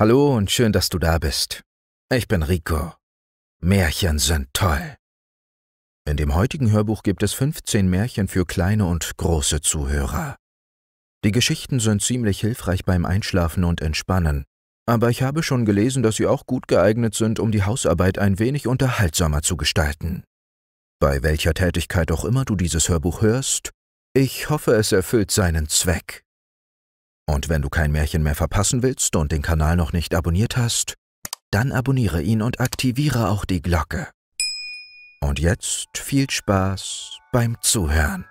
Hallo und schön, dass du da bist. Ich bin Rico. Märchen sind toll. In dem heutigen Hörbuch gibt es 15 Märchen für kleine und große Zuhörer. Die Geschichten sind ziemlich hilfreich beim Einschlafen und Entspannen, aber ich habe schon gelesen, dass sie auch gut geeignet sind, um die Hausarbeit ein wenig unterhaltsamer zu gestalten. Bei welcher Tätigkeit auch immer du dieses Hörbuch hörst, ich hoffe, es erfüllt seinen Zweck. Und wenn du kein Märchen mehr verpassen willst und den Kanal noch nicht abonniert hast, dann abonniere ihn und aktiviere auch die Glocke. Und jetzt viel Spaß beim Zuhören.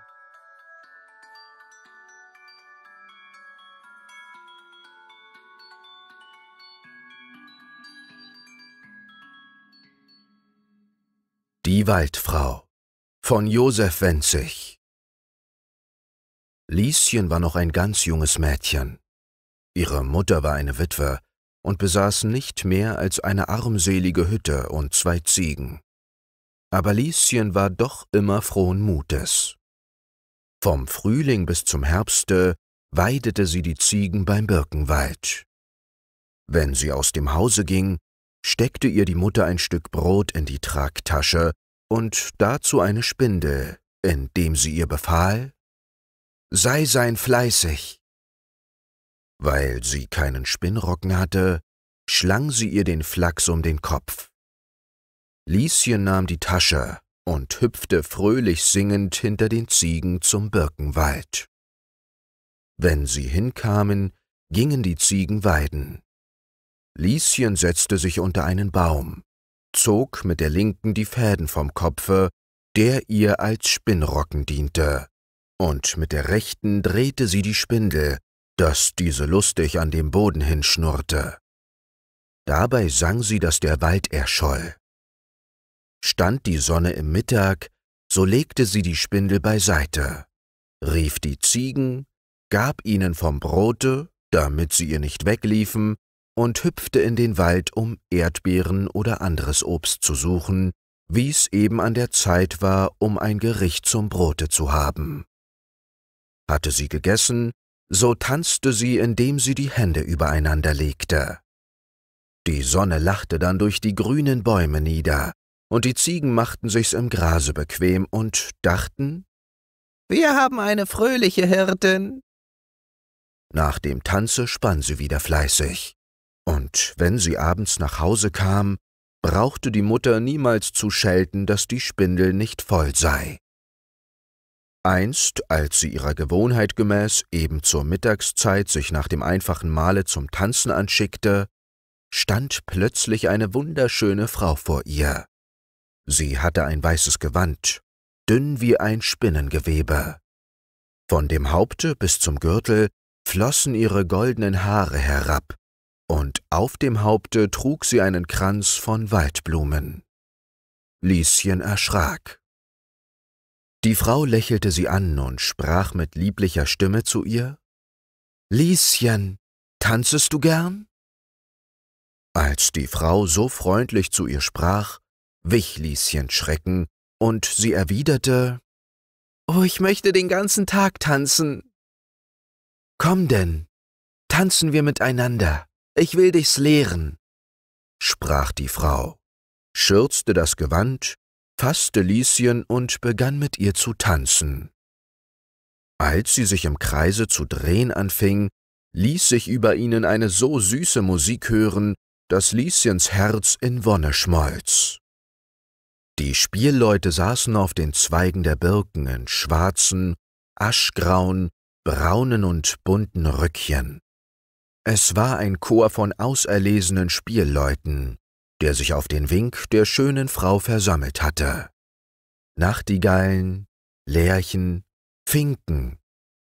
Die Waldfrau von Josef Wenzig Lieschen war noch ein ganz junges Mädchen. Ihre Mutter war eine Witwe und besaß nicht mehr als eine armselige Hütte und zwei Ziegen. Aber Lieschen war doch immer frohen Mutes. Vom Frühling bis zum Herbste weidete sie die Ziegen beim Birkenwald. Wenn sie aus dem Hause ging, steckte ihr die Mutter ein Stück Brot in die Tragtasche und dazu eine Spindel, indem sie ihr befahl, sei sein fleißig. Weil sie keinen Spinnrocken hatte, schlang sie ihr den Flachs um den Kopf. Lieschen nahm die Tasche und hüpfte fröhlich singend hinter den Ziegen zum Birkenwald. Wenn sie hinkamen, gingen die Ziegen weiden. Lieschen setzte sich unter einen Baum, zog mit der linken die Fäden vom Kopfe, der ihr als Spinnrocken diente, und mit der rechten drehte sie die Spindel, daß diese lustig an dem Boden hinschnurrte. Dabei sang sie, daß der Wald erscholl. Stand die Sonne im Mittag, so legte sie die Spindel beiseite, rief die Ziegen, gab ihnen vom Brote, damit sie ihr nicht wegliefen, und hüpfte in den Wald, um Erdbeeren oder anderes Obst zu suchen, wie's eben an der Zeit war, um ein Gericht zum Brote zu haben. Hatte sie gegessen, so tanzte sie, indem sie die Hände übereinander legte. Die Sonne lachte dann durch die grünen Bäume nieder, und die Ziegen machten sich's im Grase bequem und dachten, wir haben eine fröhliche Hirtin. Nach dem Tanze spann sie wieder fleißig, und wenn sie abends nach Hause kam, brauchte die Mutter niemals zu schelten, dass die Spindel nicht voll sei. Einst, als sie ihrer Gewohnheit gemäß eben zur Mittagszeit sich nach dem einfachen Mahle zum Tanzen anschickte, stand plötzlich eine wunderschöne Frau vor ihr. Sie hatte ein weißes Gewand, dünn wie ein Spinnengewebe. Von dem Haupte bis zum Gürtel flossen ihre goldenen Haare herab, und auf dem Haupte trug sie einen Kranz von Waldblumen. Lieschen erschrak. Die Frau lächelte sie an und sprach mit lieblicher Stimme zu ihr Lieschen, tanzest du gern? Als die Frau so freundlich zu ihr sprach, wich Lieschen Schrecken, und sie erwiderte Oh, ich möchte den ganzen Tag tanzen. Komm denn, tanzen wir miteinander, ich will dich's lehren, sprach die Frau, schürzte das Gewand fasste Lieschen und begann mit ihr zu tanzen. Als sie sich im Kreise zu drehen anfing, ließ sich über ihnen eine so süße Musik hören, dass Lieschens Herz in Wonne schmolz. Die Spielleute saßen auf den Zweigen der Birken in schwarzen, aschgrauen, braunen und bunten Rückchen. Es war ein Chor von auserlesenen Spielleuten, der sich auf den Wink der schönen Frau versammelt hatte. Nachtigallen, Lerchen, Finken,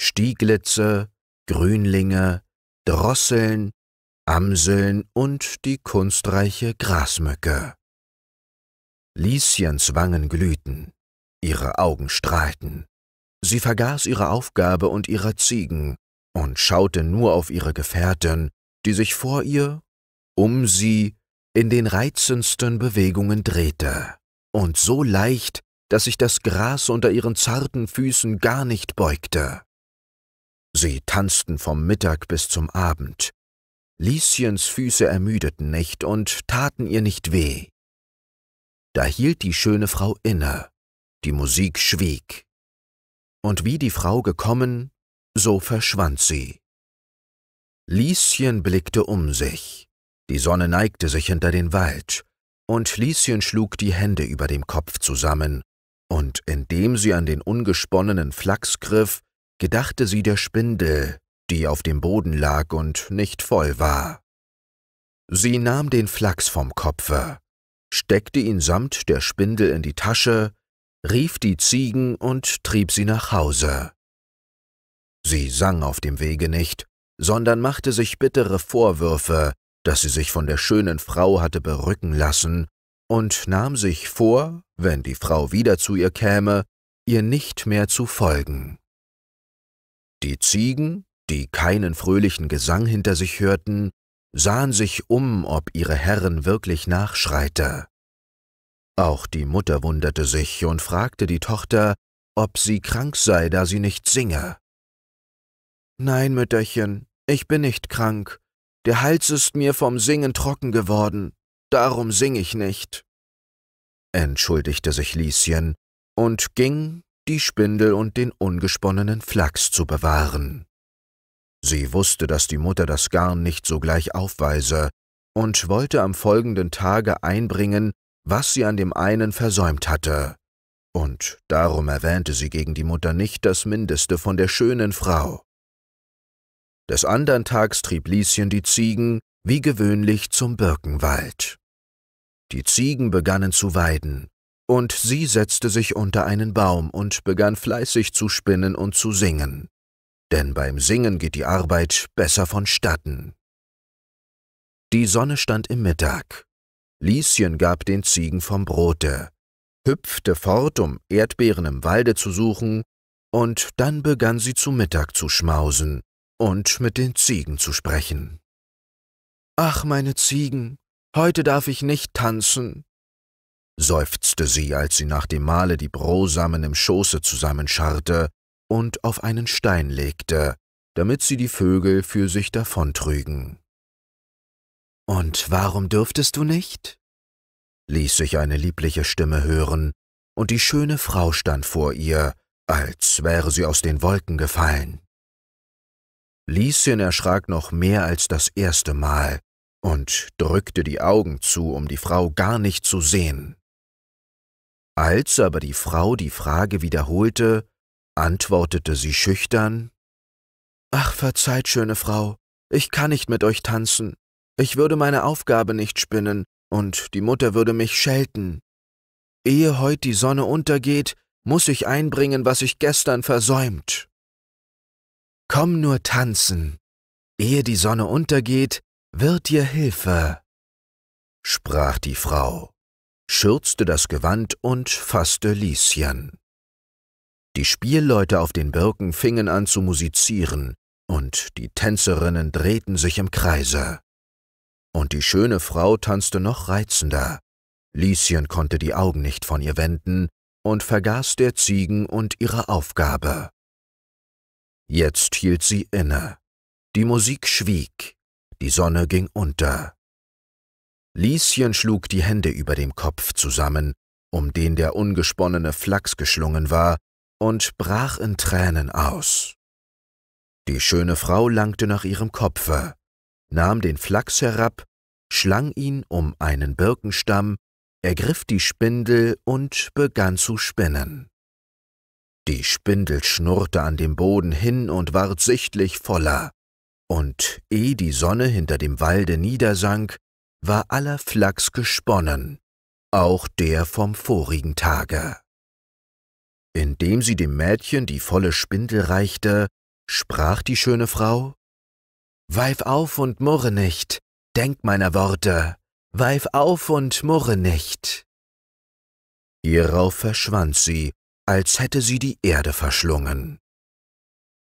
Stieglitze, Grünlinge, Drosseln, Amseln und die kunstreiche Grasmücke. Lieschens Wangen glühten, ihre Augen strahlten. Sie vergaß ihre Aufgabe und ihre Ziegen und schaute nur auf ihre Gefährten, die sich vor ihr, um sie in den reizendsten Bewegungen drehte, und so leicht, dass sich das Gras unter ihren zarten Füßen gar nicht beugte. Sie tanzten vom Mittag bis zum Abend. Lieschens Füße ermüdeten nicht und taten ihr nicht weh. Da hielt die schöne Frau inne, die Musik schwieg. Und wie die Frau gekommen, so verschwand sie. Lieschen blickte um sich. Die Sonne neigte sich hinter den Wald, und Lieschen schlug die Hände über dem Kopf zusammen, und indem sie an den ungesponnenen Flachs griff, gedachte sie der Spindel, die auf dem Boden lag und nicht voll war. Sie nahm den Flachs vom Kopfe, steckte ihn samt der Spindel in die Tasche, rief die Ziegen und trieb sie nach Hause. Sie sang auf dem Wege nicht, sondern machte sich bittere Vorwürfe, dass sie sich von der schönen Frau hatte berücken lassen, und nahm sich vor, wenn die Frau wieder zu ihr käme, ihr nicht mehr zu folgen. Die Ziegen, die keinen fröhlichen Gesang hinter sich hörten, sahen sich um, ob ihre Herrin wirklich nachschreite. Auch die Mutter wunderte sich und fragte die Tochter, ob sie krank sei, da sie nicht singe. Nein, Mütterchen, ich bin nicht krank, der Hals ist mir vom Singen trocken geworden, darum sing ich nicht, entschuldigte sich Lieschen und ging, die Spindel und den ungesponnenen Flachs zu bewahren. Sie wusste, dass die Mutter das Garn nicht sogleich aufweise und wollte am folgenden Tage einbringen, was sie an dem einen versäumt hatte. Und darum erwähnte sie gegen die Mutter nicht das Mindeste von der schönen Frau. Des andern Tags trieb Lieschen die Ziegen, wie gewöhnlich, zum Birkenwald. Die Ziegen begannen zu weiden, und sie setzte sich unter einen Baum und begann fleißig zu spinnen und zu singen. Denn beim Singen geht die Arbeit besser vonstatten. Die Sonne stand im Mittag. Lieschen gab den Ziegen vom Brote, hüpfte fort, um Erdbeeren im Walde zu suchen, und dann begann sie zu Mittag zu schmausen, und mit den Ziegen zu sprechen. Ach, meine Ziegen, heute darf ich nicht tanzen, seufzte sie, als sie nach dem Male die Brosamen im Schoße zusammenscharrte und auf einen Stein legte, damit sie die Vögel für sich davontrügen. Und warum dürftest du nicht? ließ sich eine liebliche Stimme hören, und die schöne Frau stand vor ihr, als wäre sie aus den Wolken gefallen. Lieschen erschrak noch mehr als das erste Mal und drückte die Augen zu, um die Frau gar nicht zu sehen. Als aber die Frau die Frage wiederholte, antwortete sie schüchtern Ach, verzeiht, schöne Frau, ich kann nicht mit euch tanzen, ich würde meine Aufgabe nicht spinnen, und die Mutter würde mich schelten. Ehe heut die Sonne untergeht, muß ich einbringen, was ich gestern versäumt. Komm nur tanzen, ehe die Sonne untergeht, wird dir Hilfe, sprach die Frau, schürzte das Gewand und fasste Lieschen. Die Spielleute auf den Birken fingen an zu musizieren, und die Tänzerinnen drehten sich im Kreise. Und die schöne Frau tanzte noch reizender. Lieschen konnte die Augen nicht von ihr wenden und vergaß der Ziegen und ihre Aufgabe. Jetzt hielt sie inne. Die Musik schwieg, die Sonne ging unter. Lieschen schlug die Hände über dem Kopf zusammen, um den der ungesponnene Flachs geschlungen war, und brach in Tränen aus. Die schöne Frau langte nach ihrem Kopfe, nahm den Flachs herab, schlang ihn um einen Birkenstamm, ergriff die Spindel und begann zu spinnen. Die Spindel schnurrte an dem Boden hin und ward sichtlich voller. Und eh die Sonne hinter dem Walde niedersank, war aller Flachs gesponnen, auch der vom vorigen Tage. Indem sie dem Mädchen die volle Spindel reichte, sprach die schöne Frau, Weif auf und murre nicht, denk meiner Worte, weif auf und murre nicht. Hierauf verschwand sie als hätte sie die Erde verschlungen.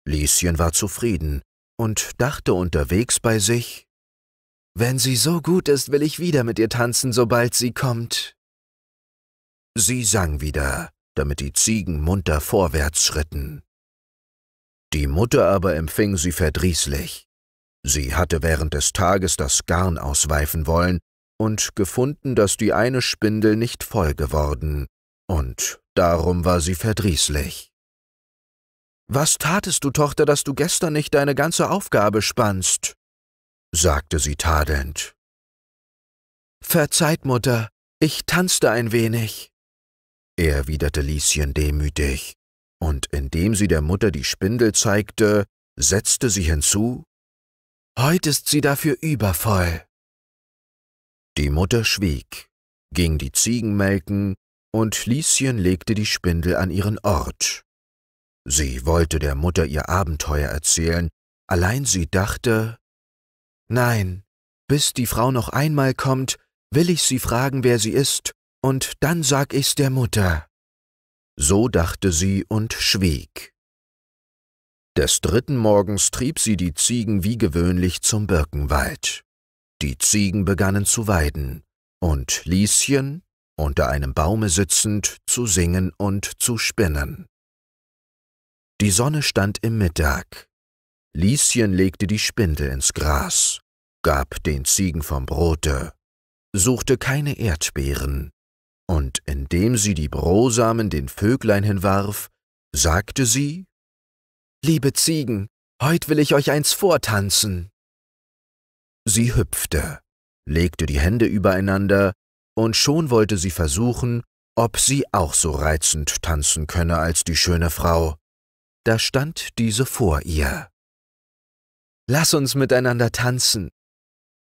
Lieschen war zufrieden und dachte unterwegs bei sich, wenn sie so gut ist, will ich wieder mit ihr tanzen, sobald sie kommt. Sie sang wieder, damit die Ziegen munter vorwärts schritten. Die Mutter aber empfing sie verdrießlich. Sie hatte während des Tages das Garn ausweifen wollen und gefunden, dass die eine Spindel nicht voll geworden, und Darum war sie verdrießlich. Was tatest du, Tochter, dass du gestern nicht deine ganze Aufgabe spannst? sagte sie tadelnd. Verzeiht, Mutter, ich tanzte ein wenig, erwiderte Lieschen demütig, und indem sie der Mutter die Spindel zeigte, setzte sie hinzu Heut ist sie dafür übervoll. Die Mutter schwieg, ging die Ziegen melken und Lieschen legte die Spindel an ihren Ort. Sie wollte der Mutter ihr Abenteuer erzählen, allein sie dachte, Nein, bis die Frau noch einmal kommt, will ich sie fragen, wer sie ist, und dann sag ich's der Mutter. So dachte sie und schwieg. Des dritten Morgens trieb sie die Ziegen wie gewöhnlich zum Birkenwald. Die Ziegen begannen zu weiden, und Lieschen unter einem Baume sitzend, zu singen und zu spinnen. Die Sonne stand im Mittag. Lieschen legte die Spindel ins Gras, gab den Ziegen vom Brote, suchte keine Erdbeeren, und indem sie die Brosamen den Vöglein hinwarf, sagte sie, Liebe Ziegen, heut will ich euch eins vortanzen. Sie hüpfte, legte die Hände übereinander und schon wollte sie versuchen, ob sie auch so reizend tanzen könne als die schöne Frau. Da stand diese vor ihr. Lass uns miteinander tanzen,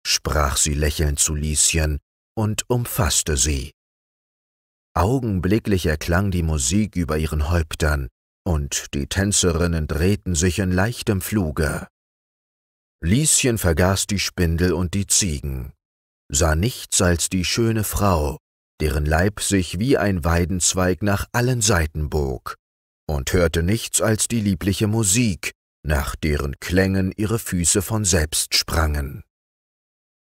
sprach sie lächelnd zu Lieschen und umfasste sie. Augenblicklich erklang die Musik über ihren Häuptern, und die Tänzerinnen drehten sich in leichtem Fluge. Lieschen vergaß die Spindel und die Ziegen, sah nichts als die schöne Frau, deren Leib sich wie ein Weidenzweig nach allen Seiten bog, und hörte nichts als die liebliche Musik, nach deren Klängen ihre Füße von selbst sprangen.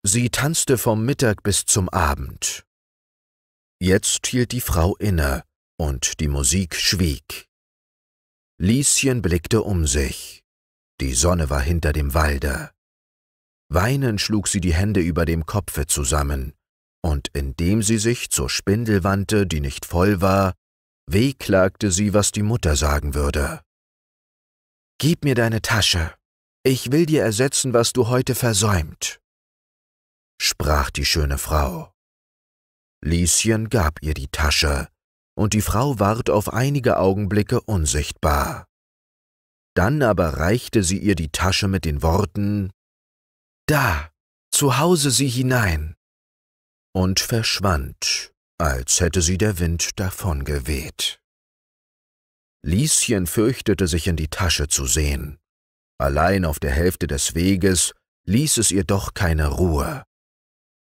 Sie tanzte vom Mittag bis zum Abend. Jetzt hielt die Frau inne, und die Musik schwieg. Lieschen blickte um sich. Die Sonne war hinter dem Walde. Weinend schlug sie die Hände über dem Kopfe zusammen, und indem sie sich zur Spindel wandte, die nicht voll war, wehklagte sie, was die Mutter sagen würde. Gib mir deine Tasche, ich will dir ersetzen, was du heute versäumt, sprach die schöne Frau. Lieschen gab ihr die Tasche, und die Frau ward auf einige Augenblicke unsichtbar. Dann aber reichte sie ihr die Tasche mit den Worten da, zu Hause sie hinein, und verschwand, als hätte sie der Wind davongeweht. Lieschen fürchtete sich in die Tasche zu sehen. Allein auf der Hälfte des Weges ließ es ihr doch keine Ruhe.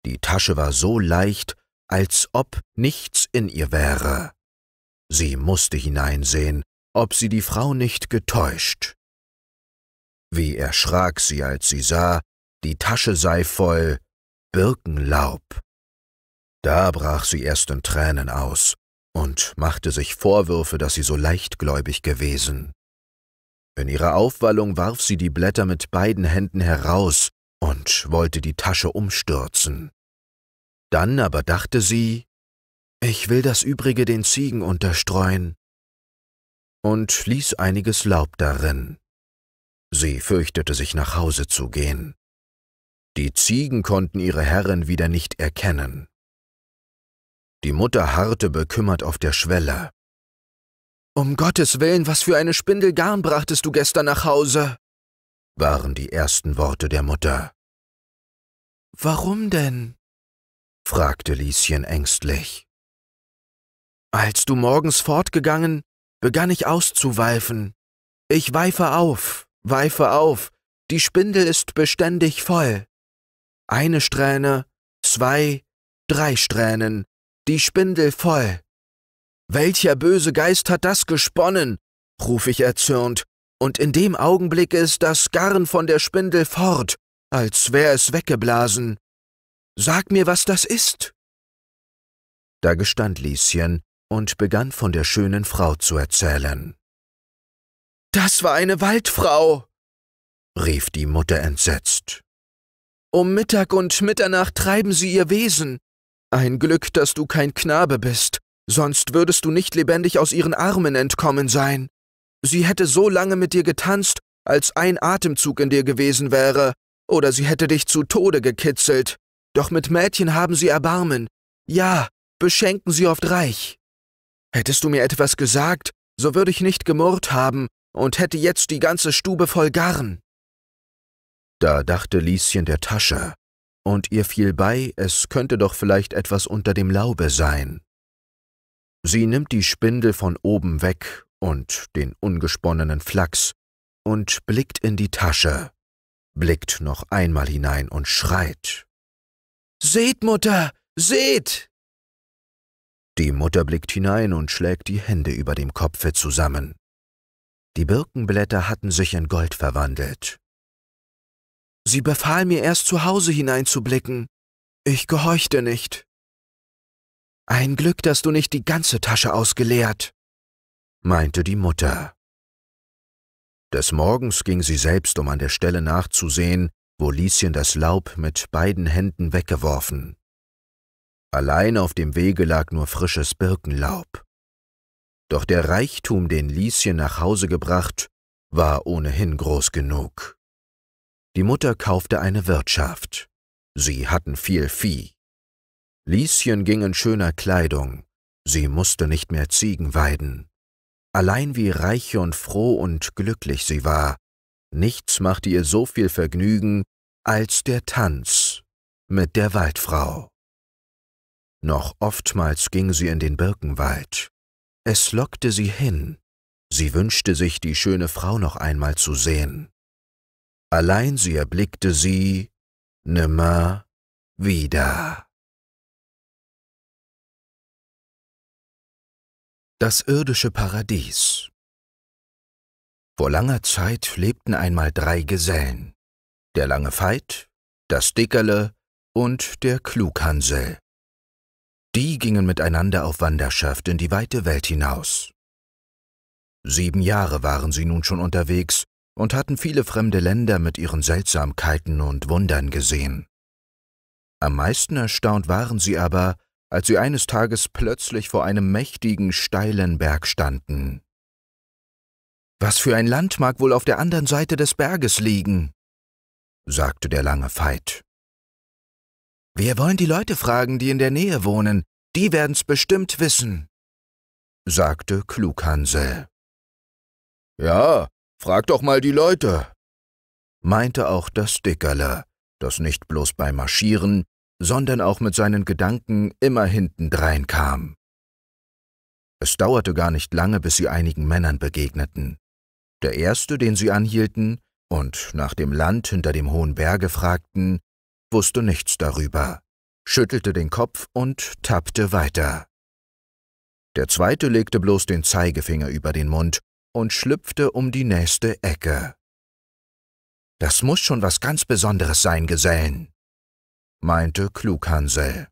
Die Tasche war so leicht, als ob nichts in ihr wäre. Sie musste hineinsehen, ob sie die Frau nicht getäuscht. Wie erschrak sie, als sie sah, die Tasche sei voll Birkenlaub. Da brach sie erst in Tränen aus und machte sich Vorwürfe, dass sie so leichtgläubig gewesen. In ihrer Aufwallung warf sie die Blätter mit beiden Händen heraus und wollte die Tasche umstürzen. Dann aber dachte sie, ich will das übrige den Ziegen unterstreuen, und ließ einiges Laub darin. Sie fürchtete sich nach Hause zu gehen. Die Ziegen konnten ihre Herren wieder nicht erkennen. Die Mutter harrte bekümmert auf der Schwelle. Um Gottes willen, was für eine Spindel Garn brachtest du gestern nach Hause? waren die ersten Worte der Mutter. Warum denn? fragte Lieschen ängstlich. Als du morgens fortgegangen, begann ich auszuweifen. Ich weife auf, weife auf, die Spindel ist beständig voll. Eine Strähne, zwei, drei Strähnen, die Spindel voll. Welcher böse Geist hat das gesponnen? ruf ich erzürnt, und in dem Augenblick ist das Garn von der Spindel fort, als wär es weggeblasen. Sag mir, was das ist. Da gestand Lieschen und begann von der schönen Frau zu erzählen. Das war eine Waldfrau, rief die Mutter entsetzt. Um Mittag und Mitternacht treiben sie ihr Wesen. Ein Glück, dass du kein Knabe bist, sonst würdest du nicht lebendig aus ihren Armen entkommen sein. Sie hätte so lange mit dir getanzt, als ein Atemzug in dir gewesen wäre, oder sie hätte dich zu Tode gekitzelt. Doch mit Mädchen haben sie Erbarmen. Ja, beschenken sie oft reich. Hättest du mir etwas gesagt, so würde ich nicht gemurrt haben und hätte jetzt die ganze Stube voll Garn. Da dachte Lieschen der Tasche, und ihr fiel bei, es könnte doch vielleicht etwas unter dem Laube sein. Sie nimmt die Spindel von oben weg und den ungesponnenen Flachs und blickt in die Tasche, blickt noch einmal hinein und schreit. Seht, Mutter, seht! Die Mutter blickt hinein und schlägt die Hände über dem Kopfe zusammen. Die Birkenblätter hatten sich in Gold verwandelt, Sie befahl mir erst zu Hause hineinzublicken. Ich gehorchte nicht. Ein Glück, dass du nicht die ganze Tasche ausgeleert, meinte die Mutter. Des Morgens ging sie selbst, um an der Stelle nachzusehen, wo Lieschen das Laub mit beiden Händen weggeworfen. Allein auf dem Wege lag nur frisches Birkenlaub. Doch der Reichtum, den Lieschen nach Hause gebracht, war ohnehin groß genug. Die Mutter kaufte eine Wirtschaft. Sie hatten viel Vieh. Lieschen ging in schöner Kleidung. Sie musste nicht mehr Ziegen weiden. Allein wie reich und froh und glücklich sie war, nichts machte ihr so viel Vergnügen als der Tanz mit der Waldfrau. Noch oftmals ging sie in den Birkenwald. Es lockte sie hin. Sie wünschte sich, die schöne Frau noch einmal zu sehen allein sie erblickte sie nimmer wieder. Das irdische Paradies Vor langer Zeit lebten einmal drei Gesellen, der lange Veit, das Dickerle und der Klughansel. Die gingen miteinander auf Wanderschaft in die weite Welt hinaus. Sieben Jahre waren sie nun schon unterwegs, und hatten viele fremde Länder mit ihren Seltsamkeiten und Wundern gesehen. Am meisten erstaunt waren sie aber, als sie eines Tages plötzlich vor einem mächtigen, steilen Berg standen. Was für ein Land mag wohl auf der anderen Seite des Berges liegen? sagte der lange Veit. Wir wollen die Leute fragen, die in der Nähe wohnen, die werden's bestimmt wissen, sagte Klughansel. Ja, Frag doch mal die Leute, meinte auch das Dickerle, das nicht bloß beim Marschieren, sondern auch mit seinen Gedanken immer hintendrein kam. Es dauerte gar nicht lange, bis sie einigen Männern begegneten. Der erste, den sie anhielten und nach dem Land hinter dem hohen Berge fragten, wusste nichts darüber, schüttelte den Kopf und tappte weiter. Der zweite legte bloß den Zeigefinger über den Mund und schlüpfte um die nächste Ecke. Das muss schon was ganz Besonderes sein, Gesellen, meinte Klughansel.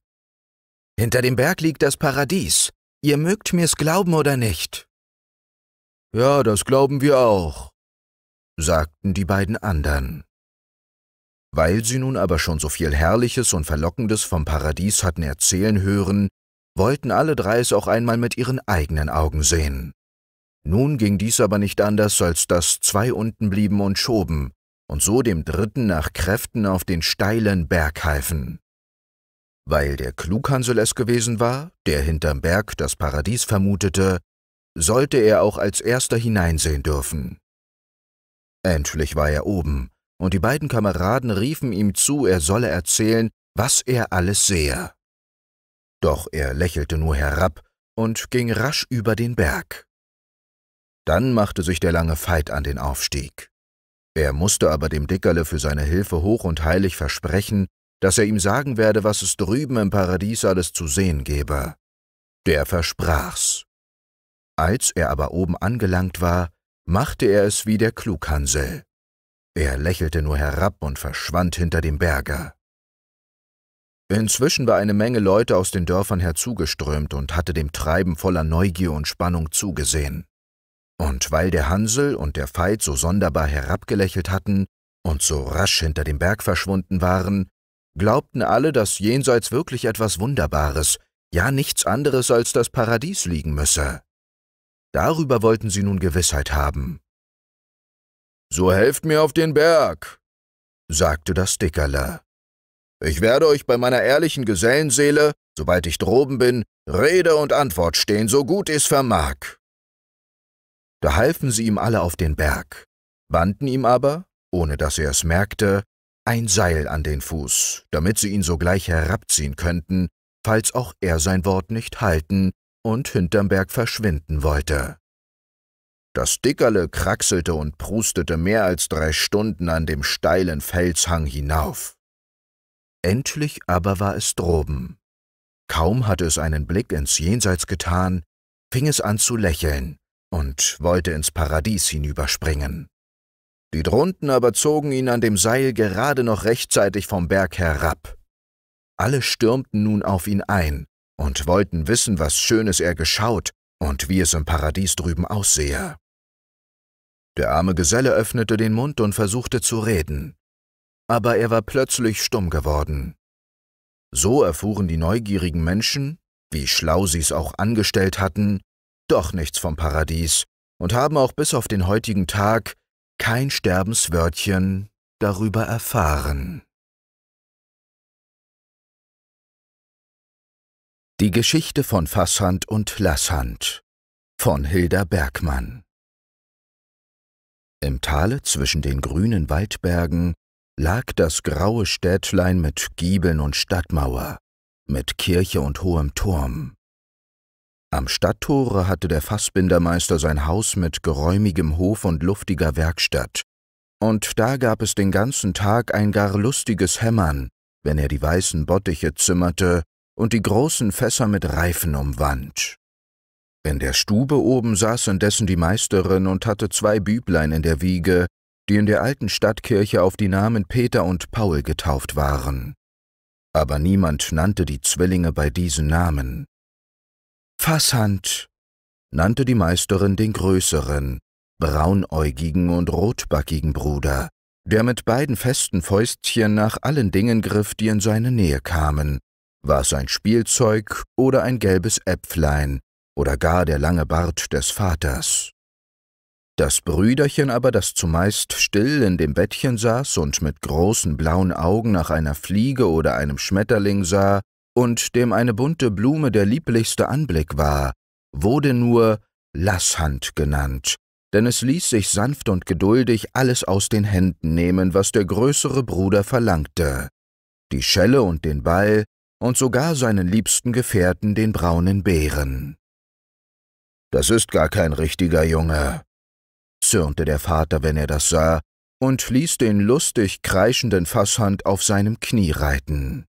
Hinter dem Berg liegt das Paradies. Ihr mögt mir's glauben oder nicht? Ja, das glauben wir auch, sagten die beiden anderen. Weil sie nun aber schon so viel Herrliches und Verlockendes vom Paradies hatten erzählen hören, wollten alle drei es auch einmal mit ihren eigenen Augen sehen. Nun ging dies aber nicht anders, als dass zwei unten blieben und schoben, und so dem dritten nach Kräften auf den steilen Berg halfen. Weil der Klughansel es gewesen war, der hinterm Berg das Paradies vermutete, sollte er auch als erster hineinsehen dürfen. Endlich war er oben, und die beiden Kameraden riefen ihm zu, er solle erzählen, was er alles sehe. Doch er lächelte nur herab und ging rasch über den Berg. Dann machte sich der lange Veit an den Aufstieg. Er musste aber dem Dickerle für seine Hilfe hoch und heilig versprechen, dass er ihm sagen werde, was es drüben im Paradies alles zu sehen gebe. Der versprach's. Als er aber oben angelangt war, machte er es wie der Klughansel. Er lächelte nur herab und verschwand hinter dem Berger. Inzwischen war eine Menge Leute aus den Dörfern herzugeströmt und hatte dem Treiben voller Neugier und Spannung zugesehen. Und weil der Hansel und der Veit so sonderbar herabgelächelt hatten und so rasch hinter dem Berg verschwunden waren, glaubten alle, dass jenseits wirklich etwas Wunderbares, ja nichts anderes als das Paradies liegen müsse. Darüber wollten sie nun Gewissheit haben. So helft mir auf den Berg, sagte das Dickerle. Ich werde euch bei meiner ehrlichen Gesellenseele, sobald ich droben bin, Rede und Antwort stehen, so gut es vermag. Da halfen sie ihm alle auf den Berg, banden ihm aber, ohne dass er es merkte, ein Seil an den Fuß, damit sie ihn sogleich herabziehen könnten, falls auch er sein Wort nicht halten und hinterm Berg verschwinden wollte. Das Dickerle kraxelte und prustete mehr als drei Stunden an dem steilen Felshang hinauf. Endlich aber war es droben. Kaum hatte es einen Blick ins Jenseits getan, fing es an zu lächeln, und wollte ins Paradies hinüberspringen. Die Drunten aber zogen ihn an dem Seil gerade noch rechtzeitig vom Berg herab. Alle stürmten nun auf ihn ein und wollten wissen, was Schönes er geschaut und wie es im Paradies drüben aussehe. Der arme Geselle öffnete den Mund und versuchte zu reden, aber er war plötzlich stumm geworden. So erfuhren die neugierigen Menschen, wie schlau sie es auch angestellt hatten, doch nichts vom Paradies und haben auch bis auf den heutigen Tag kein Sterbenswörtchen darüber erfahren. Die Geschichte von Fasshand und Lasshand von Hilda Bergmann Im Tale zwischen den grünen Waldbergen lag das graue Städtlein mit Giebeln und Stadtmauer, mit Kirche und hohem Turm. Am Stadttore hatte der Fassbindermeister sein Haus mit geräumigem Hof und luftiger Werkstatt. Und da gab es den ganzen Tag ein gar lustiges Hämmern, wenn er die weißen Bottiche zimmerte und die großen Fässer mit Reifen umwand. In der Stube oben saß indessen die Meisterin und hatte zwei Büblein in der Wiege, die in der alten Stadtkirche auf die Namen Peter und Paul getauft waren. Aber niemand nannte die Zwillinge bei diesen Namen. Fasshand, nannte die Meisterin den größeren, braunäugigen und rotbackigen Bruder, der mit beiden festen Fäustchen nach allen Dingen griff, die in seine Nähe kamen, war es ein Spielzeug oder ein gelbes Äpflein oder gar der lange Bart des Vaters. Das Brüderchen aber, das zumeist still in dem Bettchen saß und mit großen blauen Augen nach einer Fliege oder einem Schmetterling sah, und dem eine bunte Blume der lieblichste Anblick war, wurde nur Lasshand genannt, denn es ließ sich sanft und geduldig alles aus den Händen nehmen, was der größere Bruder verlangte. Die Schelle und den Ball und sogar seinen liebsten Gefährten, den braunen Bären. Das ist gar kein richtiger Junge, zürnte der Vater, wenn er das sah, und ließ den lustig kreischenden Fasshand auf seinem Knie reiten.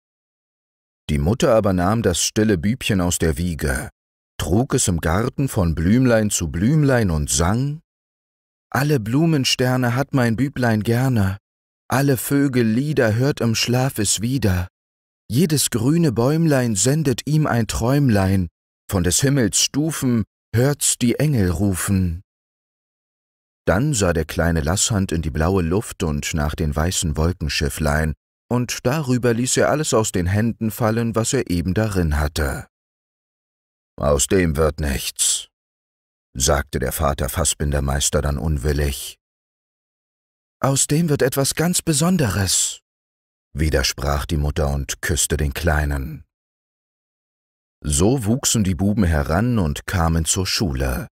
Die Mutter aber nahm das stille Bübchen aus der Wiege, trug es im Garten von Blümlein zu Blümlein und sang Alle Blumensterne hat mein Büblein gerne, alle Vögel Lieder hört im Schlaf es wieder, jedes grüne Bäumlein sendet ihm ein Träumlein, von des Himmels Stufen hört's die Engel rufen. Dann sah der kleine Lasshand in die blaue Luft und nach den weißen Wolkenschifflein, und darüber ließ er alles aus den Händen fallen, was er eben darin hatte. Aus dem wird nichts, sagte der Vater Fassbindermeister dann unwillig. Aus dem wird etwas ganz Besonderes, widersprach die Mutter und küßte den Kleinen. So wuchsen die Buben heran und kamen zur Schule.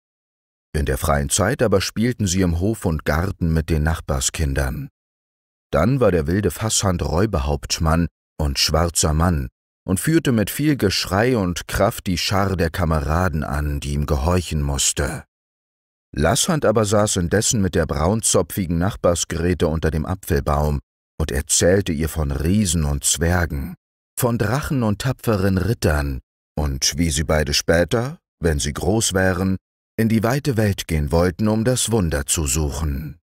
In der freien Zeit aber spielten sie im Hof und Garten mit den Nachbarskindern. Dann war der wilde Fasshand Räuberhauptmann und schwarzer Mann und führte mit viel Geschrei und Kraft die Schar der Kameraden an, die ihm gehorchen musste. Lasshand aber saß indessen mit der braunzopfigen Nachbarsgeräte unter dem Apfelbaum und erzählte ihr von Riesen und Zwergen, von Drachen und tapferen Rittern und wie sie beide später, wenn sie groß wären, in die weite Welt gehen wollten, um das Wunder zu suchen.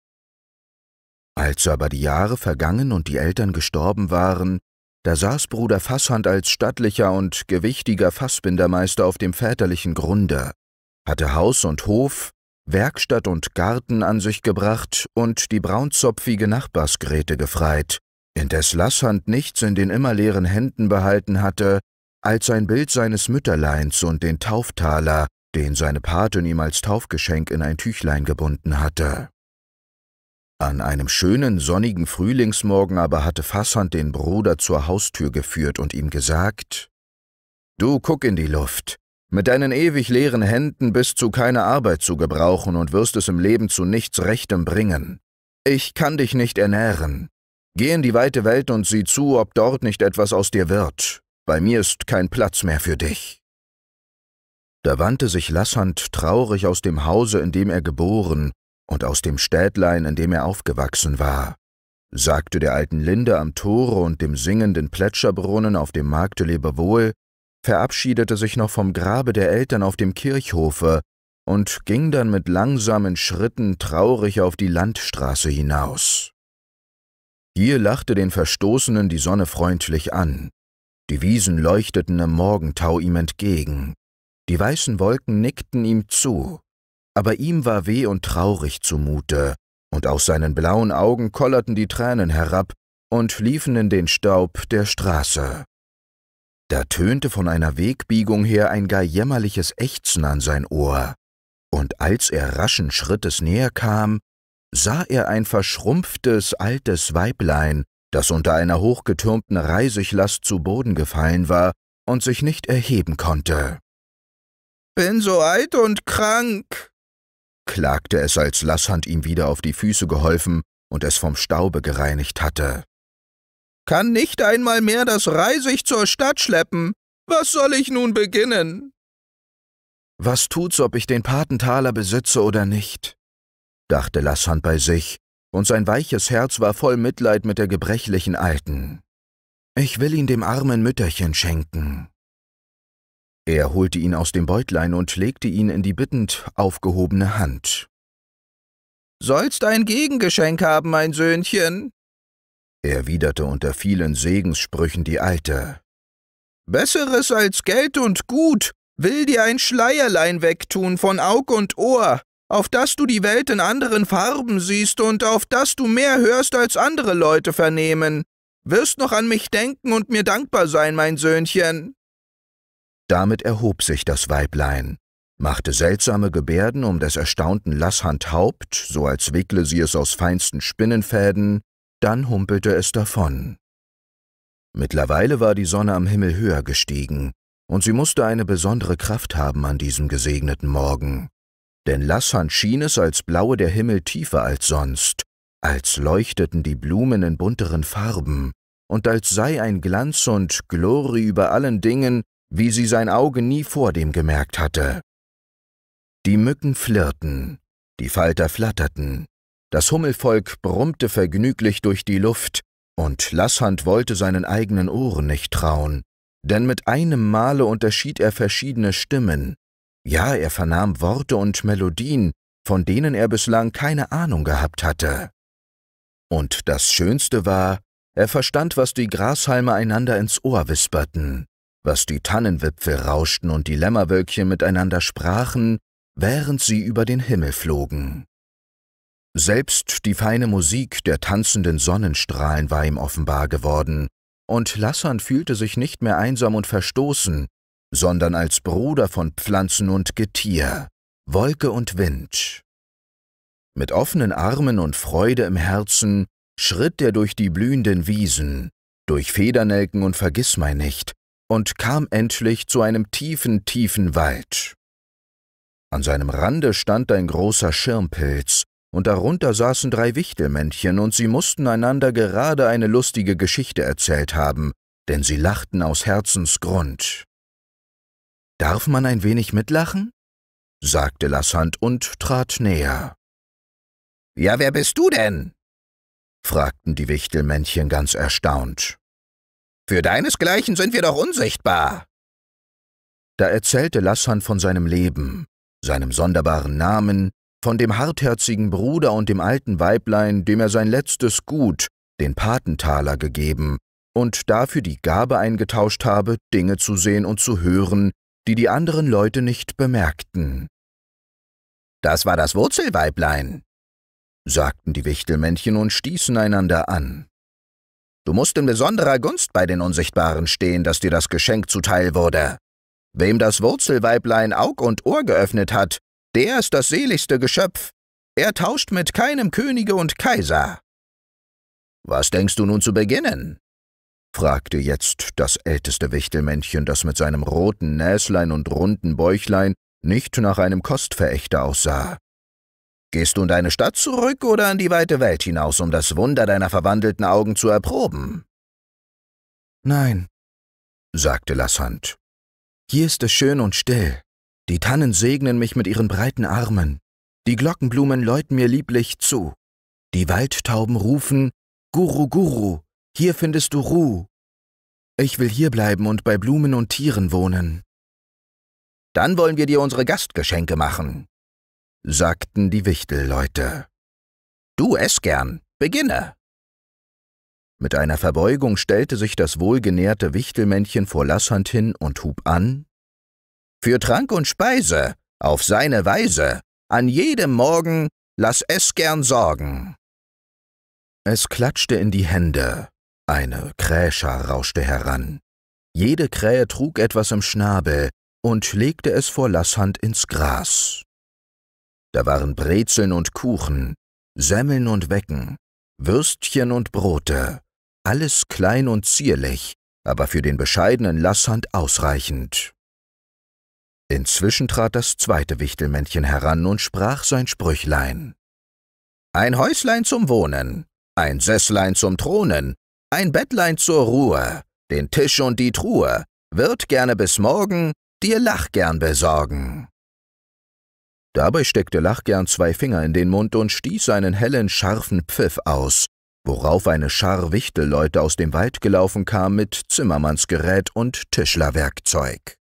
Als aber die Jahre vergangen und die Eltern gestorben waren, da saß Bruder Fasshand als stattlicher und gewichtiger Fassbindermeister auf dem väterlichen Grunde, hatte Haus und Hof, Werkstatt und Garten an sich gebracht und die braunzopfige Nachbarsgrete gefreit, indes Lasshand nichts in den immer leeren Händen behalten hatte, als ein Bild seines Mütterleins und den Tauftaler, den seine Patin ihm als Taufgeschenk in ein Tüchlein gebunden hatte. An einem schönen, sonnigen Frühlingsmorgen aber hatte Fassand den Bruder zur Haustür geführt und ihm gesagt, »Du guck in die Luft. Mit deinen ewig leeren Händen bist du keine Arbeit zu gebrauchen und wirst es im Leben zu nichts Rechtem bringen. Ich kann dich nicht ernähren. Geh in die weite Welt und sieh zu, ob dort nicht etwas aus dir wird. Bei mir ist kein Platz mehr für dich.« da wandte sich Lassand traurig aus dem Hause, in dem er geboren, und aus dem Städtlein, in dem er aufgewachsen war, sagte der alten Linde am Tore und dem singenden Plätscherbrunnen auf dem Markte Lebewohl, verabschiedete sich noch vom Grabe der Eltern auf dem Kirchhofe und ging dann mit langsamen Schritten traurig auf die Landstraße hinaus. Hier lachte den Verstoßenen die Sonne freundlich an, die Wiesen leuchteten im Morgentau ihm entgegen, die weißen Wolken nickten ihm zu, aber ihm war weh und traurig zumute, und aus seinen blauen Augen kollerten die Tränen herab und liefen in den Staub der Straße. Da tönte von einer Wegbiegung her ein gar jämmerliches Ächzen an sein Ohr, und als er raschen Schrittes näher kam, sah er ein verschrumpftes, altes Weiblein, das unter einer hochgetürmten Reisiglast zu Boden gefallen war und sich nicht erheben konnte. Bin so alt und krank, klagte es, als Lasshand ihm wieder auf die Füße geholfen und es vom Staube gereinigt hatte. »Kann nicht einmal mehr das Reisig zur Stadt schleppen. Was soll ich nun beginnen?« »Was tut's, ob ich den Patentaler besitze oder nicht?« dachte Lasshand bei sich, und sein weiches Herz war voll Mitleid mit der gebrechlichen Alten. »Ich will ihn dem armen Mütterchen schenken.« er holte ihn aus dem Beutlein und legte ihn in die bittend aufgehobene Hand. »Sollst ein Gegengeschenk haben, mein Söhnchen?« erwiderte unter vielen Segenssprüchen die Alte. »Besseres als Geld und Gut will dir ein Schleierlein wegtun von Aug und Ohr, auf das du die Welt in anderen Farben siehst und auf das du mehr hörst, als andere Leute vernehmen. Wirst noch an mich denken und mir dankbar sein, mein Söhnchen.« damit erhob sich das Weiblein, machte seltsame Gebärden um des erstaunten Lasshand Haupt, so als wickle sie es aus feinsten Spinnenfäden, dann humpelte es davon. Mittlerweile war die Sonne am Himmel höher gestiegen, und sie musste eine besondere Kraft haben an diesem gesegneten Morgen. Denn Lasshand schien es, als blaue der Himmel tiefer als sonst, als leuchteten die Blumen in bunteren Farben, und als sei ein Glanz und Glorie über allen Dingen, wie sie sein Auge nie vor dem gemerkt hatte. Die Mücken flirrten, die Falter flatterten, das Hummelvolk brummte vergnüglich durch die Luft, und Lasshand wollte seinen eigenen Ohren nicht trauen, denn mit einem Male unterschied er verschiedene Stimmen, ja, er vernahm Worte und Melodien, von denen er bislang keine Ahnung gehabt hatte. Und das Schönste war, er verstand, was die Grashalme einander ins Ohr wisperten was die Tannenwipfel rauschten und die Lämmerwölkchen miteinander sprachen, während sie über den Himmel flogen. Selbst die feine Musik der tanzenden Sonnenstrahlen war ihm offenbar geworden, und Lassan fühlte sich nicht mehr einsam und verstoßen, sondern als Bruder von Pflanzen und Getier, Wolke und Wind. Mit offenen Armen und Freude im Herzen schritt er durch die blühenden Wiesen, durch Federnelken und Vergissmeinnicht, und kam endlich zu einem tiefen, tiefen Wald. An seinem Rande stand ein großer Schirmpilz, und darunter saßen drei Wichtelmännchen, und sie mussten einander gerade eine lustige Geschichte erzählt haben, denn sie lachten aus Herzensgrund. Darf man ein wenig mitlachen? sagte Lassand und trat näher. Ja, wer bist du denn? fragten die Wichtelmännchen ganz erstaunt. Für deinesgleichen sind wir doch unsichtbar. Da erzählte Lassan von seinem Leben, seinem sonderbaren Namen, von dem hartherzigen Bruder und dem alten Weiblein, dem er sein letztes Gut, den Patentaler, gegeben und dafür die Gabe eingetauscht habe, Dinge zu sehen und zu hören, die die anderen Leute nicht bemerkten. Das war das Wurzelweiblein, sagten die Wichtelmännchen und stießen einander an. Du musst in besonderer Gunst bei den Unsichtbaren stehen, dass dir das Geschenk zuteil wurde. Wem das Wurzelweiblein Aug und Ohr geöffnet hat, der ist das seligste Geschöpf. Er tauscht mit keinem Könige und Kaiser. Was denkst du nun zu beginnen? fragte jetzt das älteste Wichtelmännchen, das mit seinem roten Näslein und runden Bäuchlein nicht nach einem Kostverächter aussah. Gehst du in deine Stadt zurück oder in die weite Welt hinaus, um das Wunder deiner verwandelten Augen zu erproben? Nein, sagte Lassant. Hier ist es schön und still. Die Tannen segnen mich mit ihren breiten Armen. Die Glockenblumen läuten mir lieblich zu. Die Waldtauben rufen Guru Guru, hier findest du Ruh. Ich will hier bleiben und bei Blumen und Tieren wohnen. Dann wollen wir dir unsere Gastgeschenke machen, sagten die Wichtelleute. Du ess gern, beginne! Mit einer Verbeugung stellte sich das wohlgenährte Wichtelmännchen vor Lasshand hin und hub an. Für Trank und Speise, auf seine Weise, an jedem Morgen lass es gern sorgen. Es klatschte in die Hände, eine Kräscher rauschte heran. Jede Krähe trug etwas im Schnabel und legte es vor Lasshand ins Gras. Da waren Brezeln und Kuchen, Semmeln und Wecken, Würstchen und Brote, alles klein und zierlich, aber für den bescheidenen Lasshand ausreichend. Inzwischen trat das zweite Wichtelmännchen heran und sprach sein Sprüchlein. Ein Häuslein zum Wohnen, ein Sesslein zum Thronen, ein Bettlein zur Ruhe, den Tisch und die Truhe, wird gerne bis morgen, dir lach gern besorgen. Dabei steckte Lachgern zwei Finger in den Mund und stieß einen hellen, scharfen Pfiff aus, worauf eine Schar Wichtelleute aus dem Wald gelaufen kam mit Zimmermannsgerät und Tischlerwerkzeug.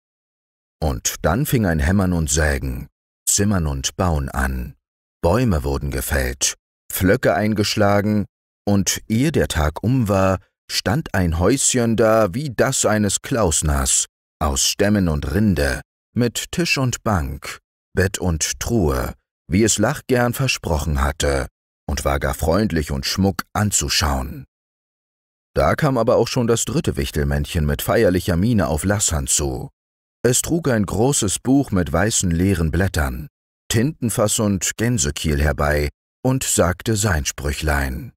Und dann fing ein Hämmern und Sägen, Zimmern und Bauen an. Bäume wurden gefällt, Pflöcke eingeschlagen, und ehe der Tag um war, stand ein Häuschen da wie das eines Klausners, aus Stämmen und Rinde, mit Tisch und Bank, Bett und Truhe, wie es Lach gern versprochen hatte, und war gar freundlich und schmuck anzuschauen. Da kam aber auch schon das dritte Wichtelmännchen mit feierlicher Miene auf Lassan zu. Es trug ein großes Buch mit weißen leeren Blättern, Tintenfass und Gänsekiel herbei und sagte sein Sprüchlein.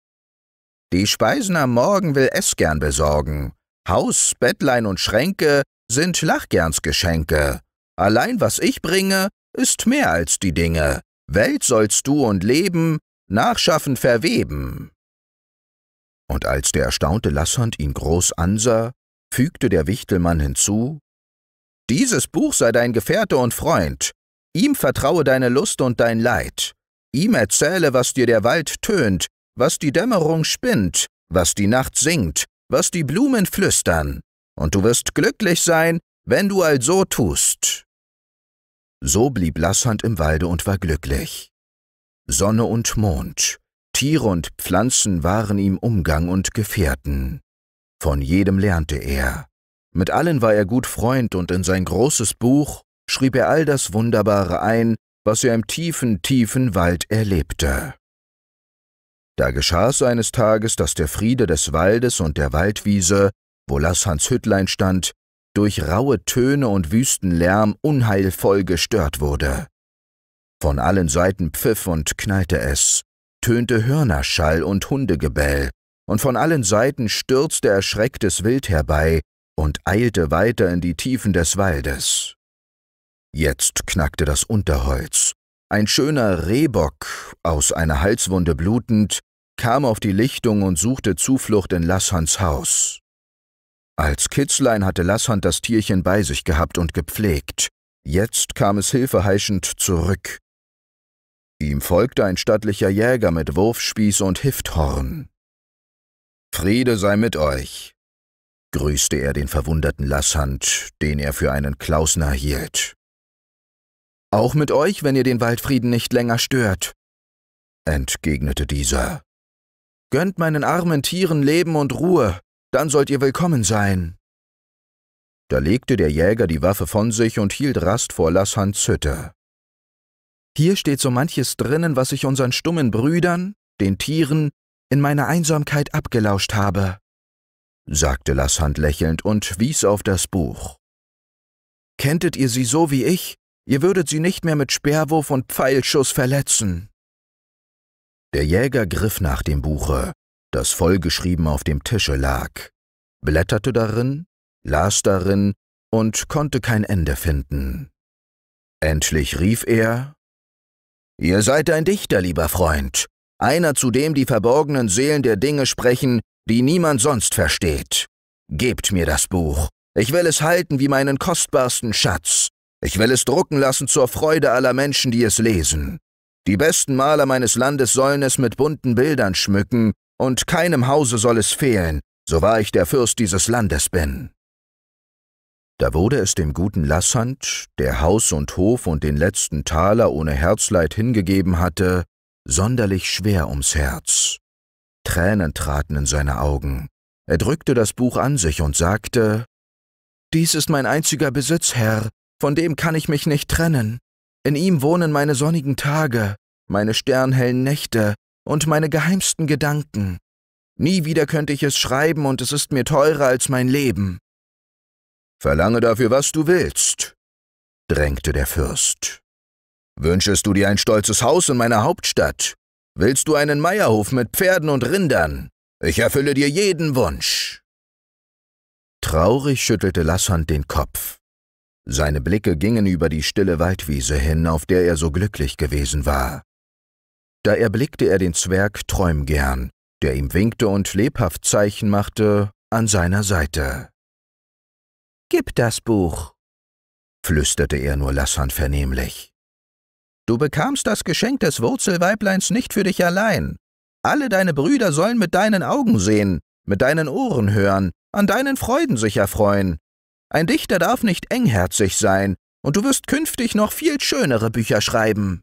Die Speisen am Morgen will es gern besorgen. Haus, Bettlein und Schränke sind Lachgerns Geschenke. Allein was ich bringe, ist mehr als die Dinge. Welt sollst du und Leben nachschaffen verweben. Und als der erstaunte Lassand ihn groß ansah, fügte der Wichtelmann hinzu, Dieses Buch sei dein Gefährte und Freund, ihm vertraue deine Lust und dein Leid, ihm erzähle, was dir der Wald tönt, was die Dämmerung spinnt, was die Nacht singt, was die Blumen flüstern, und du wirst glücklich sein, wenn du also tust. So blieb Lassand im Walde und war glücklich. Sonne und Mond, Tiere und Pflanzen waren ihm Umgang und Gefährten. Von jedem lernte er. Mit allen war er gut Freund und in sein großes Buch schrieb er all das Wunderbare ein, was er im tiefen, tiefen Wald erlebte. Da geschah es eines Tages, dass der Friede des Waldes und der Waldwiese, wo Lassans Hüttlein stand, durch raue Töne und Wüstenlärm unheilvoll gestört wurde. Von allen Seiten pfiff und knallte es, tönte Hörnerschall und Hundegebell, und von allen Seiten stürzte erschrecktes Wild herbei und eilte weiter in die Tiefen des Waldes. Jetzt knackte das Unterholz. Ein schöner Rehbock, aus einer Halswunde blutend, kam auf die Lichtung und suchte Zuflucht in Lassans Haus. Als Kitzlein hatte Lasshand das Tierchen bei sich gehabt und gepflegt. Jetzt kam es hilfeheischend zurück. Ihm folgte ein stattlicher Jäger mit Wurfspieß und Hifthorn. Friede sei mit euch, grüßte er den verwunderten Lasshand, den er für einen Klausner hielt. Auch mit euch, wenn ihr den Waldfrieden nicht länger stört, entgegnete dieser. Gönnt meinen armen Tieren Leben und Ruhe, dann sollt ihr willkommen sein. Da legte der Jäger die Waffe von sich und hielt Rast vor Lassans Hütte. Hier steht so manches drinnen, was ich unseren stummen Brüdern, den Tieren, in meiner Einsamkeit abgelauscht habe, sagte Lasshand lächelnd und wies auf das Buch. Kenntet ihr sie so wie ich, ihr würdet sie nicht mehr mit Speerwurf und Pfeilschuss verletzen. Der Jäger griff nach dem Buche, das vollgeschrieben auf dem Tische lag, blätterte darin, las darin und konnte kein Ende finden. Endlich rief er Ihr seid ein Dichter, lieber Freund, einer, zu dem die verborgenen Seelen der Dinge sprechen, die niemand sonst versteht. Gebt mir das Buch, ich will es halten wie meinen kostbarsten Schatz, ich will es drucken lassen zur Freude aller Menschen, die es lesen. Die besten Maler meines Landes sollen es mit bunten Bildern schmücken, und keinem Hause soll es fehlen, so wahr ich der Fürst dieses Landes bin. Da wurde es dem guten Lassand, der Haus und Hof und den letzten Taler ohne Herzleid hingegeben hatte, sonderlich schwer ums Herz. Tränen traten in seine Augen. Er drückte das Buch an sich und sagte, Dies ist mein einziger Besitz, Herr, von dem kann ich mich nicht trennen. In ihm wohnen meine sonnigen Tage, meine sternhellen Nächte, und meine geheimsten Gedanken. Nie wieder könnte ich es schreiben und es ist mir teurer als mein Leben. Verlange dafür, was du willst, drängte der Fürst. Wünschest du dir ein stolzes Haus in meiner Hauptstadt? Willst du einen Meierhof mit Pferden und Rindern? Ich erfülle dir jeden Wunsch. Traurig schüttelte Lassand den Kopf. Seine Blicke gingen über die stille Waldwiese hin, auf der er so glücklich gewesen war. Da erblickte er den Zwerg Träumgern, der ihm winkte und lebhaft Zeichen machte, an seiner Seite. Gib das Buch, flüsterte er nur lassern vernehmlich. Du bekamst das Geschenk des Wurzelweibleins nicht für dich allein. Alle deine Brüder sollen mit deinen Augen sehen, mit deinen Ohren hören, an deinen Freuden sich erfreuen. Ein Dichter darf nicht engherzig sein, und du wirst künftig noch viel schönere Bücher schreiben.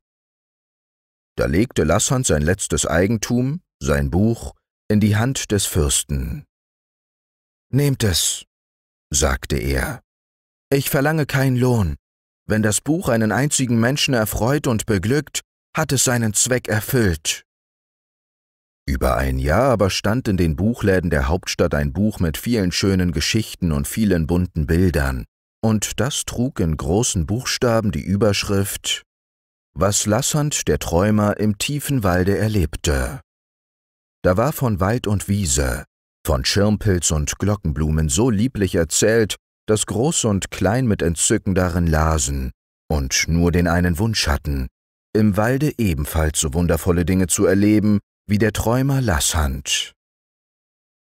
Da legte Lassand sein letztes Eigentum, sein Buch, in die Hand des Fürsten. Nehmt es, sagte er. Ich verlange keinen Lohn. Wenn das Buch einen einzigen Menschen erfreut und beglückt, hat es seinen Zweck erfüllt. Über ein Jahr aber stand in den Buchläden der Hauptstadt ein Buch mit vielen schönen Geschichten und vielen bunten Bildern, und das trug in großen Buchstaben die Überschrift was Lassand der Träumer im tiefen Walde erlebte. Da war von Wald und Wiese, von Schirmpilz und Glockenblumen so lieblich erzählt, dass Groß und Klein mit Entzücken darin lasen und nur den einen Wunsch hatten, im Walde ebenfalls so wundervolle Dinge zu erleben wie der Träumer Lassand.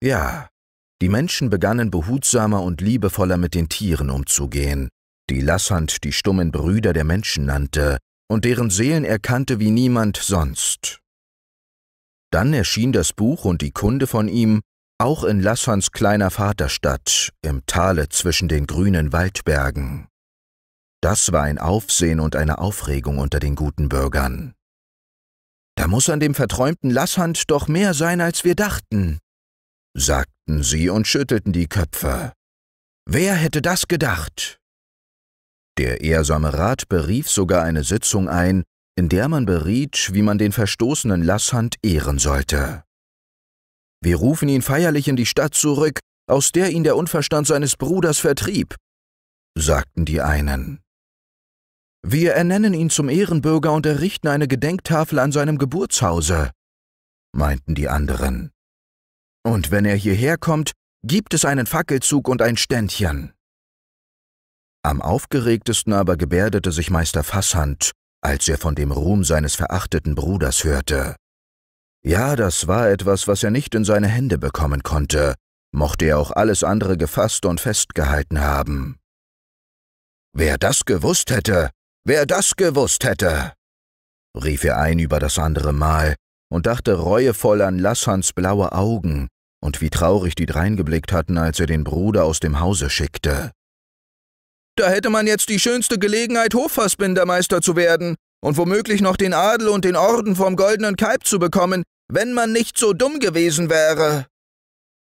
Ja, die Menschen begannen behutsamer und liebevoller mit den Tieren umzugehen, die Lassand die stummen Brüder der Menschen nannte, und deren Seelen er kannte wie niemand sonst. Dann erschien das Buch und die Kunde von ihm auch in Lassans kleiner Vaterstadt im Tale zwischen den grünen Waldbergen. Das war ein Aufsehen und eine Aufregung unter den guten Bürgern. Da muss an dem verträumten Lassand doch mehr sein, als wir dachten, sagten sie und schüttelten die Köpfe. Wer hätte das gedacht? Der ehrsame Rat berief sogar eine Sitzung ein, in der man beriet, wie man den verstoßenen Lasshand ehren sollte. Wir rufen ihn feierlich in die Stadt zurück, aus der ihn der Unverstand seines Bruders vertrieb, sagten die einen. Wir ernennen ihn zum Ehrenbürger und errichten eine Gedenktafel an seinem Geburtshause, meinten die anderen. Und wenn er hierher kommt, gibt es einen Fackelzug und ein Ständchen. Am aufgeregtesten aber gebärdete sich Meister Fasshand, als er von dem Ruhm seines verachteten Bruders hörte. Ja, das war etwas, was er nicht in seine Hände bekommen konnte, mochte er auch alles andere gefasst und festgehalten haben. Wer das gewusst hätte, wer das gewusst hätte, rief er ein über das andere Mal und dachte reuevoll an Lassans blaue Augen und wie traurig die dreingeblickt hatten, als er den Bruder aus dem Hause schickte. Da hätte man jetzt die schönste Gelegenheit, Hoffassbindermeister zu werden und womöglich noch den Adel und den Orden vom goldenen Kalb zu bekommen, wenn man nicht so dumm gewesen wäre,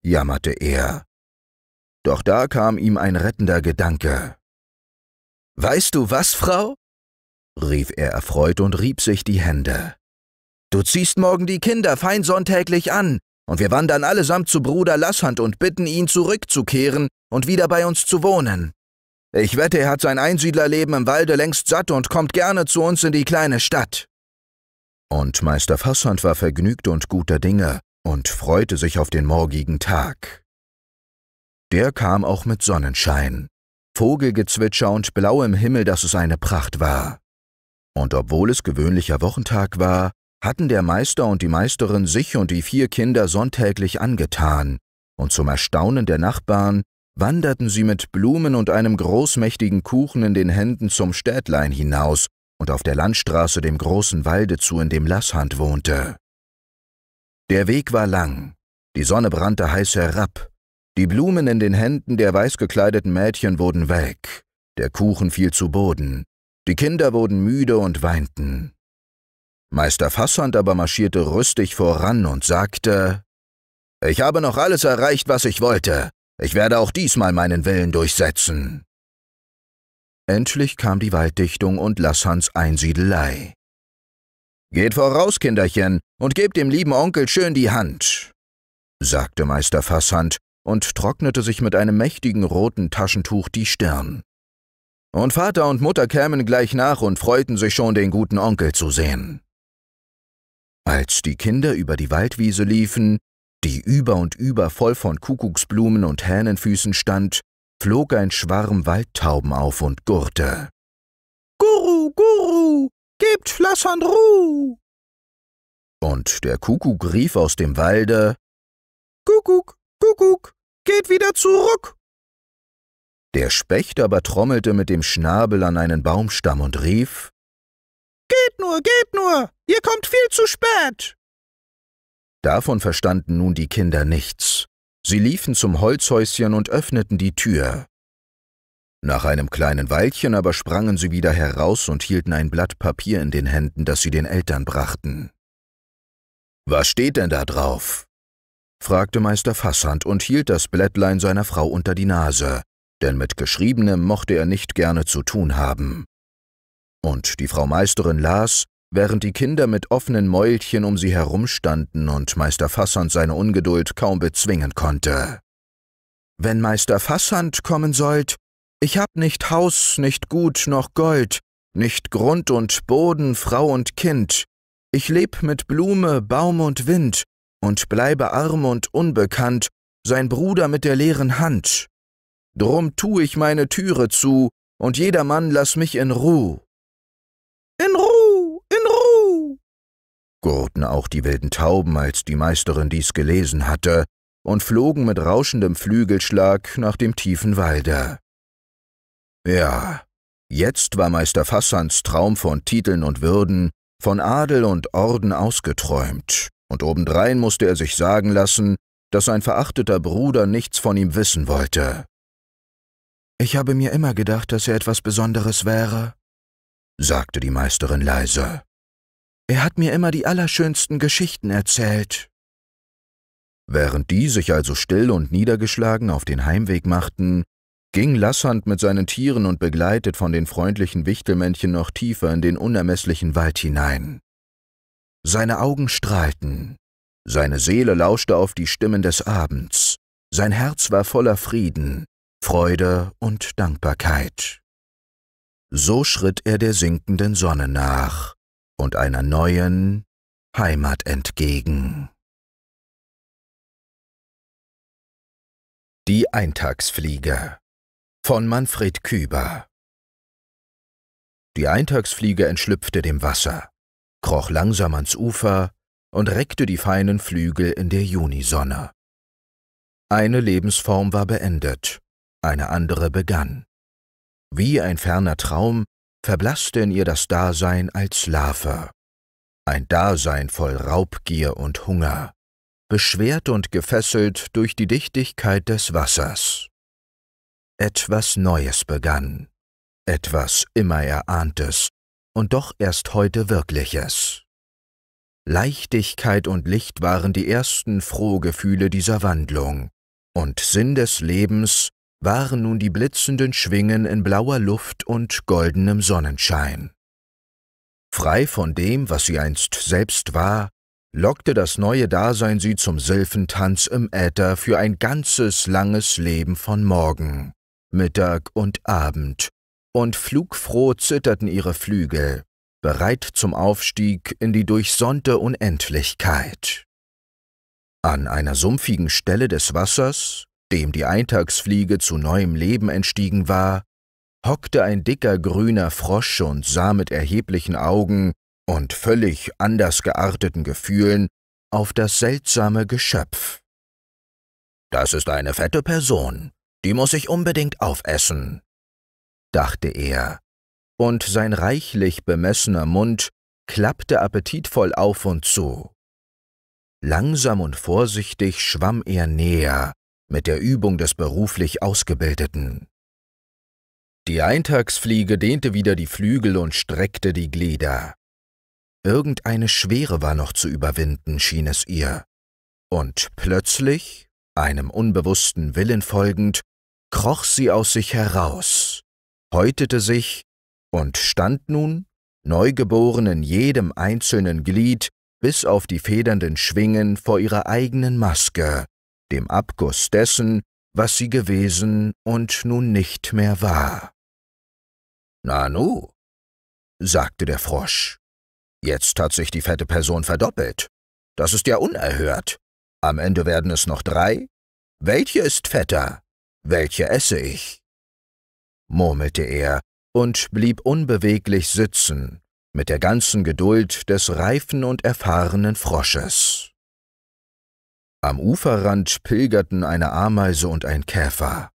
jammerte er. Doch da kam ihm ein rettender Gedanke. Weißt du was, Frau? rief er erfreut und rieb sich die Hände. Du ziehst morgen die Kinder fein sonntäglich an, und wir wandern allesamt zu Bruder Lasshand und bitten ihn zurückzukehren und wieder bei uns zu wohnen. Ich wette, er hat sein Einsiedlerleben im Walde längst satt und kommt gerne zu uns in die kleine Stadt. Und Meister Fasshand war vergnügt und guter Dinge und freute sich auf den morgigen Tag. Der kam auch mit Sonnenschein, Vogelgezwitscher und blauem Himmel, dass es eine Pracht war. Und obwohl es gewöhnlicher Wochentag war, hatten der Meister und die Meisterin sich und die vier Kinder sonntäglich angetan, und zum Erstaunen der Nachbarn wanderten sie mit Blumen und einem großmächtigen Kuchen in den Händen zum Städtlein hinaus und auf der Landstraße dem großen Walde zu, in dem Lasshand wohnte. Der Weg war lang, die Sonne brannte heiß herab, die Blumen in den Händen der weißgekleideten Mädchen wurden weg, der Kuchen fiel zu Boden, die Kinder wurden müde und weinten. Meister Fassand aber marschierte rüstig voran und sagte, »Ich habe noch alles erreicht, was ich wollte. Ich werde auch diesmal meinen Willen durchsetzen. Endlich kam die Walddichtung und Lassans Einsiedelei. Geht voraus, Kinderchen, und gebt dem lieben Onkel schön die Hand, sagte Meister Fasshand und trocknete sich mit einem mächtigen roten Taschentuch die Stirn. Und Vater und Mutter kämen gleich nach und freuten sich schon, den guten Onkel zu sehen. Als die Kinder über die Waldwiese liefen, die über und über voll von Kuckucksblumen und Hähnenfüßen stand, flog ein Schwarm Waldtauben auf und gurrte. Guru, Guru, gebt Lassand Ruh! Und der Kuckuck rief aus dem Walde, Kuckuck, Kuckuck, geht wieder zurück! Der Specht aber trommelte mit dem Schnabel an einen Baumstamm und rief, Geht nur, geht nur, ihr kommt viel zu spät! Davon verstanden nun die Kinder nichts. Sie liefen zum Holzhäuschen und öffneten die Tür. Nach einem kleinen Weilchen aber sprangen sie wieder heraus und hielten ein Blatt Papier in den Händen, das sie den Eltern brachten. Was steht denn da drauf? fragte Meister Fasshand und hielt das Blättlein seiner Frau unter die Nase, denn mit Geschriebenem mochte er nicht gerne zu tun haben. Und die Frau Meisterin las, während die Kinder mit offenen Mäulchen um sie herumstanden und Meister Fassand seine Ungeduld kaum bezwingen konnte. Wenn Meister Fassand kommen sollt, ich hab nicht Haus, nicht Gut, noch Gold, nicht Grund und Boden, Frau und Kind, ich leb mit Blume, Baum und Wind und bleibe arm und unbekannt, sein Bruder mit der leeren Hand. Drum tu ich meine Türe zu, und jedermann lass mich in Ruh. In Ruh! gurrten auch die wilden Tauben, als die Meisterin dies gelesen hatte, und flogen mit rauschendem Flügelschlag nach dem tiefen Walde. Ja, jetzt war Meister Fassans Traum von Titeln und Würden, von Adel und Orden ausgeträumt, und obendrein musste er sich sagen lassen, dass sein verachteter Bruder nichts von ihm wissen wollte. Ich habe mir immer gedacht, dass er etwas Besonderes wäre, sagte die Meisterin leise. Er hat mir immer die allerschönsten Geschichten erzählt. Während die sich also still und niedergeschlagen auf den Heimweg machten, ging Lassand mit seinen Tieren und begleitet von den freundlichen Wichtelmännchen noch tiefer in den unermesslichen Wald hinein. Seine Augen strahlten, seine Seele lauschte auf die Stimmen des Abends, sein Herz war voller Frieden, Freude und Dankbarkeit. So schritt er der sinkenden Sonne nach, und einer neuen Heimat entgegen. Die Eintagsfliege von Manfred Küber Die Eintagsfliege entschlüpfte dem Wasser, kroch langsam ans Ufer und reckte die feinen Flügel in der Junisonne. Eine Lebensform war beendet, eine andere begann. Wie ein ferner Traum verblasste in ihr das Dasein als Larve. Ein Dasein voll Raubgier und Hunger, beschwert und gefesselt durch die Dichtigkeit des Wassers. Etwas Neues begann, etwas immer Erahntes und doch erst heute Wirkliches. Leichtigkeit und Licht waren die ersten Frohgefühle dieser Wandlung, und Sinn des Lebens waren nun die blitzenden Schwingen in blauer Luft und goldenem Sonnenschein. Frei von dem, was sie einst selbst war, lockte das neue Dasein sie zum Silfentanz im Äther für ein ganzes langes Leben von Morgen, Mittag und Abend, und flugfroh zitterten ihre Flügel, bereit zum Aufstieg in die durchsonnte Unendlichkeit. An einer sumpfigen Stelle des Wassers, dem die Eintagsfliege zu neuem Leben entstiegen war, hockte ein dicker grüner Frosch und sah mit erheblichen Augen und völlig anders gearteten Gefühlen auf das seltsame Geschöpf. Das ist eine fette Person, die muss ich unbedingt aufessen, dachte er, und sein reichlich bemessener Mund klappte appetitvoll auf und zu. Langsam und vorsichtig schwamm er näher, mit der Übung des beruflich Ausgebildeten. Die Eintagsfliege dehnte wieder die Flügel und streckte die Glieder. Irgendeine Schwere war noch zu überwinden, schien es ihr. Und plötzlich, einem unbewussten Willen folgend, kroch sie aus sich heraus, häutete sich und stand nun, neugeboren in jedem einzelnen Glied, bis auf die federnden Schwingen vor ihrer eigenen Maske, dem Abguss dessen, was sie gewesen und nun nicht mehr war. Nanu, sagte der Frosch, jetzt hat sich die fette Person verdoppelt. Das ist ja unerhört. Am Ende werden es noch drei. Welche ist fetter? Welche esse ich? murmelte er und blieb unbeweglich sitzen, mit der ganzen Geduld des reifen und erfahrenen Frosches. Am Uferrand pilgerten eine Ameise und ein Käfer.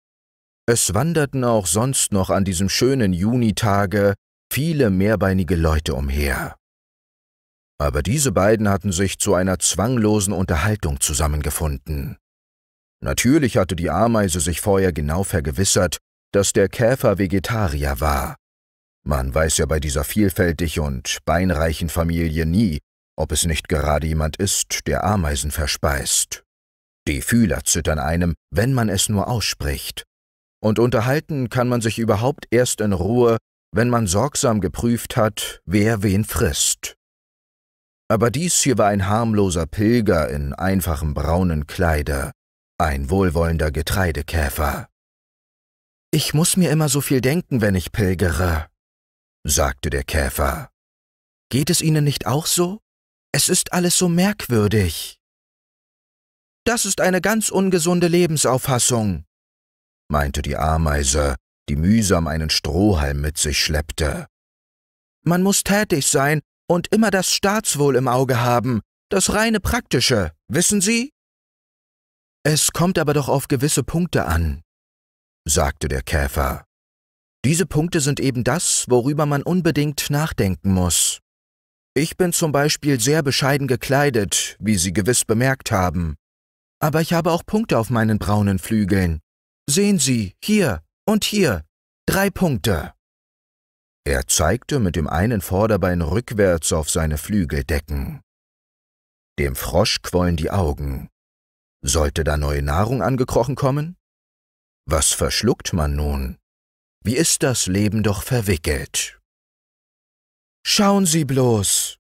Es wanderten auch sonst noch an diesem schönen Junitage viele mehrbeinige Leute umher. Aber diese beiden hatten sich zu einer zwanglosen Unterhaltung zusammengefunden. Natürlich hatte die Ameise sich vorher genau vergewissert, dass der Käfer Vegetarier war. Man weiß ja bei dieser vielfältig und beinreichen Familie nie, ob es nicht gerade jemand ist, der Ameisen verspeist. Die Fühler zittern einem, wenn man es nur ausspricht. Und unterhalten kann man sich überhaupt erst in Ruhe, wenn man sorgsam geprüft hat, wer wen frisst. Aber dies hier war ein harmloser Pilger in einfachem braunen Kleide, ein wohlwollender Getreidekäfer. Ich muss mir immer so viel denken, wenn ich pilgere, sagte der Käfer. Geht es Ihnen nicht auch so? Es ist alles so merkwürdig. Das ist eine ganz ungesunde Lebensauffassung, meinte die Ameise, die mühsam einen Strohhalm mit sich schleppte. Man muss tätig sein und immer das Staatswohl im Auge haben, das reine Praktische, wissen Sie? Es kommt aber doch auf gewisse Punkte an, sagte der Käfer. Diese Punkte sind eben das, worüber man unbedingt nachdenken muss. Ich bin zum Beispiel sehr bescheiden gekleidet, wie Sie gewiss bemerkt haben. Aber ich habe auch Punkte auf meinen braunen Flügeln. Sehen Sie, hier und hier, drei Punkte. Er zeigte mit dem einen Vorderbein rückwärts auf seine Flügeldecken. Dem Frosch quollen die Augen. Sollte da neue Nahrung angekrochen kommen? Was verschluckt man nun? Wie ist das Leben doch verwickelt? Schauen Sie bloß,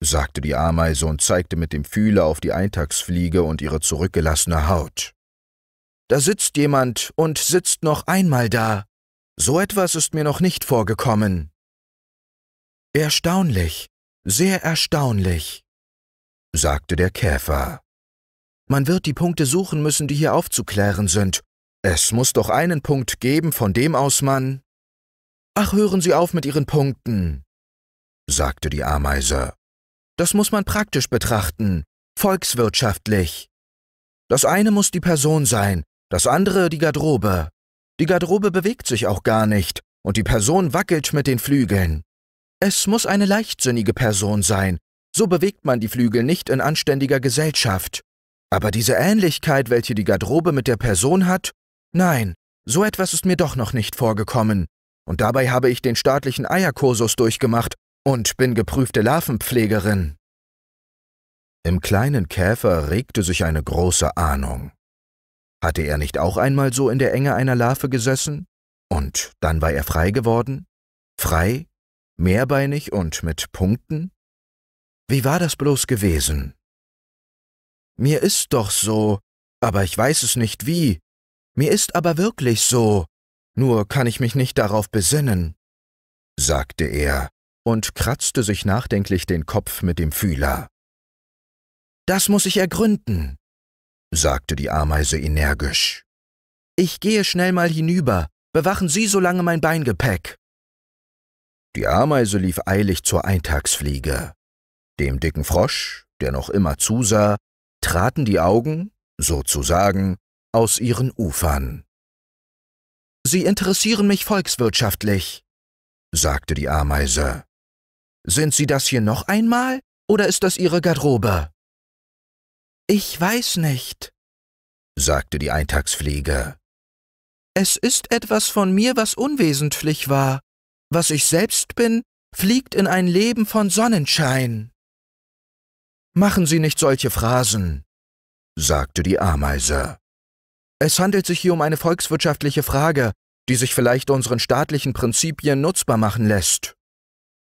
sagte die Ameise und zeigte mit dem Fühler auf die Eintagsfliege und ihre zurückgelassene Haut. Da sitzt jemand und sitzt noch einmal da. So etwas ist mir noch nicht vorgekommen. Erstaunlich, sehr erstaunlich, sagte der Käfer. Man wird die Punkte suchen müssen, die hier aufzuklären sind. Es muss doch einen Punkt geben, von dem aus man. Ach, hören Sie auf mit Ihren Punkten, sagte die Ameise. Das muss man praktisch betrachten, volkswirtschaftlich. Das eine muss die Person sein, das andere die Garderobe. Die Garderobe bewegt sich auch gar nicht, und die Person wackelt mit den Flügeln. Es muss eine leichtsinnige Person sein, so bewegt man die Flügel nicht in anständiger Gesellschaft. Aber diese Ähnlichkeit, welche die Garderobe mit der Person hat, nein, so etwas ist mir doch noch nicht vorgekommen, und dabei habe ich den staatlichen Eierkursus durchgemacht und bin geprüfte Larvenpflegerin. Im kleinen Käfer regte sich eine große Ahnung. Hatte er nicht auch einmal so in der Enge einer Larve gesessen? Und dann war er frei geworden? Frei, mehrbeinig und mit Punkten? Wie war das bloß gewesen? Mir ist doch so, aber ich weiß es nicht wie. Mir ist aber wirklich so, nur kann ich mich nicht darauf besinnen, sagte er und kratzte sich nachdenklich den Kopf mit dem Fühler. Das muss ich ergründen, sagte die Ameise energisch. Ich gehe schnell mal hinüber, bewachen Sie solange mein Beingepäck. Die Ameise lief eilig zur Eintagsfliege. Dem dicken Frosch, der noch immer zusah, traten die Augen, sozusagen, aus ihren Ufern. Sie interessieren mich volkswirtschaftlich, sagte die Ameise. Sind Sie das hier noch einmal oder ist das Ihre Garderobe? Ich weiß nicht, sagte die Eintagspflege. Es ist etwas von mir, was unwesentlich war. Was ich selbst bin, fliegt in ein Leben von Sonnenschein. Machen Sie nicht solche Phrasen, sagte die Ameise. Es handelt sich hier um eine volkswirtschaftliche Frage, die sich vielleicht unseren staatlichen Prinzipien nutzbar machen lässt.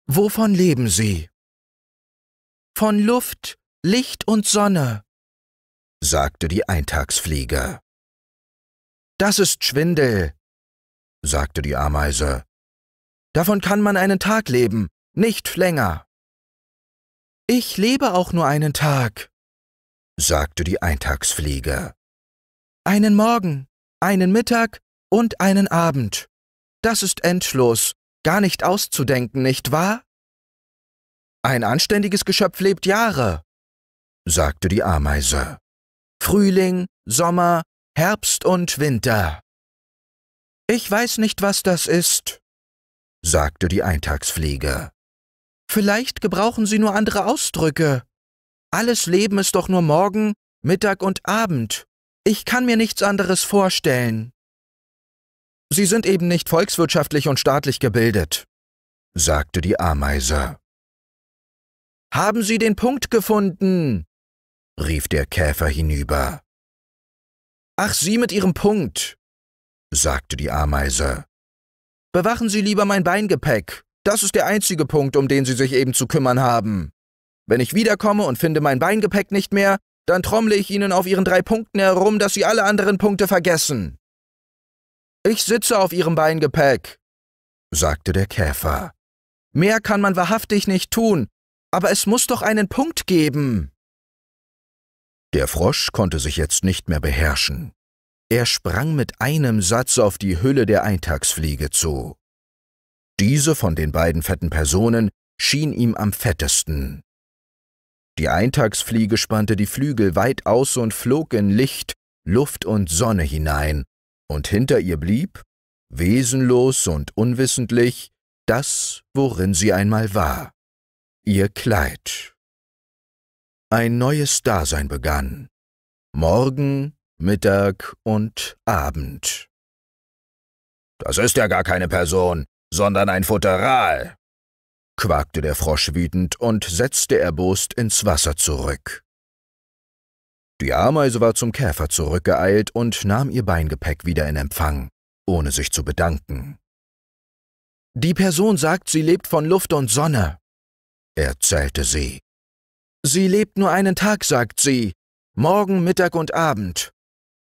Wovon leben Sie? Von Luft, Licht und Sonne, sagte die Eintagsfliege. Das ist Schwindel, sagte die Ameise. Davon kann man einen Tag leben, nicht länger. Ich lebe auch nur einen Tag, sagte die Eintagsfliege. Einen Morgen, einen Mittag und einen Abend. Das ist endlos, Gar nicht auszudenken, nicht wahr? Ein anständiges Geschöpf lebt Jahre, sagte die Ameise. Frühling, Sommer, Herbst und Winter. Ich weiß nicht, was das ist, sagte die Eintagsfliege. Vielleicht gebrauchen Sie nur andere Ausdrücke. Alles Leben ist doch nur morgen, Mittag und Abend. Ich kann mir nichts anderes vorstellen. Sie sind eben nicht volkswirtschaftlich und staatlich gebildet, sagte die Ameise. Haben Sie den Punkt gefunden? rief der Käfer hinüber. Ach, Sie mit Ihrem Punkt, sagte die Ameise. Bewachen Sie lieber mein Beingepäck. Das ist der einzige Punkt, um den Sie sich eben zu kümmern haben. Wenn ich wiederkomme und finde mein Beingepäck nicht mehr, dann trommle ich Ihnen auf Ihren drei Punkten herum, dass Sie alle anderen Punkte vergessen. Ich sitze auf ihrem Beingepäck, sagte der Käfer. Mehr kann man wahrhaftig nicht tun, aber es muss doch einen Punkt geben. Der Frosch konnte sich jetzt nicht mehr beherrschen. Er sprang mit einem Satz auf die Hülle der Eintagsfliege zu. Diese von den beiden fetten Personen schien ihm am fettesten. Die Eintagsfliege spannte die Flügel weit aus und flog in Licht, Luft und Sonne hinein, und hinter ihr blieb, wesenlos und unwissentlich, das, worin sie einmal war, ihr Kleid. Ein neues Dasein begann. Morgen, Mittag und Abend. Das ist ja gar keine Person, sondern ein Futteral, quakte der Frosch wütend und setzte erbost ins Wasser zurück. Die Ameise war zum Käfer zurückgeeilt und nahm ihr Beingepäck wieder in Empfang, ohne sich zu bedanken. Die Person sagt, sie lebt von Luft und Sonne, erzählte sie. Sie lebt nur einen Tag, sagt sie, morgen, Mittag und Abend.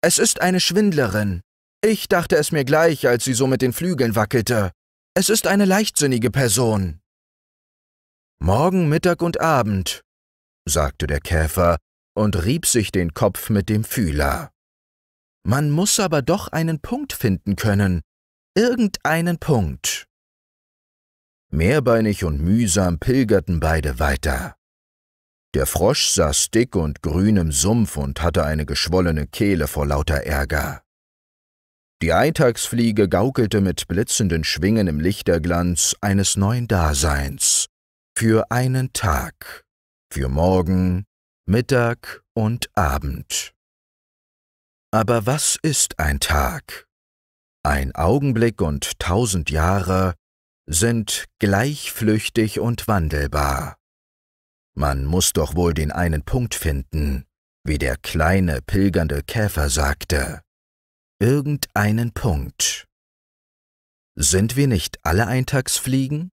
Es ist eine Schwindlerin. Ich dachte es mir gleich, als sie so mit den Flügeln wackelte. Es ist eine leichtsinnige Person. Morgen, Mittag und Abend, sagte der Käfer und rieb sich den Kopf mit dem Fühler. Man muss aber doch einen Punkt finden können, irgendeinen Punkt. Mehrbeinig und mühsam pilgerten beide weiter. Der Frosch saß dick und grün im Sumpf und hatte eine geschwollene Kehle vor lauter Ärger. Die Eintagsfliege gaukelte mit blitzenden Schwingen im Lichterglanz eines neuen Daseins. Für einen Tag, für morgen, Mittag und Abend. Aber was ist ein Tag? Ein Augenblick und tausend Jahre sind gleichflüchtig und wandelbar. Man muss doch wohl den einen Punkt finden, wie der kleine pilgernde Käfer sagte. Irgendeinen Punkt. Sind wir nicht alle Eintagsfliegen?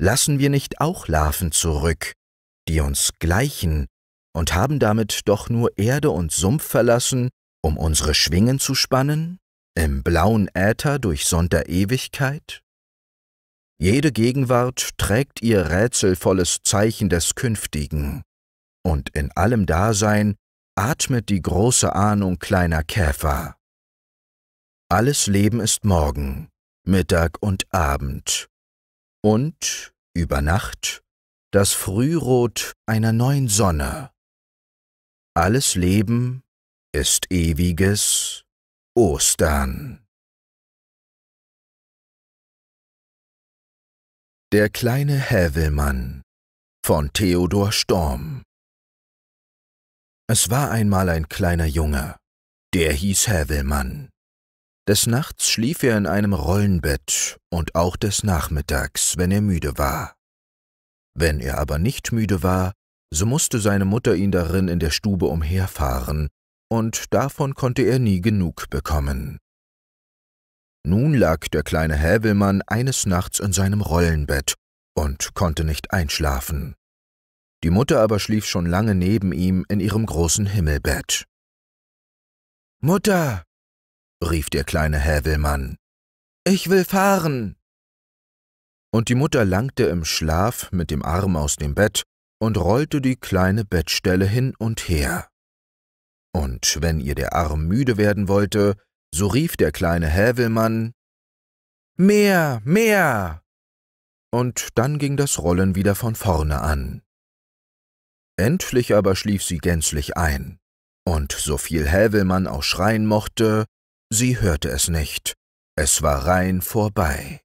Lassen wir nicht auch Larven zurück, die uns gleichen und haben damit doch nur Erde und Sumpf verlassen, um unsere Schwingen zu spannen, im blauen Äther durch Sonderewigkeit? Jede Gegenwart trägt ihr rätselvolles Zeichen des Künftigen, und in allem Dasein atmet die große Ahnung kleiner Käfer. Alles Leben ist Morgen, Mittag und Abend, und, über Nacht, das Frührot einer neuen Sonne. Alles Leben ist ewiges Ostern. Der kleine Hävelmann von Theodor Storm Es war einmal ein kleiner Junge, der hieß Hävelmann. Des Nachts schlief er in einem Rollenbett und auch des Nachmittags, wenn er müde war. Wenn er aber nicht müde war, so musste seine Mutter ihn darin in der Stube umherfahren, und davon konnte er nie genug bekommen. Nun lag der kleine Häwelmann eines Nachts in seinem Rollenbett und konnte nicht einschlafen. Die Mutter aber schlief schon lange neben ihm in ihrem großen Himmelbett. Mutter, rief der kleine Häwelmann, ich will fahren. Und die Mutter langte im Schlaf mit dem Arm aus dem Bett und rollte die kleine Bettstelle hin und her. Und wenn ihr der Arm müde werden wollte, so rief der kleine Hävelmann Mehr, mehr. Und dann ging das Rollen wieder von vorne an. Endlich aber schlief sie gänzlich ein, und so viel Hävelmann auch schreien mochte, sie hörte es nicht, es war rein vorbei.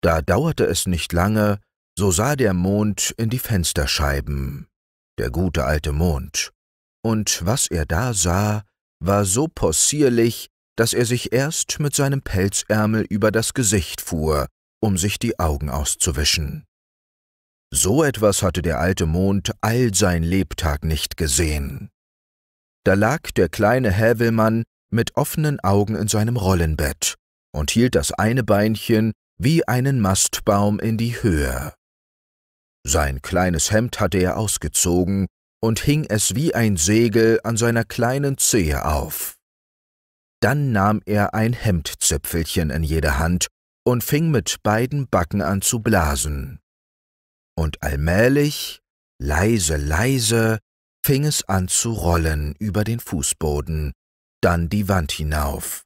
Da dauerte es nicht lange, so sah der Mond in die Fensterscheiben, der gute alte Mond, und was er da sah, war so possierlich, dass er sich erst mit seinem Pelzärmel über das Gesicht fuhr, um sich die Augen auszuwischen. So etwas hatte der alte Mond all sein Lebtag nicht gesehen. Da lag der kleine Hävelmann mit offenen Augen in seinem Rollenbett und hielt das eine Beinchen wie einen Mastbaum in die Höhe. Sein kleines Hemd hatte er ausgezogen und hing es wie ein Segel an seiner kleinen Zehe auf. Dann nahm er ein Hemdzipfelchen in jede Hand und fing mit beiden Backen an zu blasen. Und allmählich, leise, leise, fing es an zu rollen über den Fußboden, dann die Wand hinauf,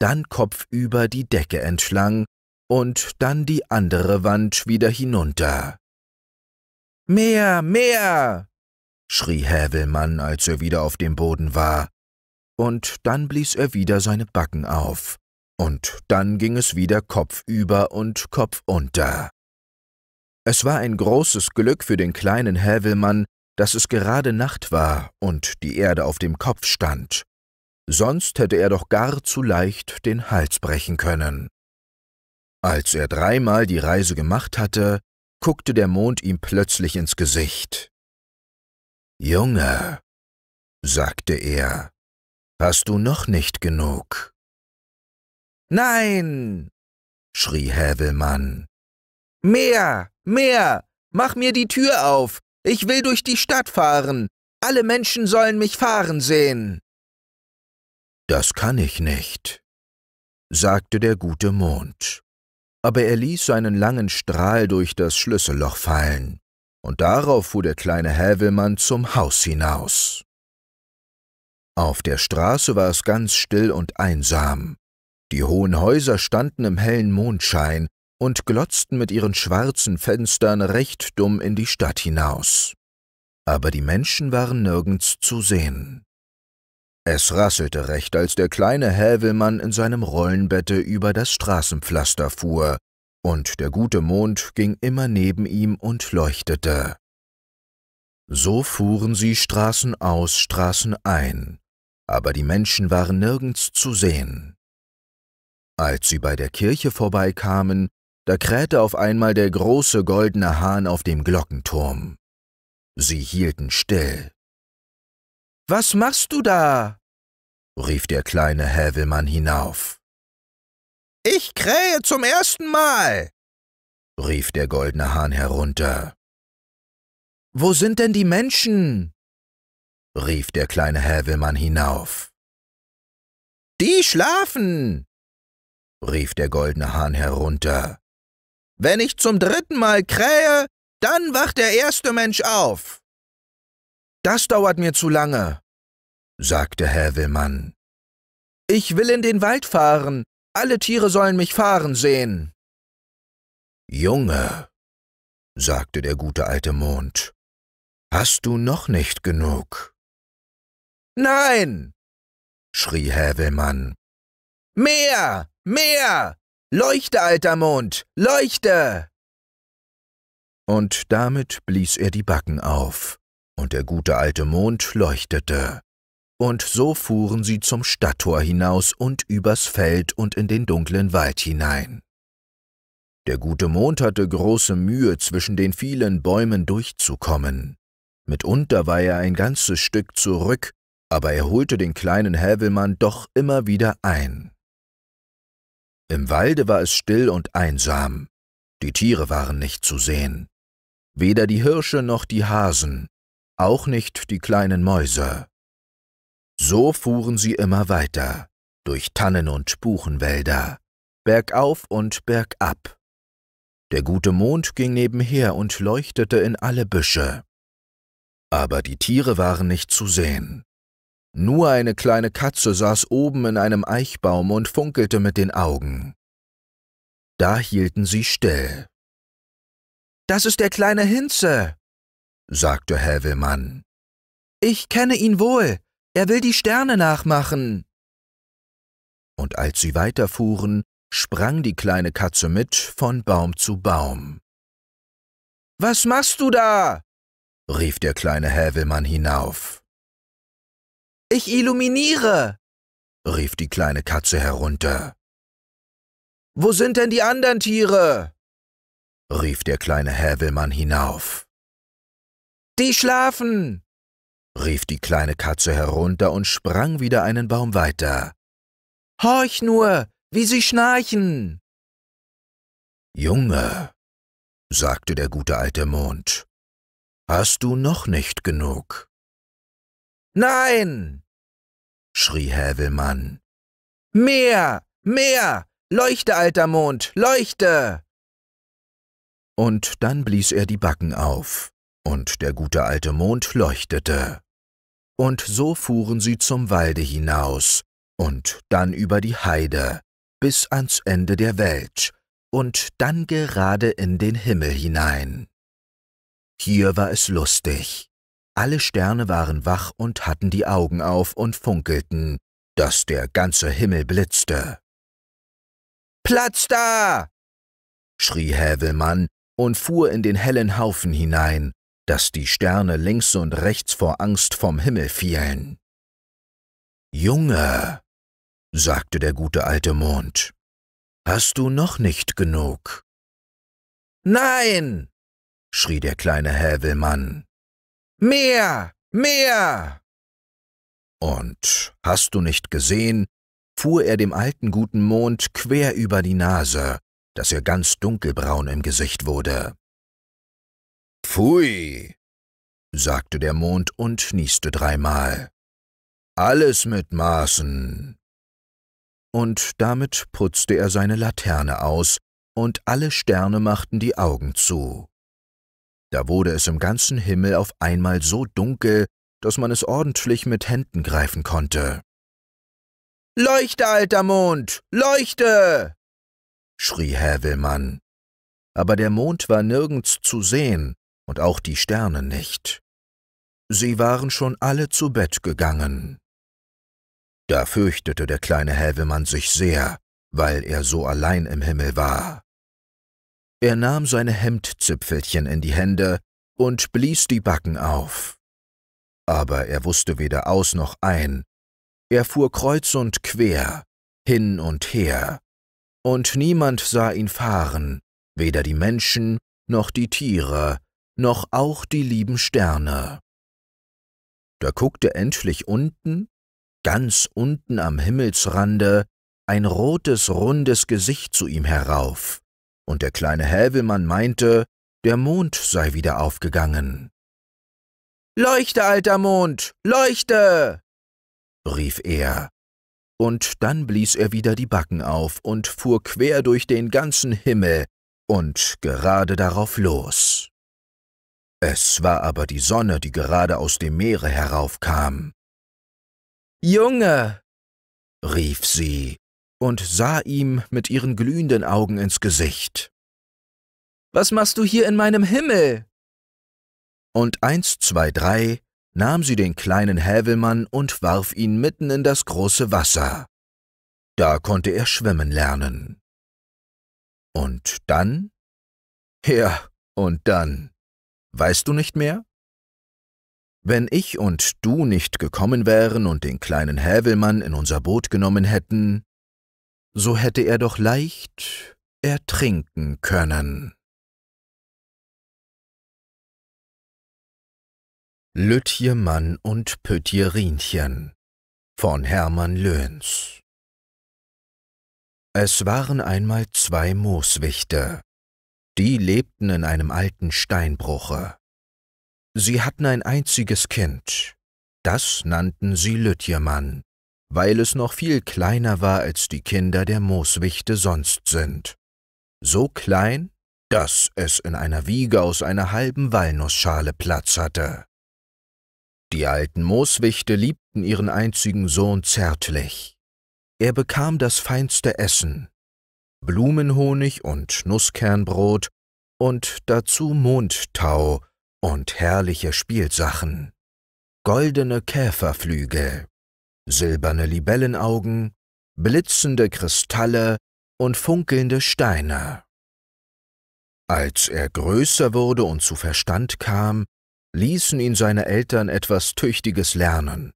dann kopfüber die Decke entlang und dann die andere Wand wieder hinunter. Mehr, mehr! schrie Hävelmann, als er wieder auf dem Boden war. Und dann blies er wieder seine Backen auf. Und dann ging es wieder kopfüber und kopfunter. Es war ein großes Glück für den kleinen Hävelmann, dass es gerade Nacht war und die Erde auf dem Kopf stand. Sonst hätte er doch gar zu leicht den Hals brechen können. Als er dreimal die Reise gemacht hatte, guckte der Mond ihm plötzlich ins Gesicht. Junge, sagte er, hast du noch nicht genug? Nein, schrie Hävelmann. Mehr, mehr, mach mir die Tür auf, ich will durch die Stadt fahren, alle Menschen sollen mich fahren sehen. Das kann ich nicht, sagte der gute Mond aber er ließ seinen langen Strahl durch das Schlüsselloch fallen, und darauf fuhr der kleine Hävelmann zum Haus hinaus. Auf der Straße war es ganz still und einsam. Die hohen Häuser standen im hellen Mondschein und glotzten mit ihren schwarzen Fenstern recht dumm in die Stadt hinaus. Aber die Menschen waren nirgends zu sehen. Es rasselte recht, als der kleine Hävelmann in seinem Rollenbette über das Straßenpflaster fuhr, und der gute Mond ging immer neben ihm und leuchtete. So fuhren sie Straßen aus, Straßen ein, aber die Menschen waren nirgends zu sehen. Als sie bei der Kirche vorbeikamen, da krähte auf einmal der große goldene Hahn auf dem Glockenturm. Sie hielten still. Was machst du da? rief der kleine Hävelmann hinauf. Ich krähe zum ersten Mal, rief der goldene Hahn herunter. Wo sind denn die Menschen? rief der kleine Hävelmann hinauf. Die schlafen, rief der goldene Hahn herunter. Wenn ich zum dritten Mal krähe, dann wacht der erste Mensch auf. Das dauert mir zu lange, sagte Hävelmann. Ich will in den Wald fahren. Alle Tiere sollen mich fahren sehen. Junge, sagte der gute alte Mond, hast du noch nicht genug? Nein, schrie Hävelmann. Mehr, mehr! Leuchte, alter Mond, leuchte! Und damit blies er die Backen auf und der gute alte Mond leuchtete. Und so fuhren sie zum Stadttor hinaus und übers Feld und in den dunklen Wald hinein. Der gute Mond hatte große Mühe, zwischen den vielen Bäumen durchzukommen. Mitunter war er ein ganzes Stück zurück, aber er holte den kleinen Hävelmann doch immer wieder ein. Im Walde war es still und einsam. Die Tiere waren nicht zu sehen. Weder die Hirsche noch die Hasen, auch nicht die kleinen Mäuse. So fuhren sie immer weiter, durch Tannen und Buchenwälder, bergauf und bergab. Der gute Mond ging nebenher und leuchtete in alle Büsche. Aber die Tiere waren nicht zu sehen. Nur eine kleine Katze saß oben in einem Eichbaum und funkelte mit den Augen. Da hielten sie still. Das ist der kleine Hinze, sagte Hävelmann. Ich kenne ihn wohl. Er will die Sterne nachmachen. Und als sie weiterfuhren, sprang die kleine Katze mit von Baum zu Baum. Was machst du da? rief der kleine Hävelmann hinauf. Ich illuminiere, rief die kleine Katze herunter. Wo sind denn die anderen Tiere? rief der kleine Hävelmann hinauf. Die schlafen! rief die kleine Katze herunter und sprang wieder einen Baum weiter. Horch nur, wie sie schnarchen! Junge, sagte der gute alte Mond, hast du noch nicht genug? Nein! schrie Hävelmann. Mehr, mehr! Leuchte, alter Mond, leuchte! Und dann blies er die Backen auf und der gute alte Mond leuchtete. Und so fuhren sie zum Walde hinaus und dann über die Heide bis ans Ende der Welt und dann gerade in den Himmel hinein. Hier war es lustig. Alle Sterne waren wach und hatten die Augen auf und funkelten, dass der ganze Himmel blitzte. Platz da! schrie Hävelmann und fuhr in den hellen Haufen hinein, dass die Sterne links und rechts vor Angst vom Himmel fielen. Junge, sagte der gute alte Mond, hast du noch nicht genug? Nein, schrie der kleine Hävelmann. Mehr, mehr! Und hast du nicht gesehen, fuhr er dem alten guten Mond quer über die Nase, dass er ganz dunkelbraun im Gesicht wurde. Pfui, sagte der Mond und nieste dreimal. Alles mit Maßen. Und damit putzte er seine Laterne aus, und alle Sterne machten die Augen zu. Da wurde es im ganzen Himmel auf einmal so dunkel, dass man es ordentlich mit Händen greifen konnte. Leuchte, alter Mond, leuchte! schrie Hävelmann. Aber der Mond war nirgends zu sehen, und auch die Sterne nicht. Sie waren schon alle zu Bett gegangen. Da fürchtete der kleine Hävemann sich sehr, weil er so allein im Himmel war. Er nahm seine Hemdzipfelchen in die Hände und blies die Backen auf. Aber er wusste weder aus noch ein. Er fuhr kreuz und quer, hin und her, und niemand sah ihn fahren, weder die Menschen noch die Tiere, noch auch die lieben Sterne. Da guckte endlich unten, ganz unten am Himmelsrande, ein rotes, rundes Gesicht zu ihm herauf, und der kleine Hävelmann meinte, der Mond sei wieder aufgegangen. Leuchte, alter Mond, leuchte! rief er. Und dann blies er wieder die Backen auf und fuhr quer durch den ganzen Himmel und gerade darauf los. Es war aber die Sonne, die gerade aus dem Meere heraufkam. Junge, rief sie und sah ihm mit ihren glühenden Augen ins Gesicht. Was machst du hier in meinem Himmel? Und eins, zwei, drei nahm sie den kleinen Hävelmann und warf ihn mitten in das große Wasser. Da konnte er schwimmen lernen. Und dann? Ja, und dann. Weißt du nicht mehr? Wenn ich und du nicht gekommen wären und den kleinen Hävelmann in unser Boot genommen hätten, so hätte er doch leicht ertrinken können. Lüttje Mann und Pütje Rienchen von Hermann Löhns Es waren einmal zwei Mooswichte, die lebten in einem alten Steinbruche. Sie hatten ein einziges Kind. Das nannten sie Lütjemann, weil es noch viel kleiner war als die Kinder der Mooswichte sonst sind. So klein, dass es in einer Wiege aus einer halben Walnussschale Platz hatte. Die alten Mooswichte liebten ihren einzigen Sohn zärtlich. Er bekam das feinste Essen, Blumenhonig und Nusskernbrot und dazu Mondtau und herrliche Spielsachen, goldene Käferflügel, silberne Libellenaugen, blitzende Kristalle und funkelnde Steine. Als er größer wurde und zu Verstand kam, ließen ihn seine Eltern etwas Tüchtiges lernen.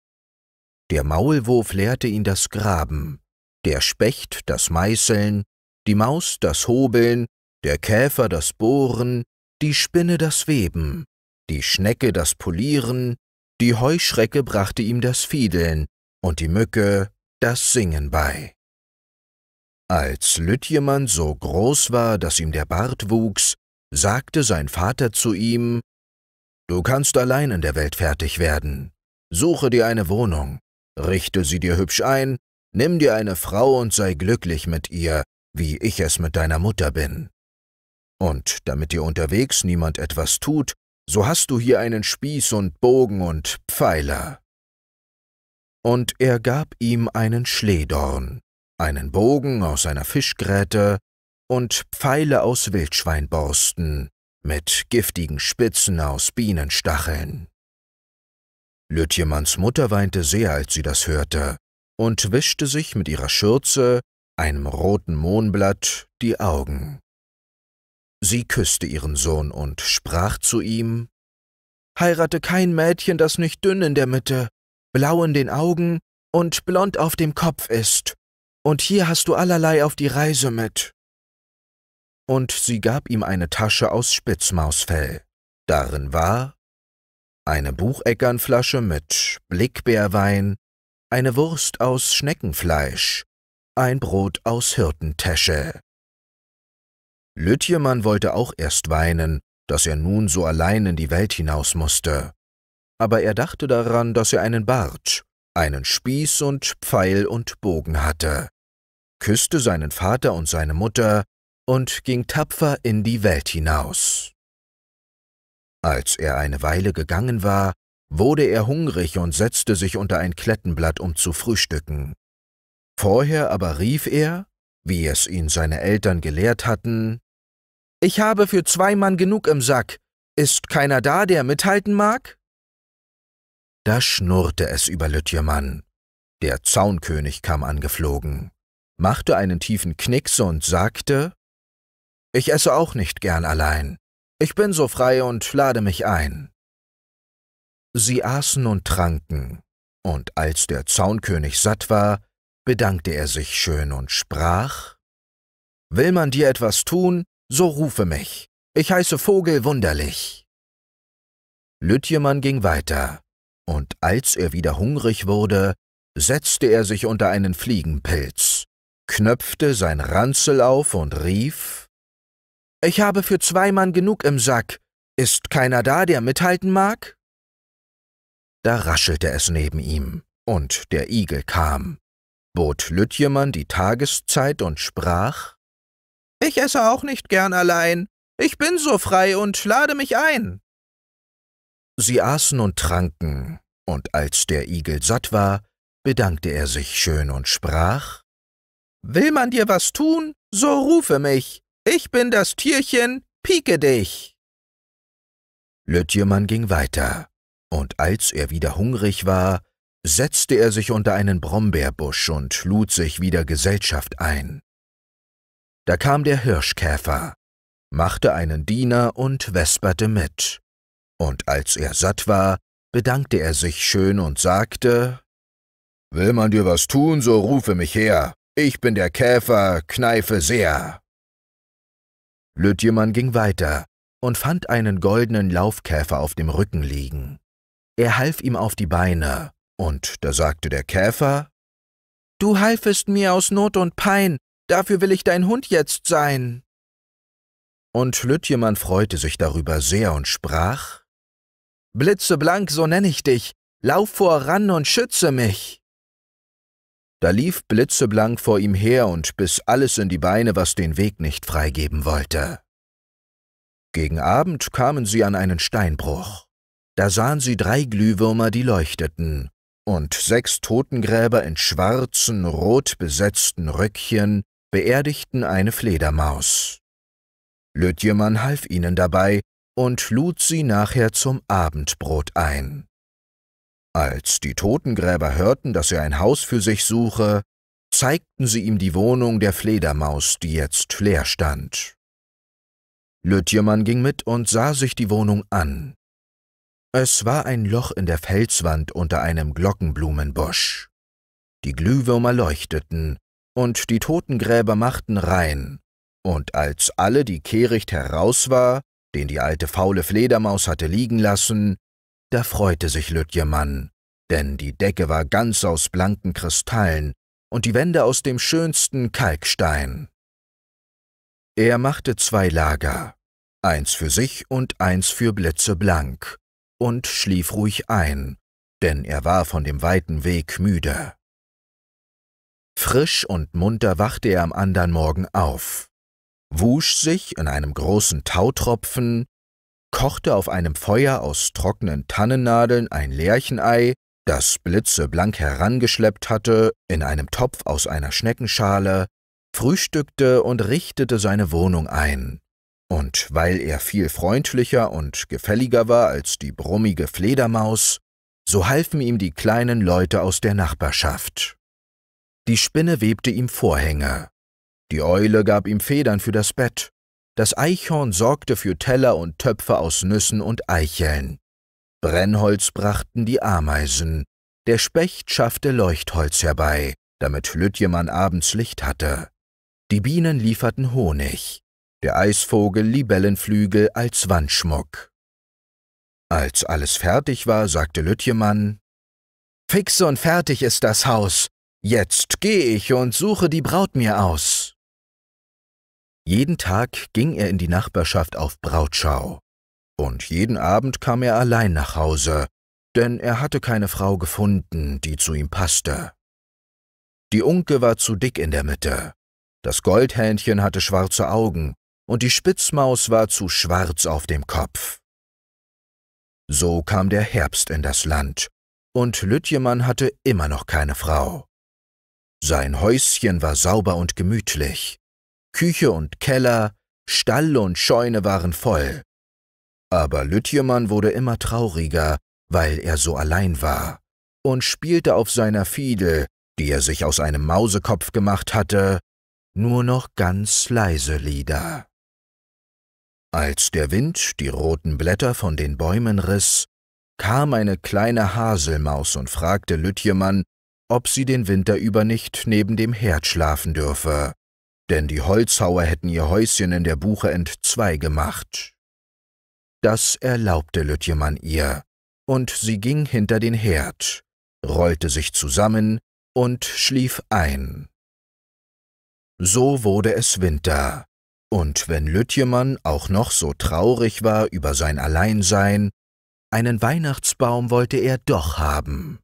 Der Maulwurf lehrte ihn das Graben, der Specht das Meißeln, die Maus das Hobeln, der Käfer das Bohren, die Spinne das Weben, die Schnecke das Polieren, die Heuschrecke brachte ihm das Fiedeln und die Mücke das Singen bei. Als Lütjemann so groß war, dass ihm der Bart wuchs, sagte sein Vater zu ihm, Du kannst allein in der Welt fertig werden. Suche dir eine Wohnung, richte sie dir hübsch ein, nimm dir eine Frau und sei glücklich mit ihr, wie ich es mit deiner Mutter bin. Und damit dir unterwegs niemand etwas tut, so hast du hier einen Spieß und Bogen und Pfeiler. Und er gab ihm einen Schlehdorn, einen Bogen aus einer Fischgräte und Pfeile aus Wildschweinborsten mit giftigen Spitzen aus Bienenstacheln. Lütjemanns Mutter weinte sehr, als sie das hörte, und wischte sich mit ihrer Schürze einem roten Mohnblatt, die Augen. Sie küsste ihren Sohn und sprach zu ihm Heirate kein Mädchen, das nicht dünn in der Mitte, blau in den Augen und blond auf dem Kopf ist, und hier hast du allerlei auf die Reise mit. Und sie gab ihm eine Tasche aus Spitzmausfell. Darin war eine Bucheckernflasche mit Blickbeerwein, eine Wurst aus Schneckenfleisch, ein Brot aus Hirtentäsche. Lütjemann wollte auch erst weinen, dass er nun so allein in die Welt hinaus musste. Aber er dachte daran, dass er einen Bart, einen Spieß und Pfeil und Bogen hatte, küsste seinen Vater und seine Mutter und ging tapfer in die Welt hinaus. Als er eine Weile gegangen war, wurde er hungrig und setzte sich unter ein Klettenblatt, um zu frühstücken. Vorher aber rief er, wie es ihn seine Eltern gelehrt hatten, Ich habe für zwei Mann genug im Sack. Ist keiner da, der mithalten mag? Da schnurrte es über Lütjemann. Der Zaunkönig kam angeflogen, machte einen tiefen Knicks und sagte, Ich esse auch nicht gern allein. Ich bin so frei und lade mich ein. Sie aßen und tranken, und als der Zaunkönig satt war, bedankte er sich schön und sprach Will man dir etwas tun, so rufe mich. Ich heiße Vogel wunderlich. Lütjemann ging weiter, und als er wieder hungrig wurde, setzte er sich unter einen Fliegenpilz, knöpfte sein Ranzel auf und rief Ich habe für zwei Mann genug im Sack. Ist keiner da, der mithalten mag? Da raschelte es neben ihm, und der Igel kam, Bot Lüttjemann die Tageszeit und sprach Ich esse auch nicht gern allein, ich bin so frei und lade mich ein. Sie aßen und tranken, und als der Igel satt war, bedankte er sich schön und sprach Will man dir was tun, so rufe mich, ich bin das Tierchen, pieke dich. Lüttjemann ging weiter, und als er wieder hungrig war, setzte er sich unter einen Brombeerbusch und lud sich wieder Gesellschaft ein. Da kam der Hirschkäfer, machte einen Diener und vesperte mit. Und als er satt war, bedankte er sich schön und sagte, Will man dir was tun, so rufe mich her. Ich bin der Käfer, kneife sehr. Lütjemann ging weiter und fand einen goldenen Laufkäfer auf dem Rücken liegen. Er half ihm auf die Beine und da sagte der Käfer Du halfest mir aus Not und Pein, dafür will ich dein Hund jetzt sein. Und Lütjemann freute sich darüber sehr und sprach Blitzeblank, so nenne ich dich, lauf voran und schütze mich. Da lief Blitzeblank vor ihm her und biss alles in die Beine, was den Weg nicht freigeben wollte. Gegen Abend kamen sie an einen Steinbruch. Da sahen sie drei Glühwürmer, die leuchteten, und sechs Totengräber in schwarzen, rot besetzten Röckchen beerdigten eine Fledermaus. Lütjemann half ihnen dabei und lud sie nachher zum Abendbrot ein. Als die Totengräber hörten, dass er ein Haus für sich suche, zeigten sie ihm die Wohnung der Fledermaus, die jetzt leer stand. Lütjemann ging mit und sah sich die Wohnung an. Es war ein Loch in der Felswand unter einem Glockenblumenbusch. Die Glühwürmer leuchteten, und die Totengräber machten rein, und als alle die Kehricht heraus war, den die alte faule Fledermaus hatte liegen lassen, da freute sich Lütjemann, denn die Decke war ganz aus blanken Kristallen und die Wände aus dem schönsten Kalkstein. Er machte zwei Lager, eins für sich und eins für Blitzeblank, und schlief ruhig ein, denn er war von dem weiten Weg müde. Frisch und munter wachte er am andern Morgen auf, wusch sich in einem großen Tautropfen, kochte auf einem Feuer aus trockenen Tannennadeln ein Lerchenei, das Blitze blank herangeschleppt hatte, in einem Topf aus einer Schneckenschale, frühstückte und richtete seine Wohnung ein, und weil er viel freundlicher und gefälliger war als die brummige Fledermaus, so halfen ihm die kleinen Leute aus der Nachbarschaft. Die Spinne webte ihm Vorhänge, die Eule gab ihm Federn für das Bett, das Eichhorn sorgte für Teller und Töpfe aus Nüssen und Eicheln, Brennholz brachten die Ameisen, der Specht schaffte Leuchtholz herbei, damit Lütjemann abends Licht hatte, die Bienen lieferten Honig, der Eisvogel Libellenflügel als Wandschmuck. Als alles fertig war, sagte Lütjemann, Fix und fertig ist das Haus. Jetzt geh ich und suche die Braut mir aus. Jeden Tag ging er in die Nachbarschaft auf Brautschau. Und jeden Abend kam er allein nach Hause, denn er hatte keine Frau gefunden, die zu ihm passte. Die Unke war zu dick in der Mitte. Das Goldhähnchen hatte schwarze Augen und die Spitzmaus war zu schwarz auf dem Kopf. So kam der Herbst in das Land, und Lütjemann hatte immer noch keine Frau. Sein Häuschen war sauber und gemütlich. Küche und Keller, Stall und Scheune waren voll. Aber Lütjemann wurde immer trauriger, weil er so allein war, und spielte auf seiner Fiedel, die er sich aus einem Mausekopf gemacht hatte, nur noch ganz leise Lieder. Als der Wind die roten Blätter von den Bäumen riss, kam eine kleine Haselmaus und fragte Lütjemann, ob sie den Winter über nicht neben dem Herd schlafen dürfe, denn die Holzhauer hätten ihr Häuschen in der Buche entzwei gemacht. Das erlaubte Lütjemann ihr, und sie ging hinter den Herd, rollte sich zusammen und schlief ein. So wurde es Winter, und wenn Lüttjemann auch noch so traurig war über sein Alleinsein, einen Weihnachtsbaum wollte er doch haben.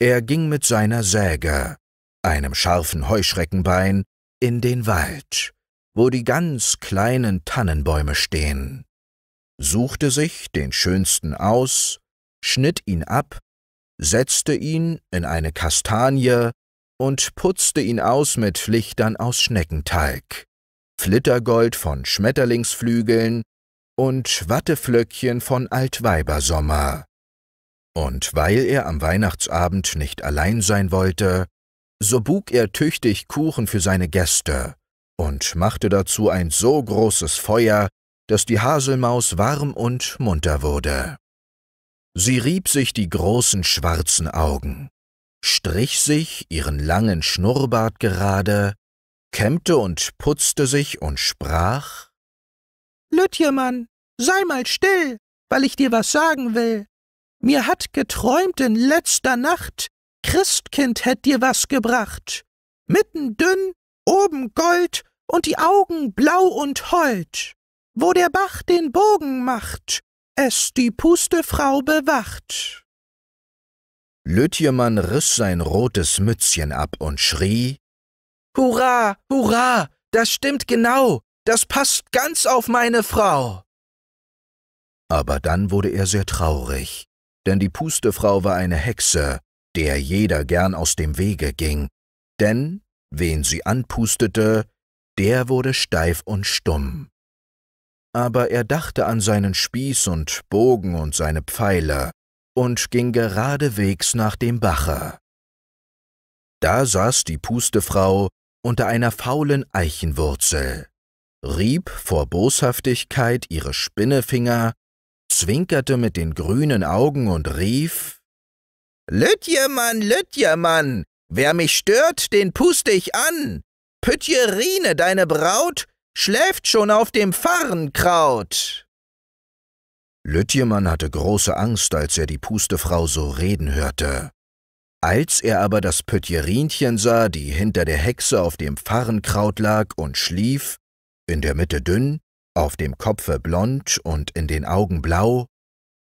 Er ging mit seiner Säge, einem scharfen Heuschreckenbein, in den Wald, wo die ganz kleinen Tannenbäume stehen, suchte sich den schönsten aus, schnitt ihn ab, setzte ihn in eine Kastanie und putzte ihn aus mit Lichtern aus Schneckenteig. Flittergold von Schmetterlingsflügeln und Watteflöckchen von Altweibersommer. Und weil er am Weihnachtsabend nicht allein sein wollte, so bug er tüchtig Kuchen für seine Gäste und machte dazu ein so großes Feuer, dass die Haselmaus warm und munter wurde. Sie rieb sich die großen schwarzen Augen, strich sich ihren langen Schnurrbart gerade kämmte und putzte sich und sprach Lütjemann, sei mal still, weil ich dir was sagen will. Mir hat geträumt in letzter Nacht, Christkind hätt dir was gebracht. Mitten dünn, oben Gold und die Augen blau und hold. Wo der Bach den Bogen macht, es die Pustefrau bewacht. Lütjemann riss sein rotes Mützchen ab und schrie, Hurra, hurra, das stimmt genau, das passt ganz auf meine Frau. Aber dann wurde er sehr traurig, denn die Pustefrau war eine Hexe, der jeder gern aus dem Wege ging, denn wen sie anpustete, der wurde steif und stumm. Aber er dachte an seinen Spieß und Bogen und seine Pfeile und ging geradewegs nach dem Bache. Da saß die Pustefrau unter einer faulen Eichenwurzel, rieb vor Boshaftigkeit ihre Spinnefinger, zwinkerte mit den grünen Augen und rief Lütjemann, Lütjemann, wer mich stört, den puste ich an. Pütjerine, deine Braut, schläft schon auf dem Farrenkraut. Lütjemann hatte große Angst, als er die Pustefrau so reden hörte. Als er aber das Pötjerinchen sah, die hinter der Hexe auf dem Farrenkraut lag und schlief, in der Mitte dünn, auf dem Kopfe blond und in den Augen blau,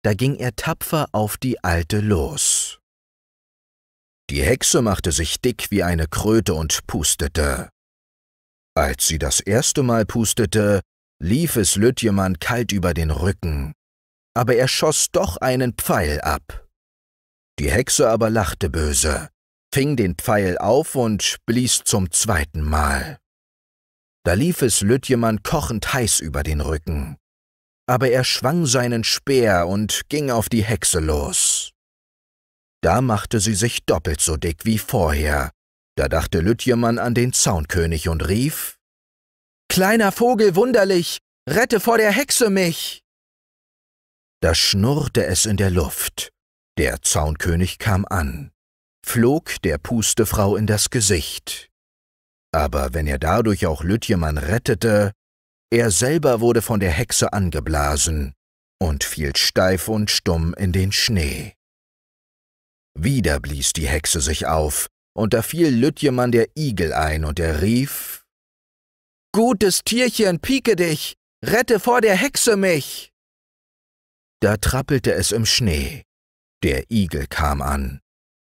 da ging er tapfer auf die Alte los. Die Hexe machte sich dick wie eine Kröte und pustete. Als sie das erste Mal pustete, lief es Lütjemann kalt über den Rücken, aber er schoss doch einen Pfeil ab. Die Hexe aber lachte böse, fing den Pfeil auf und blies zum zweiten Mal. Da lief es Lütjemann kochend heiß über den Rücken. Aber er schwang seinen Speer und ging auf die Hexe los. Da machte sie sich doppelt so dick wie vorher. Da dachte Lütjemann an den Zaunkönig und rief, Kleiner Vogel wunderlich, rette vor der Hexe mich! Da schnurrte es in der Luft. Der Zaunkönig kam an, flog der Pustefrau in das Gesicht. Aber wenn er dadurch auch Lütjemann rettete, er selber wurde von der Hexe angeblasen und fiel steif und stumm in den Schnee. Wieder blies die Hexe sich auf, und da fiel Lütjemann der Igel ein, und er rief Gutes Tierchen, pieke dich, rette vor der Hexe mich. Da trappelte es im Schnee, der Igel kam an,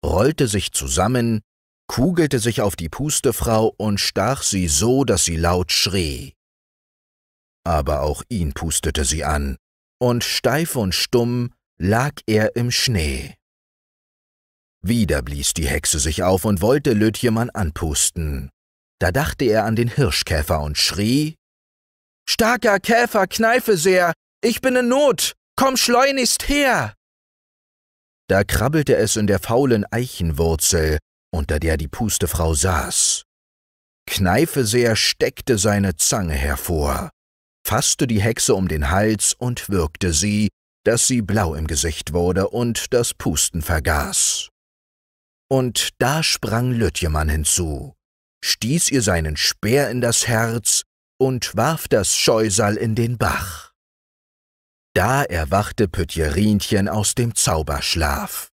rollte sich zusammen, kugelte sich auf die Pustefrau und stach sie so, dass sie laut schrie. Aber auch ihn pustete sie an, und steif und stumm lag er im Schnee. Wieder blies die Hexe sich auf und wollte Lötjemann anpusten. Da dachte er an den Hirschkäfer und schrie Starker Käfer, kneife sehr, ich bin in Not, komm schleunigst her. Da krabbelte es in der faulen Eichenwurzel, unter der die Pustefrau saß. Kneifeseher steckte seine Zange hervor, fasste die Hexe um den Hals und würgte sie, dass sie blau im Gesicht wurde und das Pusten vergaß. Und da sprang Lütjemann hinzu, stieß ihr seinen Speer in das Herz und warf das Scheusal in den Bach. Da erwachte Pötjerinchen aus dem Zauberschlaf,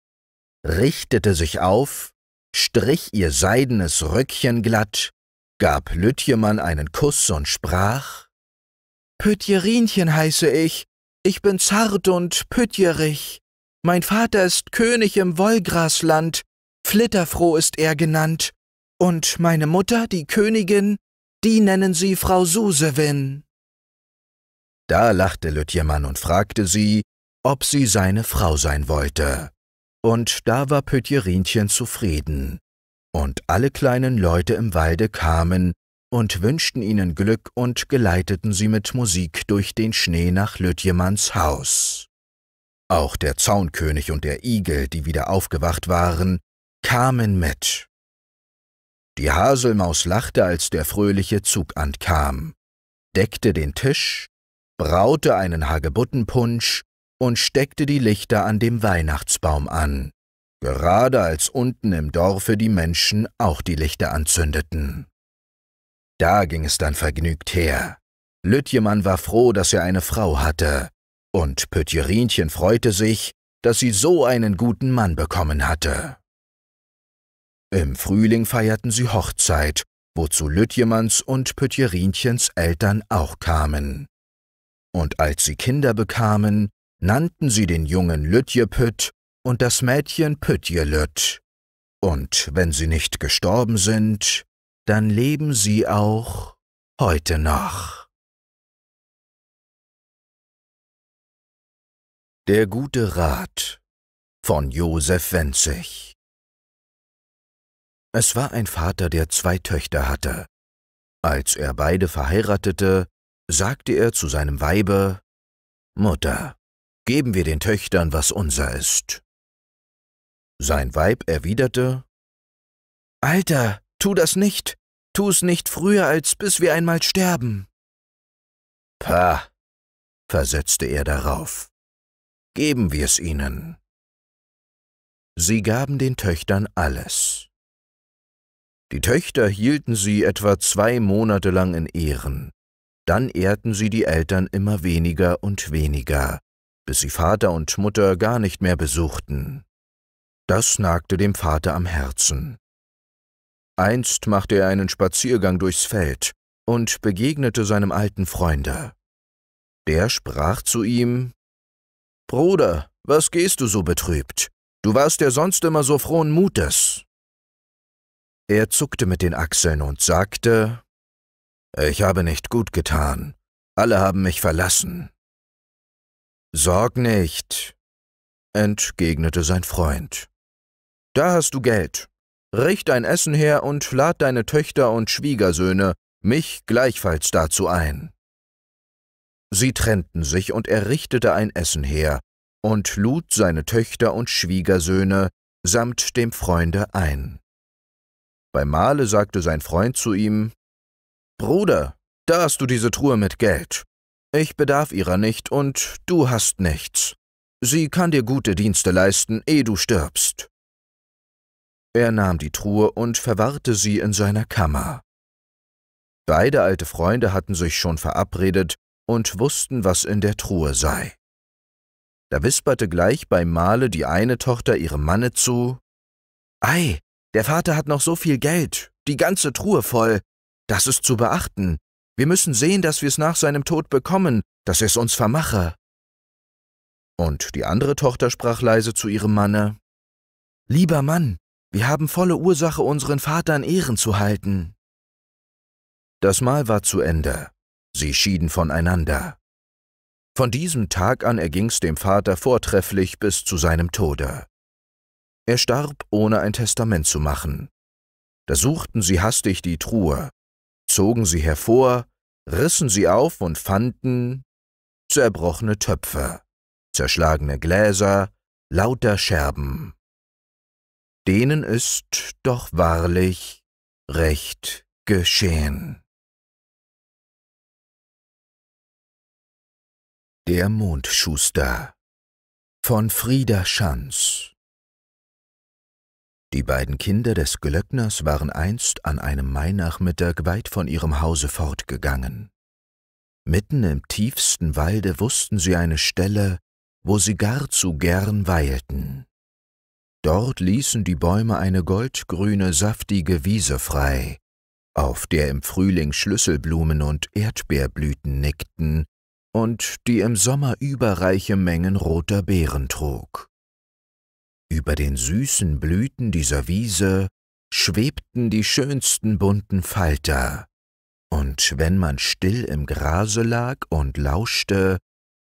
richtete sich auf, strich ihr seidenes Röckchen glatt, gab Lütjemann einen Kuss und sprach, Pötjerinchen heiße ich, ich bin zart und pütjerig. Mein Vater ist König im Wollgrasland, Flitterfroh ist er genannt, und meine Mutter, die Königin, die nennen sie Frau Susewin. Da lachte Lütjemann und fragte sie, ob sie seine Frau sein wollte. Und da war Pötjerinchen zufrieden. Und alle kleinen Leute im Walde kamen und wünschten ihnen Glück und geleiteten sie mit Musik durch den Schnee nach Lütjemanns Haus. Auch der Zaunkönig und der Igel, die wieder aufgewacht waren, kamen mit. Die Haselmaus lachte, als der fröhliche Zug ankam, deckte den Tisch braute einen Hagebuttenpunsch und steckte die Lichter an dem Weihnachtsbaum an, gerade als unten im Dorfe die Menschen auch die Lichter anzündeten. Da ging es dann vergnügt her. Lütjemann war froh, dass er eine Frau hatte, und Pötjerinchen freute sich, dass sie so einen guten Mann bekommen hatte. Im Frühling feierten sie Hochzeit, wozu Lütjemanns und Pötjerinchens Eltern auch kamen. Und als sie Kinder bekamen, nannten sie den Jungen Lütjepütt und das Mädchen Pütjelütt. Und wenn sie nicht gestorben sind, dann leben sie auch heute noch. Der gute Rat von Josef Wenzig Es war ein Vater, der zwei Töchter hatte. Als er beide verheiratete, sagte er zu seinem Weibe, Mutter, geben wir den Töchtern, was unser ist. Sein Weib erwiderte, Alter, tu das nicht, tu's nicht früher, als bis wir einmal sterben. Pah, versetzte er darauf, geben wir's ihnen. Sie gaben den Töchtern alles. Die Töchter hielten sie etwa zwei Monate lang in Ehren, dann ehrten sie die Eltern immer weniger und weniger, bis sie Vater und Mutter gar nicht mehr besuchten. Das nagte dem Vater am Herzen. Einst machte er einen Spaziergang durchs Feld und begegnete seinem alten Freunde. Der sprach zu ihm Bruder, was gehst du so betrübt? Du warst ja sonst immer so frohen Mutes. Er zuckte mit den Achseln und sagte äh, ich habe nicht gut getan. Alle haben mich verlassen. Sorg nicht, entgegnete sein Freund. Da hast du Geld. Richt ein Essen her und lad deine Töchter und Schwiegersöhne, mich gleichfalls dazu ein. Sie trennten sich und er richtete ein Essen her und lud seine Töchter und Schwiegersöhne samt dem Freunde ein. Beim Male sagte sein Freund zu ihm, Bruder, da hast du diese Truhe mit Geld. Ich bedarf ihrer nicht und du hast nichts. Sie kann dir gute Dienste leisten, ehe du stirbst. Er nahm die Truhe und verwahrte sie in seiner Kammer. Beide alte Freunde hatten sich schon verabredet und wussten, was in der Truhe sei. Da wisperte gleich beim Male die eine Tochter ihrem Manne zu Ei, der Vater hat noch so viel Geld, die ganze Truhe voll, das ist zu beachten. Wir müssen sehen, dass wir es nach seinem Tod bekommen, dass es uns vermache. Und die andere Tochter sprach leise zu ihrem Manne, Lieber Mann, wir haben volle Ursache, unseren Vater in Ehren zu halten. Das Mahl war zu Ende. Sie schieden voneinander. Von diesem Tag an erging's dem Vater vortrefflich bis zu seinem Tode. Er starb, ohne ein Testament zu machen. Da suchten sie hastig die Truhe, zogen sie hervor, rissen sie auf und fanden zerbrochene Töpfe, zerschlagene Gläser, lauter Scherben. Denen ist doch wahrlich recht geschehen. Der Mondschuster von Frieda Schanz die beiden Kinder des Glöckners waren einst an einem Mainachmittag weit von ihrem Hause fortgegangen. Mitten im tiefsten Walde wussten sie eine Stelle, wo sie gar zu gern weilten. Dort ließen die Bäume eine goldgrüne, saftige Wiese frei, auf der im Frühling Schlüsselblumen und Erdbeerblüten nickten und die im Sommer überreiche Mengen roter Beeren trug. Über den süßen Blüten dieser Wiese schwebten die schönsten bunten Falter, und wenn man still im Grase lag und lauschte,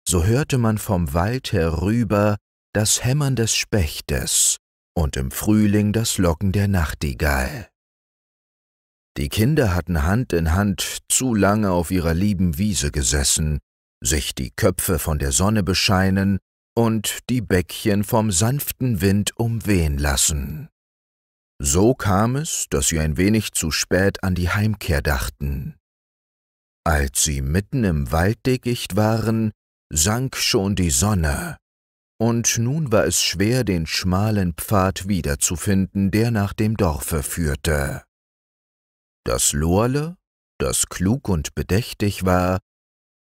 so hörte man vom Wald herüber das Hämmern des Spechtes und im Frühling das Locken der Nachtigall. Die Kinder hatten Hand in Hand zu lange auf ihrer lieben Wiese gesessen, sich die Köpfe von der Sonne bescheinen und die Bäckchen vom sanften Wind umwehen lassen. So kam es, dass sie ein wenig zu spät an die Heimkehr dachten. Als sie mitten im Walddickicht waren, sank schon die Sonne, und nun war es schwer, den schmalen Pfad wiederzufinden, der nach dem Dorfe führte. Das Lorle, das klug und bedächtig war,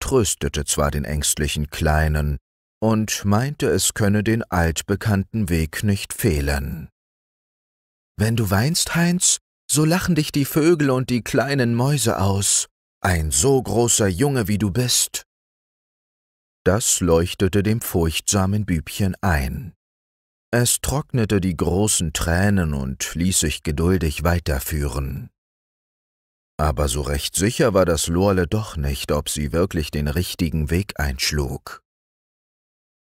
tröstete zwar den ängstlichen Kleinen, und meinte, es könne den altbekannten Weg nicht fehlen. Wenn du weinst, Heinz, so lachen dich die Vögel und die kleinen Mäuse aus, ein so großer Junge wie du bist. Das leuchtete dem furchtsamen Bübchen ein. Es trocknete die großen Tränen und ließ sich geduldig weiterführen. Aber so recht sicher war das Lorle doch nicht, ob sie wirklich den richtigen Weg einschlug.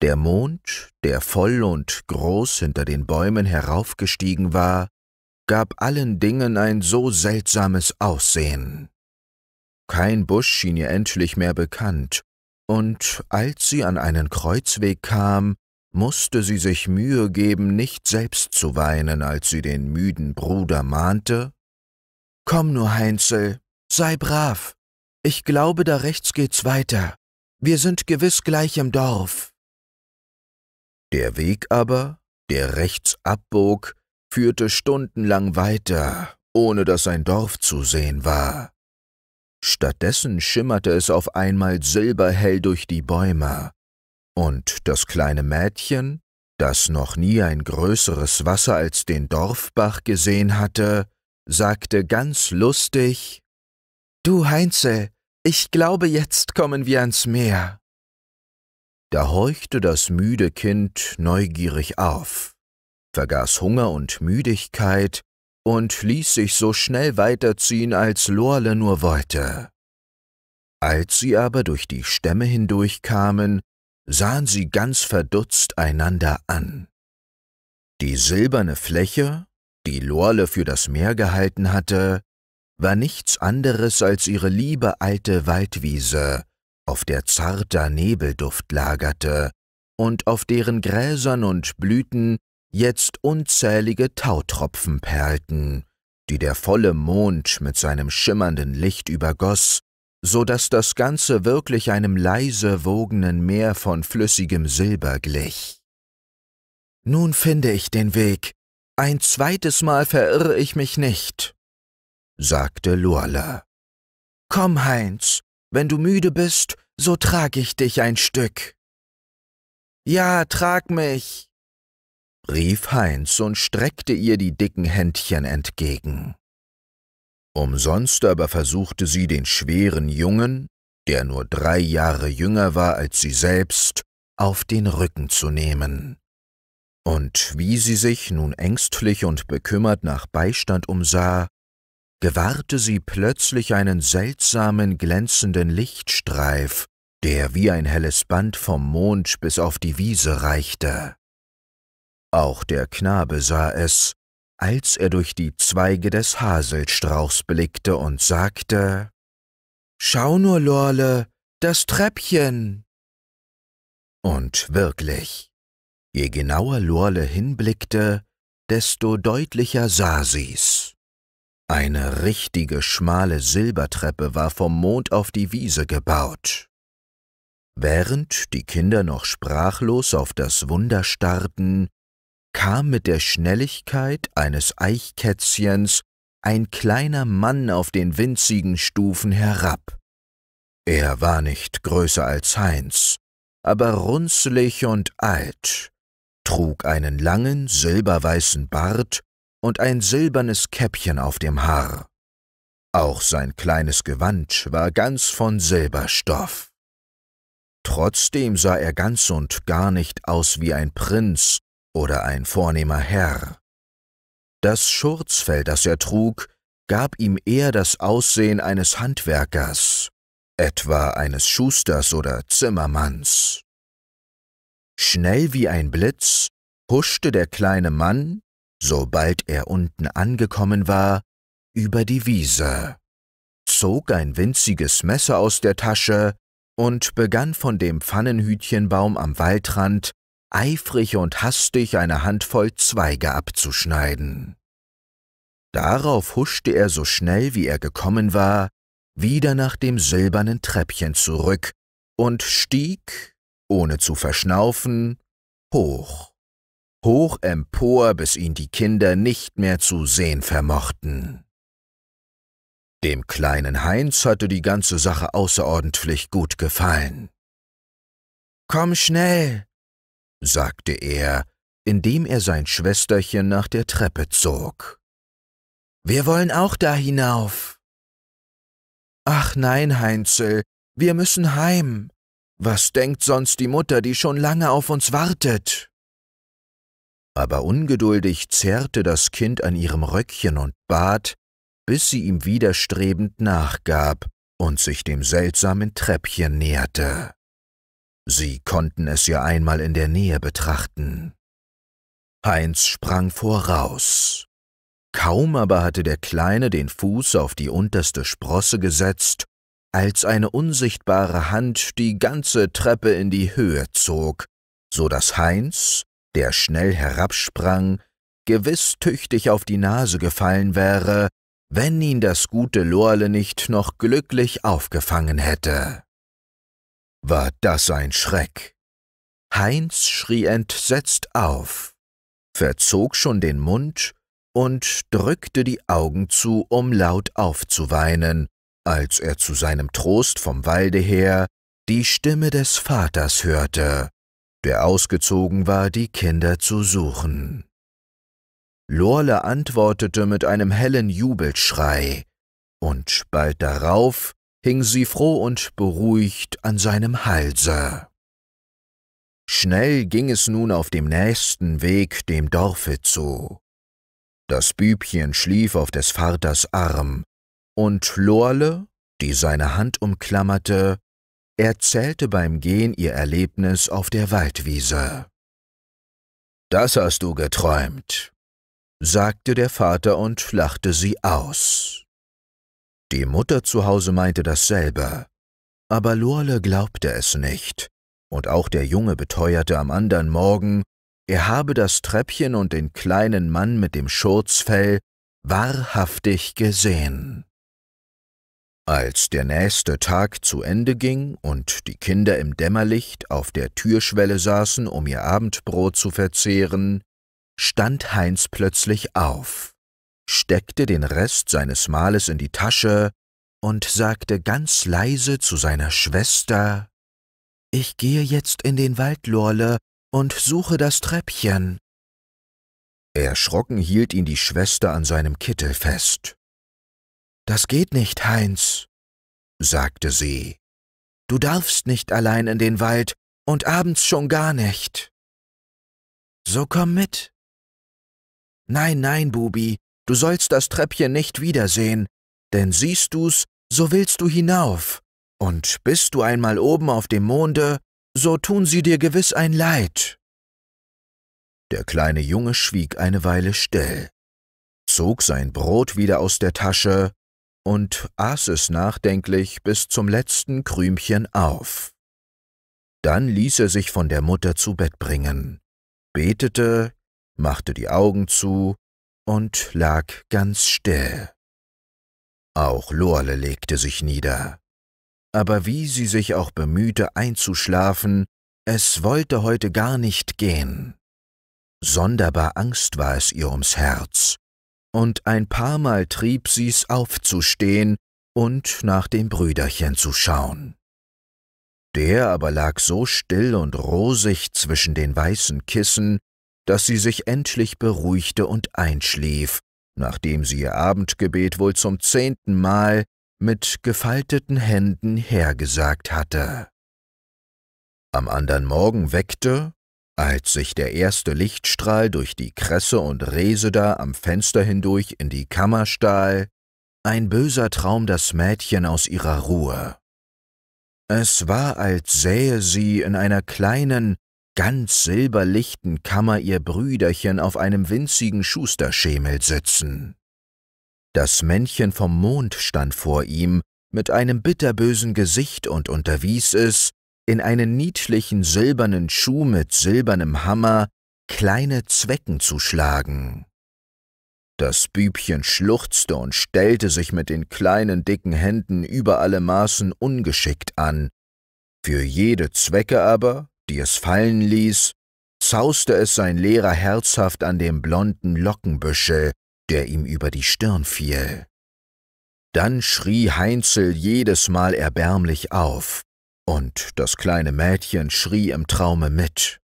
Der Mond, der voll und groß hinter den Bäumen heraufgestiegen war, gab allen Dingen ein so seltsames Aussehen. Kein Busch schien ihr endlich mehr bekannt, und als sie an einen Kreuzweg kam, musste sie sich Mühe geben, nicht selbst zu weinen, als sie den müden Bruder mahnte Komm nur, Heinzel, sei brav. Ich glaube, da rechts geht's weiter. Wir sind gewiss gleich im Dorf. Der Weg aber, der rechts abbog, führte stundenlang weiter, ohne dass ein Dorf zu sehen war. Stattdessen schimmerte es auf einmal silberhell durch die Bäume, und das kleine Mädchen, das noch nie ein größeres Wasser als den Dorfbach gesehen hatte, sagte ganz lustig Du Heinze, ich glaube, jetzt kommen wir ans Meer. Da horchte das müde Kind neugierig auf, vergaß Hunger und Müdigkeit und ließ sich so schnell weiterziehen, als Lorle nur wollte. Als sie aber durch die Stämme hindurchkamen, sahen sie ganz verdutzt einander an. Die silberne Fläche, die Lorle für das Meer gehalten hatte, war nichts anderes als ihre liebe alte Waldwiese, auf der zarter Nebelduft lagerte und auf deren Gräsern und Blüten jetzt unzählige Tautropfen perlten, die der volle Mond mit seinem schimmernden Licht übergoß, so daß das Ganze wirklich einem leise wogenden Meer von flüssigem Silber glich. Nun finde ich den Weg, ein zweites Mal verirre ich mich nicht, sagte Luala. Komm, Heinz, wenn du müde bist, so trag ich dich ein Stück. Ja, trag mich, rief Heinz und streckte ihr die dicken Händchen entgegen. Umsonst aber versuchte sie den schweren Jungen, der nur drei Jahre jünger war als sie selbst, auf den Rücken zu nehmen. Und wie sie sich nun ängstlich und bekümmert nach Beistand umsah, gewahrte sie plötzlich einen seltsamen glänzenden Lichtstreif, der wie ein helles Band vom Mond bis auf die Wiese reichte. Auch der Knabe sah es, als er durch die Zweige des Haselstrauchs blickte und sagte Schau nur, Lorle, das Treppchen. Und wirklich, je genauer Lorle hinblickte, desto deutlicher sah sie's. Eine richtige schmale Silbertreppe war vom Mond auf die Wiese gebaut. Während die Kinder noch sprachlos auf das Wunder starrten, kam mit der Schnelligkeit eines Eichkätzchens ein kleiner Mann auf den winzigen Stufen herab. Er war nicht größer als Heinz, aber runzlig und alt, trug einen langen silberweißen Bart und ein silbernes Käppchen auf dem Haar. Auch sein kleines Gewand war ganz von Silberstoff. Trotzdem sah er ganz und gar nicht aus wie ein Prinz oder ein vornehmer Herr. Das Schurzfell, das er trug, gab ihm eher das Aussehen eines Handwerkers, etwa eines Schusters oder Zimmermanns. Schnell wie ein Blitz huschte der kleine Mann sobald er unten angekommen war, über die Wiese, zog ein winziges Messer aus der Tasche und begann von dem Pfannenhütchenbaum am Waldrand eifrig und hastig eine Handvoll Zweige abzuschneiden. Darauf huschte er so schnell, wie er gekommen war, wieder nach dem silbernen Treppchen zurück und stieg, ohne zu verschnaufen, hoch hoch empor, bis ihn die Kinder nicht mehr zu sehen vermochten. Dem kleinen Heinz hatte die ganze Sache außerordentlich gut gefallen. Komm schnell, sagte er, indem er sein Schwesterchen nach der Treppe zog. Wir wollen auch da hinauf. Ach nein, Heinzel, wir müssen heim. Was denkt sonst die Mutter, die schon lange auf uns wartet? aber ungeduldig zerrte das Kind an ihrem Röckchen und bat, bis sie ihm widerstrebend nachgab und sich dem seltsamen Treppchen näherte. Sie konnten es ja einmal in der Nähe betrachten. Heinz sprang voraus. Kaum aber hatte der Kleine den Fuß auf die unterste Sprosse gesetzt, als eine unsichtbare Hand die ganze Treppe in die Höhe zog, so dass Heinz, der schnell herabsprang, gewiß tüchtig auf die Nase gefallen wäre, wenn ihn das gute Lorle nicht noch glücklich aufgefangen hätte. War das ein Schreck! Heinz schrie entsetzt auf, verzog schon den Mund und drückte die Augen zu, um laut aufzuweinen, als er zu seinem Trost vom Walde her die Stimme des Vaters hörte, der ausgezogen war, die Kinder zu suchen. Lorle antwortete mit einem hellen Jubelschrei, und bald darauf hing sie froh und beruhigt an seinem Halse. Schnell ging es nun auf dem nächsten Weg dem Dorfe zu. Das Bübchen schlief auf des Vaters Arm, und Lorle, die seine Hand umklammerte, erzählte beim Gehen ihr Erlebnis auf der Waldwiese. Das hast du geträumt, sagte der Vater und lachte sie aus. Die Mutter zu Hause meinte dasselbe, aber Lorle glaubte es nicht, und auch der Junge beteuerte am andern Morgen, er habe das Treppchen und den kleinen Mann mit dem Schurzfell wahrhaftig gesehen. Als der nächste Tag zu Ende ging und die Kinder im Dämmerlicht auf der Türschwelle saßen, um ihr Abendbrot zu verzehren, stand Heinz plötzlich auf, steckte den Rest seines Mahles in die Tasche und sagte ganz leise zu seiner Schwester Ich gehe jetzt in den Wald, Lorle, und suche das Treppchen. Erschrocken hielt ihn die Schwester an seinem Kittel fest. Das geht nicht, Heinz, sagte sie. Du darfst nicht allein in den Wald und abends schon gar nicht. So komm mit. Nein, nein, Bubi, du sollst das Treppchen nicht wiedersehen, denn siehst du's, so willst du hinauf, und bist du einmal oben auf dem Monde, so tun sie dir gewiss ein Leid. Der kleine Junge schwieg eine Weile still, zog sein Brot wieder aus der Tasche und aß es nachdenklich bis zum letzten Krümchen auf. Dann ließ er sich von der Mutter zu Bett bringen, betete, machte die Augen zu und lag ganz still. Auch Lorle legte sich nieder. Aber wie sie sich auch bemühte einzuschlafen, es wollte heute gar nicht gehen. Sonderbar Angst war es ihr ums Herz, und ein paar Mal trieb sie's aufzustehen und nach dem Brüderchen zu schauen. Der aber lag so still und rosig zwischen den weißen Kissen, dass sie sich endlich beruhigte und einschlief, nachdem sie ihr Abendgebet wohl zum zehnten Mal mit gefalteten Händen hergesagt hatte. Am andern Morgen weckte als sich der erste Lichtstrahl durch die Kresse und Rese da am Fenster hindurch in die Kammer stahl, ein böser Traum das Mädchen aus ihrer Ruhe. Es war, als sähe sie in einer kleinen, ganz silberlichten Kammer ihr Brüderchen auf einem winzigen Schusterschemel sitzen. Das Männchen vom Mond stand vor ihm mit einem bitterbösen Gesicht und unterwies es, in einen niedlichen silbernen Schuh mit silbernem Hammer kleine Zwecken zu schlagen. Das Bübchen schluchzte und stellte sich mit den kleinen dicken Händen über alle Maßen ungeschickt an. Für jede Zwecke aber, die es fallen ließ, zauste es sein Lehrer herzhaft an dem blonden Lockenbüschel, der ihm über die Stirn fiel. Dann schrie Heinzel jedes Mal erbärmlich auf und das kleine Mädchen schrie im Traume mit.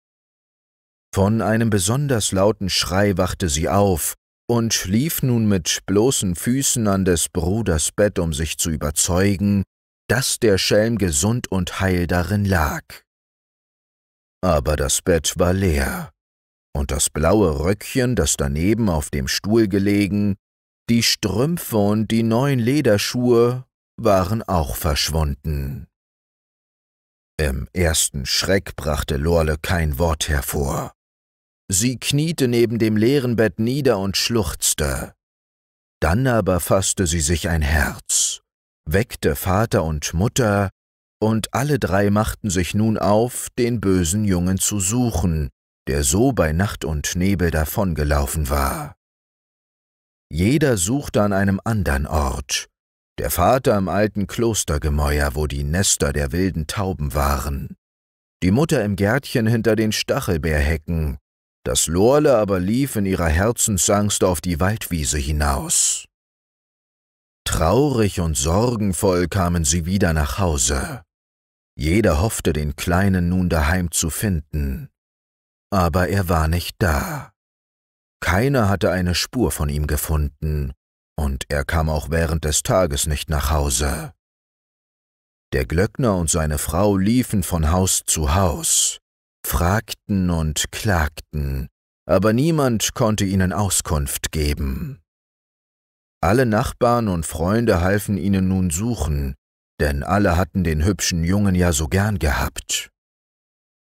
Von einem besonders lauten Schrei wachte sie auf und lief nun mit bloßen Füßen an des Bruders Bett, um sich zu überzeugen, dass der Schelm gesund und heil darin lag. Aber das Bett war leer, und das blaue Röckchen, das daneben auf dem Stuhl gelegen, die Strümpfe und die neuen Lederschuhe waren auch verschwunden. Im ersten Schreck brachte Lorle kein Wort hervor. Sie kniete neben dem leeren Bett nieder und schluchzte. Dann aber fasste sie sich ein Herz, weckte Vater und Mutter, und alle drei machten sich nun auf, den bösen Jungen zu suchen, der so bei Nacht und Nebel davongelaufen war. Jeder suchte an einem andern Ort, der Vater im alten Klostergemäuer, wo die Nester der wilden Tauben waren. Die Mutter im Gärtchen hinter den Stachelbeerhecken. Das Lorle aber lief in ihrer Herzensangst auf die Waldwiese hinaus. Traurig und sorgenvoll kamen sie wieder nach Hause. Jeder hoffte, den Kleinen nun daheim zu finden. Aber er war nicht da. Keiner hatte eine Spur von ihm gefunden, und er kam auch während des Tages nicht nach Hause. Der Glöckner und seine Frau liefen von Haus zu Haus, fragten und klagten, aber niemand konnte ihnen Auskunft geben. Alle Nachbarn und Freunde halfen ihnen nun suchen, denn alle hatten den hübschen Jungen ja so gern gehabt.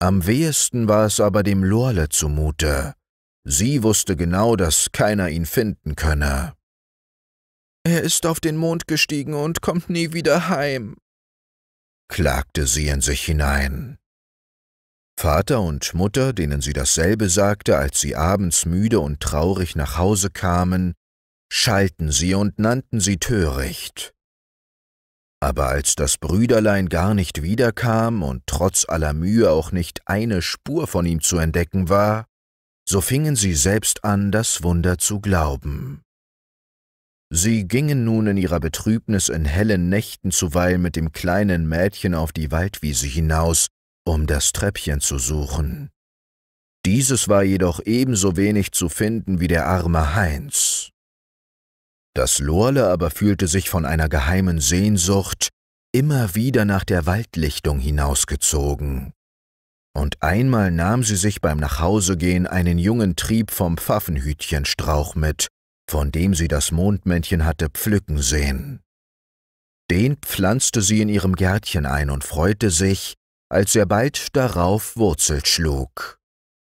Am wehesten war es aber dem Lorle zumute. Sie wusste genau, dass keiner ihn finden könne. Er ist auf den Mond gestiegen und kommt nie wieder heim, klagte sie in sich hinein. Vater und Mutter, denen sie dasselbe sagte, als sie abends müde und traurig nach Hause kamen, schalten sie und nannten sie töricht. Aber als das Brüderlein gar nicht wiederkam und trotz aller Mühe auch nicht eine Spur von ihm zu entdecken war, so fingen sie selbst an, das Wunder zu glauben. Sie gingen nun in ihrer Betrübnis in hellen Nächten zuweilen mit dem kleinen Mädchen auf die Waldwiese hinaus, um das Treppchen zu suchen. Dieses war jedoch ebenso wenig zu finden wie der arme Heinz. Das Lorle aber fühlte sich von einer geheimen Sehnsucht immer wieder nach der Waldlichtung hinausgezogen. Und einmal nahm sie sich beim Nachhausegehen einen jungen Trieb vom Pfaffenhütchenstrauch mit, von dem sie das Mondmännchen hatte pflücken sehen. Den pflanzte sie in ihrem Gärtchen ein und freute sich, als er bald darauf Wurzel schlug,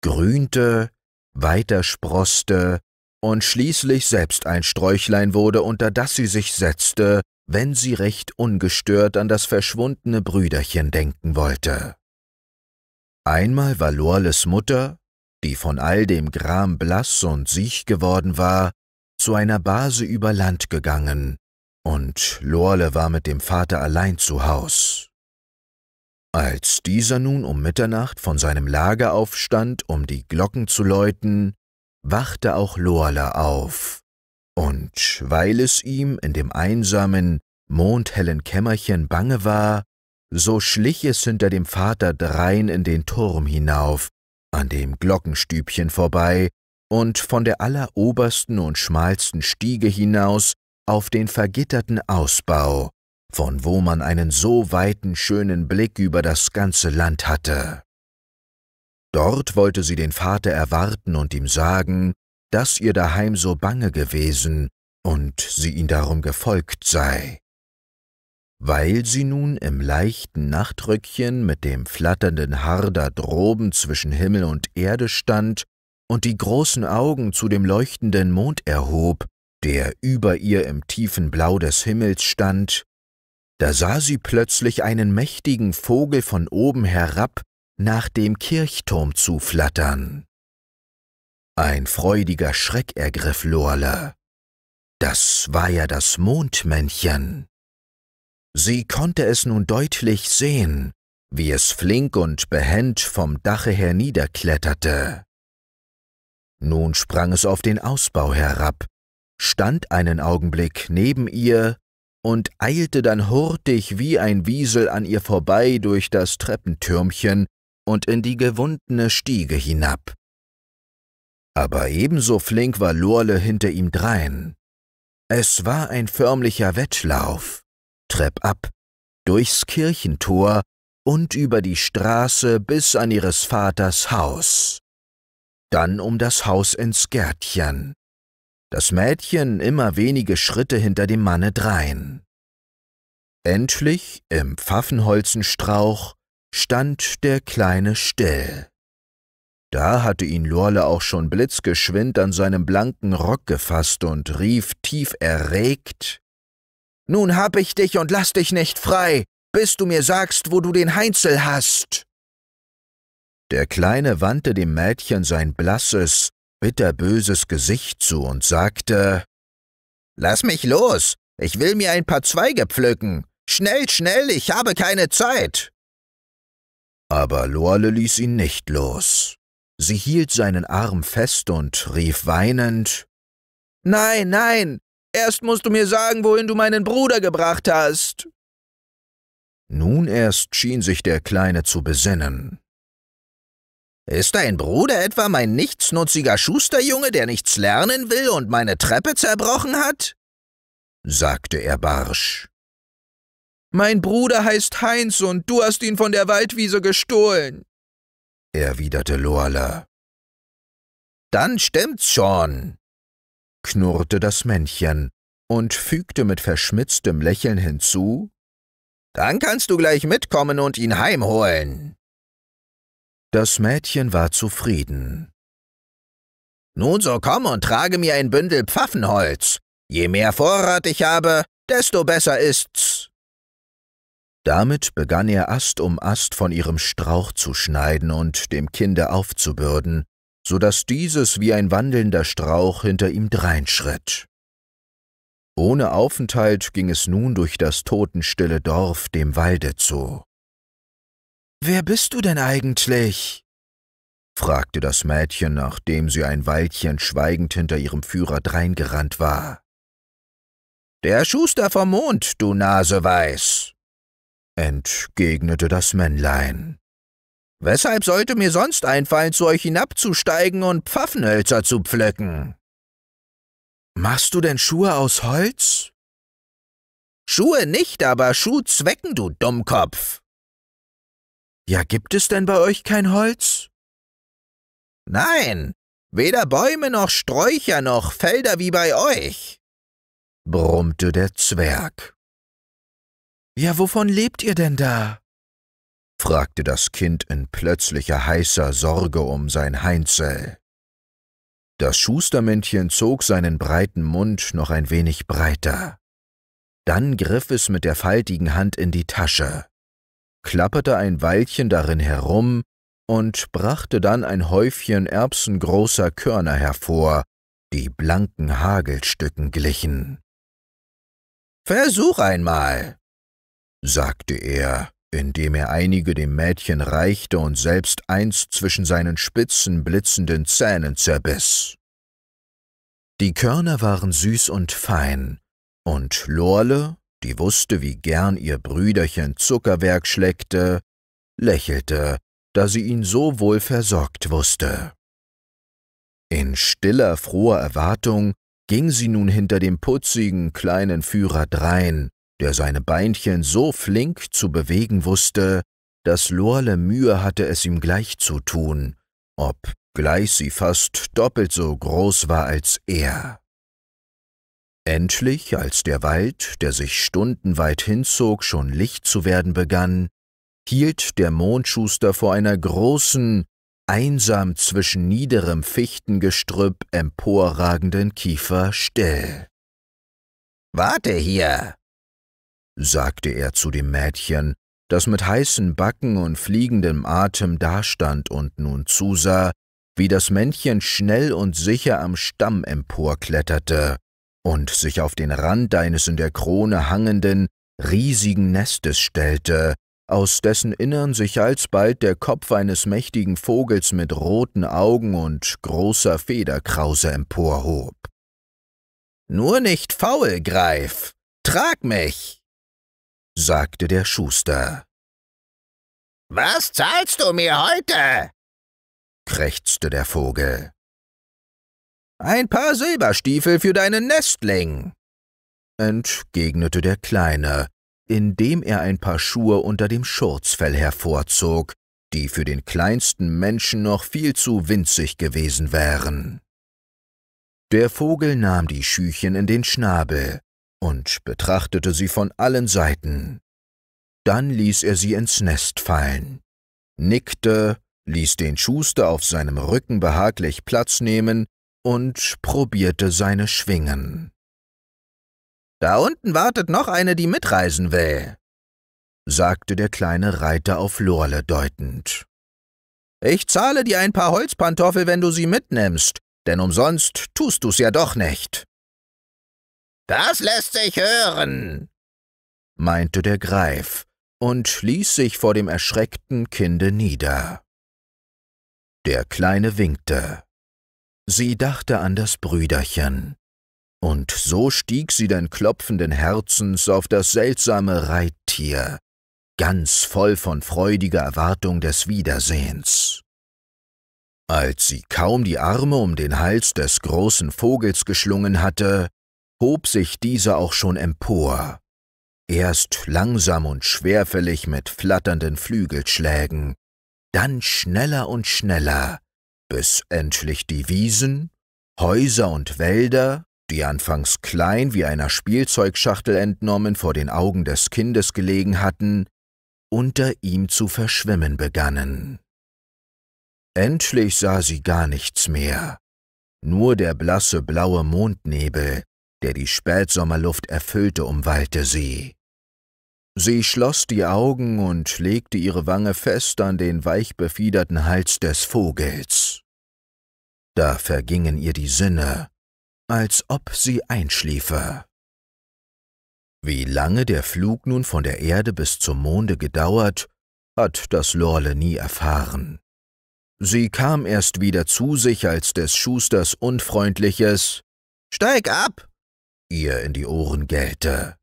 grünte, weiter sproßte und schließlich selbst ein Sträuchlein wurde, unter das sie sich setzte, wenn sie recht ungestört an das verschwundene Brüderchen denken wollte. Einmal war Lorles Mutter, die von all dem Gram blass und siech geworden war, zu einer Base über Land gegangen, und Lorle war mit dem Vater allein zu Haus. Als dieser nun um Mitternacht von seinem Lager aufstand, um die Glocken zu läuten, wachte auch Lorle auf, und weil es ihm in dem einsamen, mondhellen Kämmerchen bange war, so schlich es hinter dem Vater drein in den Turm hinauf, an dem Glockenstübchen vorbei, und von der allerobersten und schmalsten Stiege hinaus auf den vergitterten Ausbau, von wo man einen so weiten, schönen Blick über das ganze Land hatte. Dort wollte sie den Vater erwarten und ihm sagen, dass ihr daheim so bange gewesen und sie ihn darum gefolgt sei. Weil sie nun im leichten Nachtröckchen mit dem flatternden Haar da droben zwischen Himmel und Erde stand und die großen Augen zu dem leuchtenden Mond erhob, der über ihr im tiefen Blau des Himmels stand, da sah sie plötzlich einen mächtigen Vogel von oben herab nach dem Kirchturm zu flattern. Ein freudiger Schreck ergriff Lorle. Das war ja das Mondmännchen. Sie konnte es nun deutlich sehen, wie es flink und behend vom Dache herniederkletterte. Nun sprang es auf den Ausbau herab, stand einen Augenblick neben ihr und eilte dann hurtig wie ein Wiesel an ihr vorbei durch das Treppentürmchen und in die gewundene Stiege hinab. Aber ebenso flink war Lorle hinter ihm drein. Es war ein förmlicher Wettlauf, treppab, durchs Kirchentor und über die Straße bis an ihres Vaters Haus dann um das Haus ins Gärtchen. Das Mädchen immer wenige Schritte hinter dem Manne drein. Endlich, im Pfaffenholzenstrauch, stand der Kleine still. Da hatte ihn Lorle auch schon blitzgeschwind an seinem blanken Rock gefasst und rief tief erregt Nun hab ich dich und lass dich nicht frei, bis du mir sagst, wo du den Heinzel hast. Der Kleine wandte dem Mädchen sein blasses, bitterböses Gesicht zu und sagte Lass mich los, ich will mir ein paar Zweige pflücken. Schnell, schnell, ich habe keine Zeit. Aber Lorle ließ ihn nicht los. Sie hielt seinen Arm fest und rief weinend Nein, nein, erst musst du mir sagen, wohin du meinen Bruder gebracht hast. Nun erst schien sich der Kleine zu besinnen. Ist dein Bruder etwa mein nichtsnutziger Schusterjunge, der nichts lernen will und meine Treppe zerbrochen hat? sagte er barsch. Mein Bruder heißt Heinz und du hast ihn von der Waldwiese gestohlen, erwiderte Loala. Dann stimmt's schon, knurrte das Männchen und fügte mit verschmitztem Lächeln hinzu, dann kannst du gleich mitkommen und ihn heimholen. Das Mädchen war zufrieden. Nun so komm und trage mir ein Bündel Pfaffenholz. Je mehr Vorrat ich habe, desto besser ist's. Damit begann er Ast um Ast von ihrem Strauch zu schneiden und dem Kinde aufzubürden, so daß dieses wie ein wandelnder Strauch hinter ihm dreinschritt. Ohne Aufenthalt ging es nun durch das totenstille Dorf dem Walde zu. Wer bist du denn eigentlich? fragte das Mädchen, nachdem sie ein Weilchen schweigend hinter ihrem Führer dreingerannt war. Der Schuster vom Mond, du Naseweiß, entgegnete das Männlein. Weshalb sollte mir sonst einfallen, zu euch hinabzusteigen und Pfaffenhölzer zu pflücken? Machst du denn Schuhe aus Holz? Schuhe nicht, aber Schuhzwecken, du Dummkopf, ja, gibt es denn bei euch kein Holz? Nein, weder Bäume noch Sträucher noch Felder wie bei euch, brummte der Zwerg. Ja, wovon lebt ihr denn da? fragte das Kind in plötzlicher heißer Sorge um sein Heinzel. Das Schustermännchen zog seinen breiten Mund noch ein wenig breiter. Dann griff es mit der faltigen Hand in die Tasche klapperte ein Weilchen darin herum und brachte dann ein Häufchen erbsengroßer Körner hervor, die blanken Hagelstücken glichen. Versuch einmal, sagte er, indem er einige dem Mädchen reichte und selbst eins zwischen seinen spitzen, blitzenden Zähnen zerbiss. Die Körner waren süß und fein, und Lorle, die wusste, wie gern ihr Brüderchen Zuckerwerk schleckte, lächelte, da sie ihn so wohl versorgt wusste. In stiller, froher Erwartung ging sie nun hinter dem putzigen kleinen Führer drein, der seine Beinchen so flink zu bewegen wusste, dass Lorle Mühe hatte, es ihm gleich zu tun, obgleich sie fast doppelt so groß war als er. Endlich, als der Wald, der sich stundenweit hinzog, schon licht zu werden begann, hielt der Mondschuster vor einer großen, einsam zwischen niederem Fichtengestrüpp emporragenden Kiefer still. Warte hier, sagte er zu dem Mädchen, das mit heißen Backen und fliegendem Atem dastand und nun zusah, wie das Männchen schnell und sicher am Stamm emporkletterte, und sich auf den Rand eines in der Krone hangenden, riesigen Nestes stellte, aus dessen Innern sich alsbald der Kopf eines mächtigen Vogels mit roten Augen und großer Federkrause emporhob. Nur nicht faul, Greif! Trag mich! sagte der Schuster. Was zahlst du mir heute? krächzte der Vogel. Ein paar Silberstiefel für deinen Nestling, entgegnete der Kleine, indem er ein paar Schuhe unter dem Schurzfell hervorzog, die für den kleinsten Menschen noch viel zu winzig gewesen wären. Der Vogel nahm die Schüchen in den Schnabel und betrachtete sie von allen Seiten. Dann ließ er sie ins Nest fallen, nickte, ließ den Schuster auf seinem Rücken behaglich Platz nehmen und probierte seine Schwingen. Da unten wartet noch eine, die mitreisen will, sagte der kleine Reiter auf Lorle deutend. Ich zahle dir ein paar Holzpantoffel, wenn du sie mitnimmst, denn umsonst tust du's ja doch nicht. Das lässt sich hören, meinte der Greif und ließ sich vor dem erschreckten Kinde nieder. Der Kleine winkte. Sie dachte an das Brüderchen. Und so stieg sie den klopfenden Herzens auf das seltsame Reittier, ganz voll von freudiger Erwartung des Wiedersehens. Als sie kaum die Arme um den Hals des großen Vogels geschlungen hatte, hob sich dieser auch schon empor, erst langsam und schwerfällig mit flatternden Flügelschlägen, dann schneller und schneller, bis endlich die Wiesen, Häuser und Wälder, die anfangs klein wie einer Spielzeugschachtel entnommen vor den Augen des Kindes gelegen hatten, unter ihm zu verschwimmen begannen. Endlich sah sie gar nichts mehr, nur der blasse blaue Mondnebel, der die Spätsommerluft erfüllte, umwallte sie. Sie schloss die Augen und legte ihre Wange fest an den weich befiederten Hals des Vogels. Da vergingen ihr die Sinne, als ob sie einschliefe. Wie lange der Flug nun von der Erde bis zum Monde gedauert, hat das Lorle nie erfahren. Sie kam erst wieder zu sich, als des Schusters unfreundliches Steig ab! ihr in die Ohren gellte.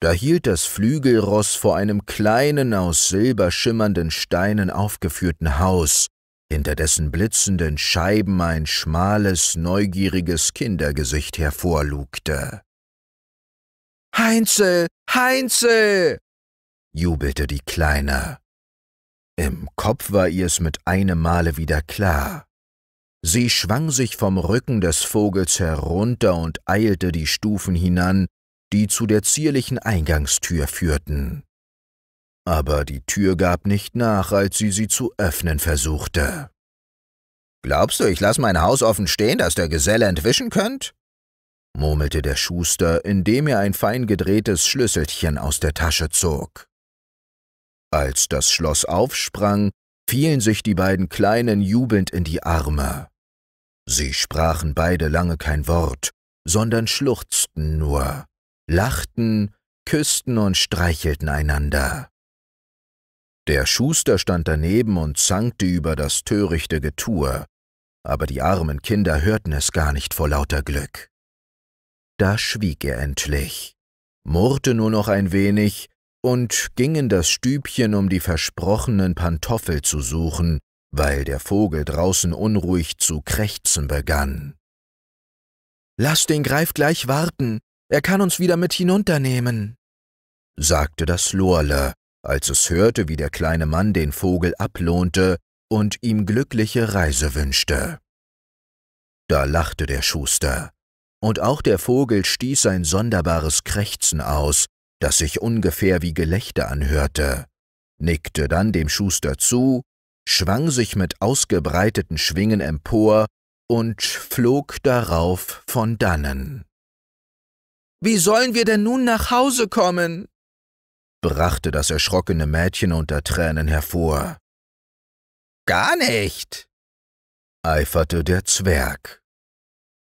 Da hielt das Flügelross vor einem kleinen, aus silberschimmernden Steinen aufgeführten Haus, hinter dessen blitzenden Scheiben ein schmales, neugieriges Kindergesicht hervorlugte. Heinzel, Heinzel! jubelte die Kleine. Im Kopf war ihr es mit einem Male wieder klar. Sie schwang sich vom Rücken des Vogels herunter und eilte die Stufen hinan, die zu der zierlichen Eingangstür führten. Aber die Tür gab nicht nach, als sie sie zu öffnen versuchte. Glaubst du, ich lasse mein Haus offen stehen, dass der Geselle entwischen könnt? murmelte der Schuster, indem er ein fein gedrehtes Schlüsselchen aus der Tasche zog. Als das Schloss aufsprang, fielen sich die beiden Kleinen jubelnd in die Arme. Sie sprachen beide lange kein Wort, sondern schluchzten nur, lachten, küssten und streichelten einander. Der Schuster stand daneben und zankte über das törichte Getue, aber die armen Kinder hörten es gar nicht vor lauter Glück. Da schwieg er endlich, murrte nur noch ein wenig und ging in das Stübchen, um die versprochenen Pantoffel zu suchen, weil der Vogel draußen unruhig zu krächzen begann. Lass den Greif gleich warten, er kann uns wieder mit hinunternehmen, sagte das Lorle, als es hörte, wie der kleine Mann den Vogel ablohnte und ihm glückliche Reise wünschte. Da lachte der Schuster, und auch der Vogel stieß ein sonderbares Krächzen aus, das sich ungefähr wie Gelächter anhörte, nickte dann dem Schuster zu, schwang sich mit ausgebreiteten Schwingen empor und flog darauf von dannen. Wie sollen wir denn nun nach Hause kommen? brachte das erschrockene Mädchen unter Tränen hervor. Gar nicht, eiferte der Zwerg.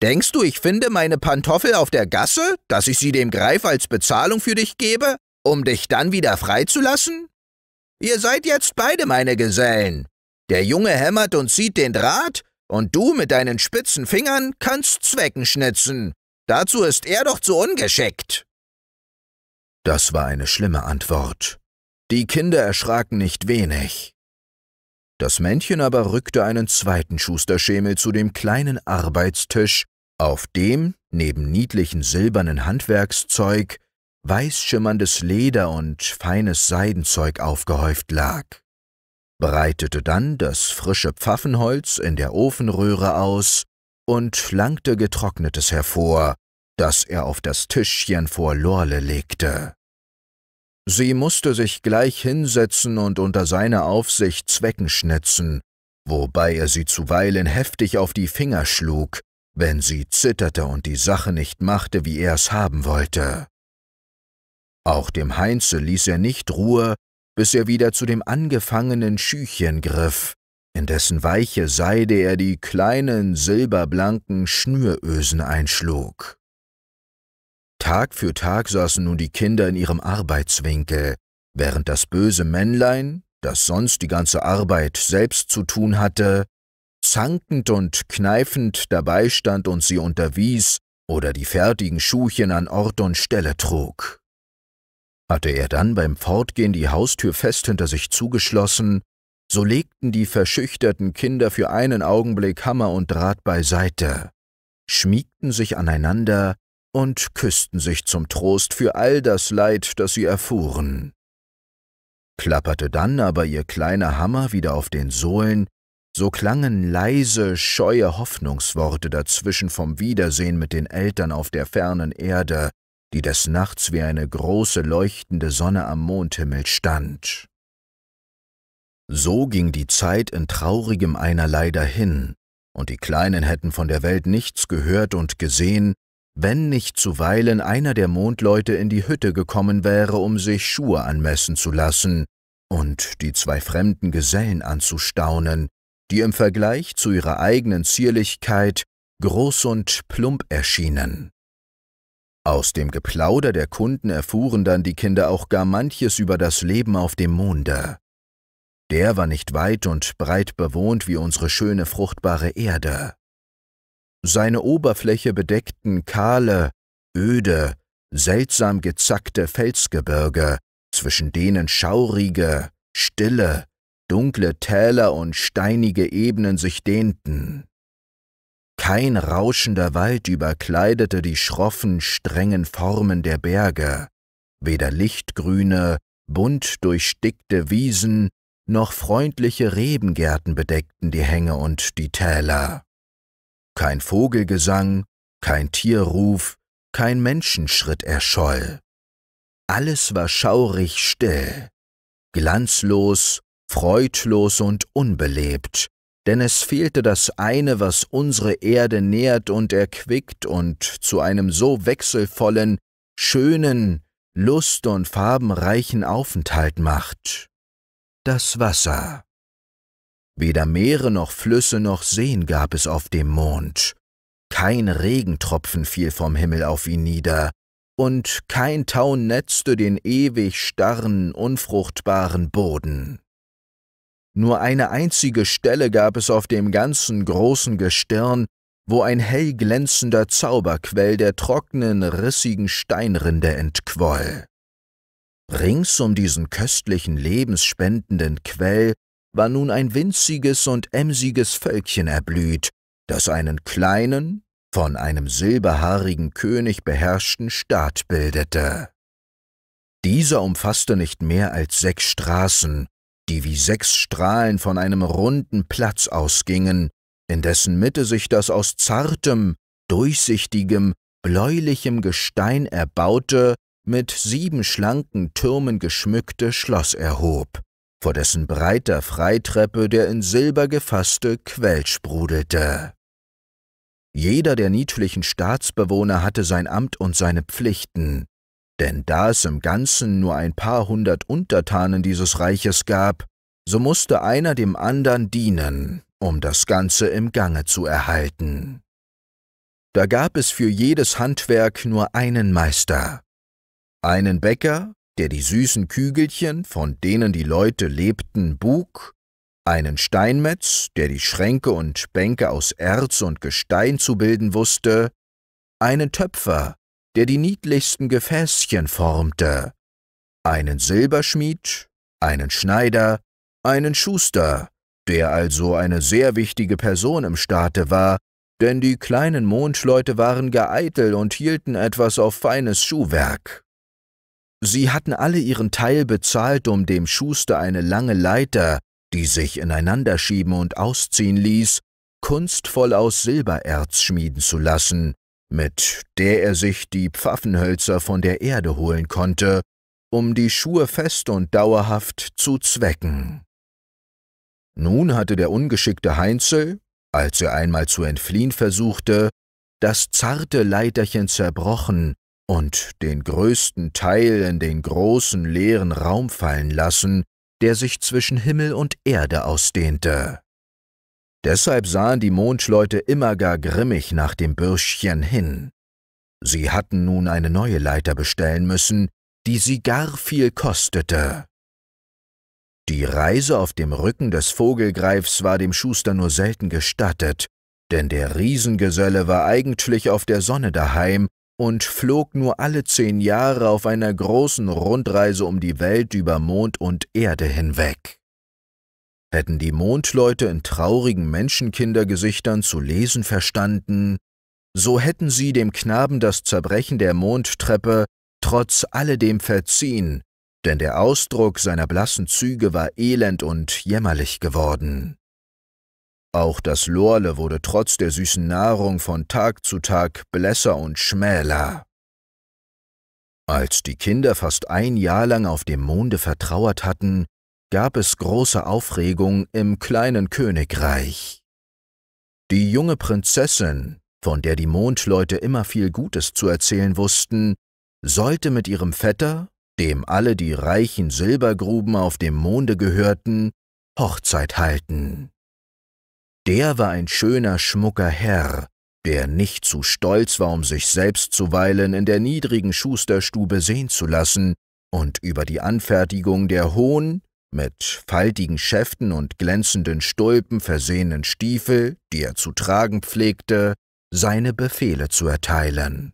Denkst du, ich finde meine Pantoffel auf der Gasse, dass ich sie dem Greif als Bezahlung für dich gebe, um dich dann wieder freizulassen? Ihr seid jetzt beide meine Gesellen. Der Junge hämmert und zieht den Draht, und du mit deinen spitzen Fingern kannst Zwecken schnitzen, Dazu ist er doch zu ungeschickt. Das war eine schlimme Antwort. Die Kinder erschraken nicht wenig. Das Männchen aber rückte einen zweiten Schusterschemel zu dem kleinen Arbeitstisch, auf dem, neben niedlichen silbernen Handwerkszeug, weißschimmerndes Leder und feines Seidenzeug aufgehäuft lag, breitete dann das frische Pfaffenholz in der Ofenröhre aus und langte Getrocknetes hervor, das er auf das Tischchen vor Lorle legte. Sie musste sich gleich hinsetzen und unter seiner Aufsicht Zwecken schnitzen, wobei er sie zuweilen heftig auf die Finger schlug, wenn sie zitterte und die Sache nicht machte, wie er es haben wollte. Auch dem Heinze ließ er nicht Ruhe, bis er wieder zu dem angefangenen Schüchchen griff, in dessen weiche Seide er die kleinen silberblanken Schnürösen einschlug. Tag für Tag saßen nun die Kinder in ihrem Arbeitswinkel, während das böse Männlein, das sonst die ganze Arbeit selbst zu tun hatte, zankend und kneifend dabei stand und sie unterwies oder die fertigen Schuhchen an Ort und Stelle trug. Hatte er dann beim Fortgehen die Haustür fest hinter sich zugeschlossen, so legten die verschüchterten Kinder für einen Augenblick Hammer und Draht beiseite, schmiegten sich aneinander und küssten sich zum Trost für all das Leid, das sie erfuhren. Klapperte dann aber ihr kleiner Hammer wieder auf den Sohlen, so klangen leise, scheue Hoffnungsworte dazwischen vom Wiedersehen mit den Eltern auf der fernen Erde, die des Nachts wie eine große leuchtende Sonne am Mondhimmel stand. So ging die Zeit in traurigem Einerlei dahin, und die Kleinen hätten von der Welt nichts gehört und gesehen, wenn nicht zuweilen einer der Mondleute in die Hütte gekommen wäre, um sich Schuhe anmessen zu lassen und die zwei fremden Gesellen anzustaunen, die im Vergleich zu ihrer eigenen Zierlichkeit groß und plump erschienen. Aus dem Geplauder der Kunden erfuhren dann die Kinder auch gar manches über das Leben auf dem Monde. Der war nicht weit und breit bewohnt wie unsere schöne fruchtbare Erde. Seine Oberfläche bedeckten kahle, öde, seltsam gezackte Felsgebirge, zwischen denen schaurige, stille, dunkle Täler und steinige Ebenen sich dehnten. Kein rauschender Wald überkleidete die schroffen, strengen Formen der Berge, weder lichtgrüne, bunt durchstickte Wiesen noch freundliche Rebengärten bedeckten die Hänge und die Täler. Kein Vogelgesang, kein Tierruf, kein Menschenschritt erscholl. Alles war schaurig still, glanzlos, freudlos und unbelebt, denn es fehlte das eine, was unsere Erde nährt und erquickt und zu einem so wechselvollen, schönen, lust- und farbenreichen Aufenthalt macht das Wasser. Weder Meere noch Flüsse noch Seen gab es auf dem Mond. Kein Regentropfen fiel vom Himmel auf ihn nieder, und kein Tau netzte den ewig starren, unfruchtbaren Boden. Nur eine einzige Stelle gab es auf dem ganzen großen Gestirn, wo ein hell glänzender Zauberquell der trockenen, rissigen Steinrinde entquoll. Rings um diesen köstlichen, lebensspendenden Quell war nun ein winziges und emsiges Völkchen erblüht, das einen kleinen, von einem silberhaarigen König beherrschten Staat bildete. Dieser umfasste nicht mehr als sechs Straßen, die wie sechs Strahlen von einem runden Platz ausgingen, in dessen Mitte sich das aus zartem, durchsichtigem, bläulichem Gestein erbaute, mit sieben schlanken Türmen geschmückte Schloss erhob, vor dessen breiter Freitreppe der in Silber gefasste Quell sprudelte. Jeder der niedlichen Staatsbewohner hatte sein Amt und seine Pflichten, denn da es im Ganzen nur ein paar hundert Untertanen dieses Reiches gab, so musste einer dem anderen dienen, um das Ganze im Gange zu erhalten. Da gab es für jedes Handwerk nur einen Meister, einen Bäcker, der die süßen Kügelchen, von denen die Leute lebten, buk, einen Steinmetz, der die Schränke und Bänke aus Erz und Gestein zu bilden wusste, einen Töpfer, der die niedlichsten Gefäßchen formte, einen Silberschmied, einen Schneider, einen Schuster, der also eine sehr wichtige Person im Staate war, denn die kleinen Mondleute waren geeitel und hielten etwas auf feines Schuhwerk. Sie hatten alle ihren Teil bezahlt, um dem Schuster eine lange Leiter, die sich ineinanderschieben und ausziehen ließ, kunstvoll aus Silbererz schmieden zu lassen, mit der er sich die Pfaffenhölzer von der Erde holen konnte, um die Schuhe fest und dauerhaft zu zwecken. Nun hatte der ungeschickte Heinzel, als er einmal zu entfliehen versuchte, das zarte Leiterchen zerbrochen und den größten Teil in den großen leeren Raum fallen lassen, der sich zwischen Himmel und Erde ausdehnte. Deshalb sahen die Mondschleute immer gar grimmig nach dem Bürschchen hin. Sie hatten nun eine neue Leiter bestellen müssen, die sie gar viel kostete. Die Reise auf dem Rücken des Vogelgreifs war dem Schuster nur selten gestattet, denn der Riesengeselle war eigentlich auf der Sonne daheim und flog nur alle zehn Jahre auf einer großen Rundreise um die Welt über Mond und Erde hinweg. Hätten die Mondleute in traurigen Menschenkindergesichtern zu lesen verstanden, so hätten sie dem Knaben das Zerbrechen der Mondtreppe trotz alledem verziehen, denn der Ausdruck seiner blassen Züge war elend und jämmerlich geworden. Auch das Lorle wurde trotz der süßen Nahrung von Tag zu Tag blässer und schmäler. Als die Kinder fast ein Jahr lang auf dem Monde vertrauert hatten, gab es große Aufregung im kleinen Königreich. Die junge Prinzessin, von der die Mondleute immer viel Gutes zu erzählen wussten, sollte mit ihrem Vetter, dem alle die reichen Silbergruben auf dem Monde gehörten, Hochzeit halten. Der war ein schöner, schmucker Herr, der nicht zu stolz war, um sich selbst zuweilen in der niedrigen Schusterstube sehen zu lassen und über die Anfertigung der hohen, mit faltigen Schäften und glänzenden Stulpen versehenen Stiefel, die er zu tragen pflegte, seine Befehle zu erteilen.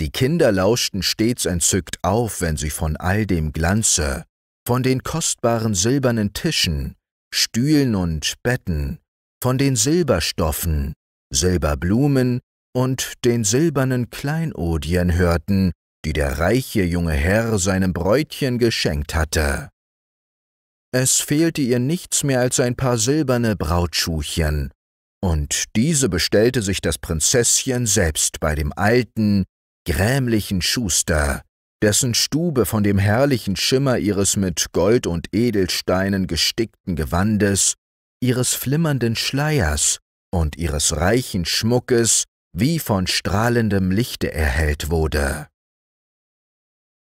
Die Kinder lauschten stets entzückt auf, wenn sie von all dem Glanze, von den kostbaren silbernen Tischen, Stühlen und Betten, von den Silberstoffen, Silberblumen und den silbernen Kleinodien hörten, die der reiche junge Herr seinem Bräutchen geschenkt hatte. Es fehlte ihr nichts mehr als ein paar silberne Brautschuhchen, und diese bestellte sich das Prinzesschen selbst bei dem alten, grämlichen Schuster, dessen Stube von dem herrlichen Schimmer ihres mit Gold und Edelsteinen gestickten Gewandes, ihres flimmernden Schleiers und ihres reichen Schmuckes wie von strahlendem Lichte erhellt wurde.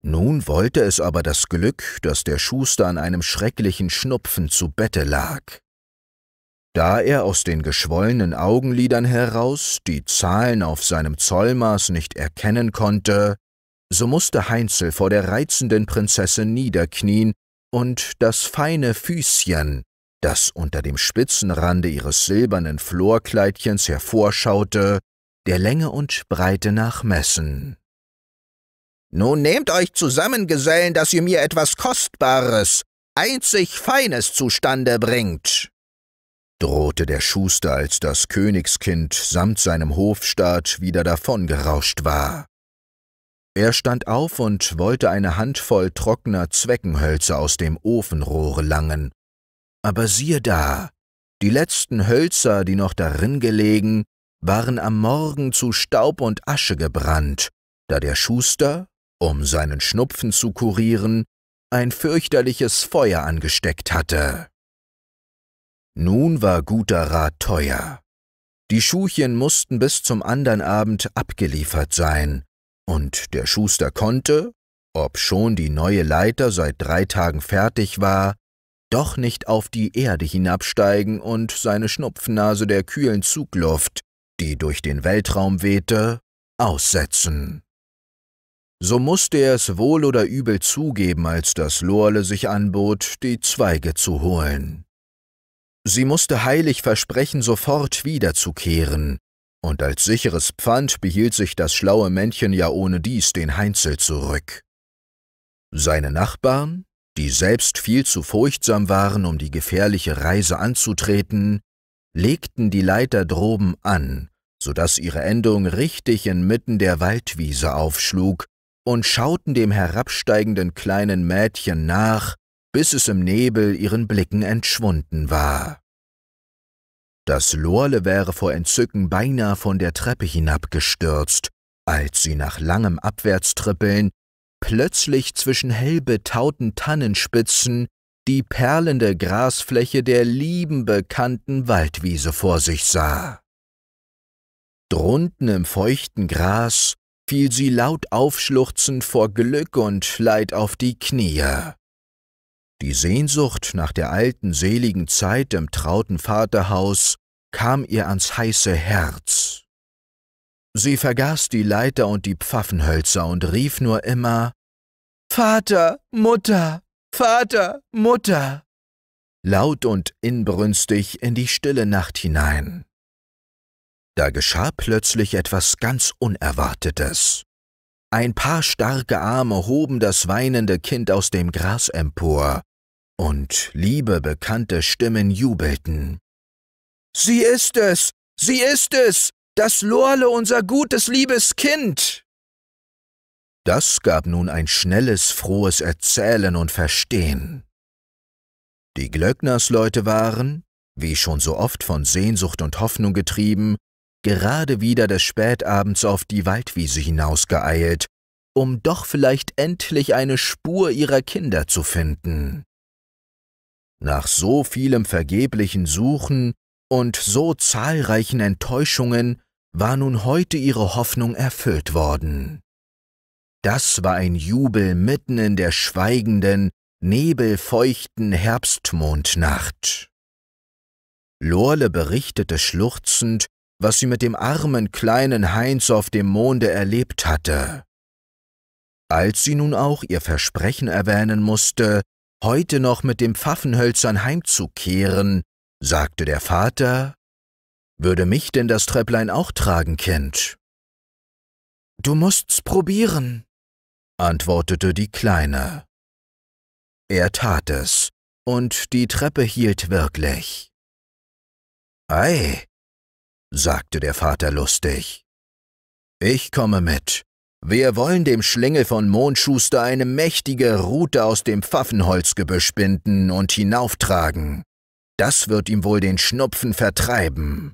Nun wollte es aber das Glück, dass der Schuster an einem schrecklichen Schnupfen zu Bette lag. Da er aus den geschwollenen Augenlidern heraus die Zahlen auf seinem Zollmaß nicht erkennen konnte, so musste Heinzel vor der reizenden Prinzessin niederknien und das feine Füßchen, das unter dem Spitzenrande ihres silbernen Florkleidchens hervorschaute, der Länge und Breite nach messen. Nun nehmt euch zusammen, Gesellen, dass ihr mir etwas Kostbares, einzig Feines zustande bringt, drohte der Schuster, als das Königskind samt seinem Hofstaat wieder davongerauscht war. Er stand auf und wollte eine Handvoll trockener Zweckenhölzer aus dem Ofenrohre langen. Aber siehe da, die letzten Hölzer, die noch darin gelegen, waren am Morgen zu Staub und Asche gebrannt, da der Schuster, um seinen Schnupfen zu kurieren, ein fürchterliches Feuer angesteckt hatte. Nun war guter Rat teuer. Die Schuhchen mussten bis zum andern Abend abgeliefert sein, und der Schuster konnte, obschon die neue Leiter seit drei Tagen fertig war, doch nicht auf die Erde hinabsteigen und seine Schnupfnase der kühlen Zugluft, die durch den Weltraum wehte, aussetzen. So musste er es wohl oder übel zugeben, als das Lorle sich anbot, die Zweige zu holen. Sie musste heilig versprechen, sofort wiederzukehren, und als sicheres Pfand behielt sich das schlaue Männchen ja ohnedies den Heinzel zurück. Seine Nachbarn, die selbst viel zu furchtsam waren, um die gefährliche Reise anzutreten, legten die Leiter droben an, so daß ihre Endung richtig inmitten der Waldwiese aufschlug und schauten dem herabsteigenden kleinen Mädchen nach, bis es im Nebel ihren Blicken entschwunden war. Das Lorle wäre vor Entzücken beinahe von der Treppe hinabgestürzt, als sie nach langem Abwärtstrippeln plötzlich zwischen hell betauten Tannenspitzen die perlende Grasfläche der lieben bekannten Waldwiese vor sich sah. Drunten im feuchten Gras fiel sie laut aufschluchzend vor Glück und Leid auf die Knie. Die Sehnsucht nach der alten seligen Zeit im trauten Vaterhaus kam ihr ans heiße Herz. Sie vergaß die Leiter und die Pfaffenhölzer und rief nur immer Vater, Mutter, Vater, Mutter, laut und inbrünstig in die stille Nacht hinein. Da geschah plötzlich etwas ganz Unerwartetes. Ein paar starke Arme hoben das weinende Kind aus dem Gras empor, und liebe bekannte Stimmen jubelten. Sie ist es! Sie ist es! Das Lorle, unser gutes, liebes Kind! Das gab nun ein schnelles, frohes Erzählen und Verstehen. Die Glöcknersleute waren, wie schon so oft von Sehnsucht und Hoffnung getrieben, gerade wieder des Spätabends auf die Waldwiese hinausgeeilt, um doch vielleicht endlich eine Spur ihrer Kinder zu finden. Nach so vielem vergeblichen Suchen und so zahlreichen Enttäuschungen war nun heute ihre Hoffnung erfüllt worden. Das war ein Jubel mitten in der schweigenden, nebelfeuchten Herbstmondnacht. Lorle berichtete schluchzend, was sie mit dem armen kleinen Heinz auf dem Monde erlebt hatte. Als sie nun auch ihr Versprechen erwähnen musste, heute noch mit dem Pfaffenhölzern heimzukehren, sagte der Vater, würde mich denn das Trepplein auch tragen, Kind? Du musst's probieren, antwortete die Kleine. Er tat es, und die Treppe hielt wirklich. Ei, sagte der Vater lustig, ich komme mit, wir wollen dem Schlingel von Mondschuster eine mächtige Rute aus dem Pfaffenholzgebüsch binden und hinauftragen. Das wird ihm wohl den Schnupfen vertreiben.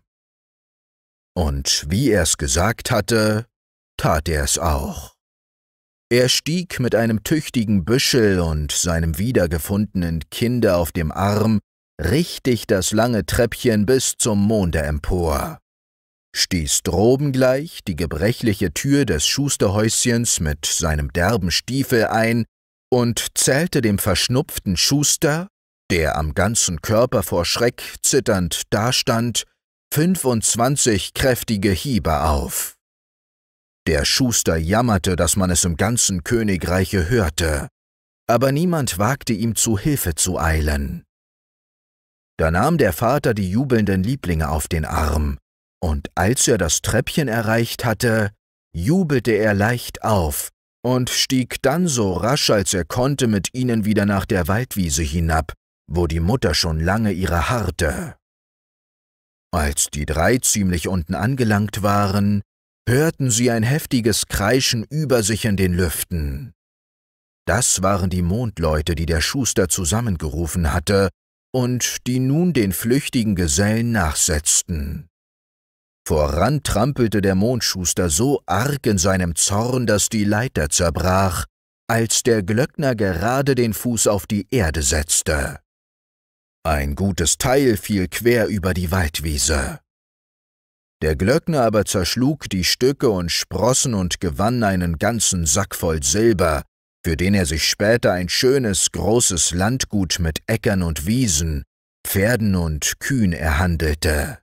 Und wie er's gesagt hatte, tat er es auch. Er stieg mit einem tüchtigen Büschel und seinem wiedergefundenen Kinde auf dem Arm richtig das lange Treppchen bis zum Monde empor stieß droben gleich die gebrechliche Tür des Schusterhäuschens mit seinem derben Stiefel ein und zählte dem verschnupften Schuster, der am ganzen Körper vor Schreck zitternd dastand, 25 kräftige Hiebe auf. Der Schuster jammerte, dass man es im ganzen Königreiche hörte, aber niemand wagte ihm zu Hilfe zu eilen. Da nahm der Vater die jubelnden Lieblinge auf den Arm, und als er das Treppchen erreicht hatte, jubelte er leicht auf und stieg dann so rasch als er konnte mit ihnen wieder nach der Waldwiese hinab, wo die Mutter schon lange ihre harrte. Als die drei ziemlich unten angelangt waren, hörten sie ein heftiges Kreischen über sich in den Lüften. Das waren die Mondleute, die der Schuster zusammengerufen hatte und die nun den flüchtigen Gesellen nachsetzten. Voran trampelte der Mondschuster so arg in seinem Zorn, dass die Leiter zerbrach, als der Glöckner gerade den Fuß auf die Erde setzte. Ein gutes Teil fiel quer über die Waldwiese. Der Glöckner aber zerschlug die Stücke und Sprossen und gewann einen ganzen Sack voll Silber, für den er sich später ein schönes, großes Landgut mit Äckern und Wiesen, Pferden und Kühen erhandelte.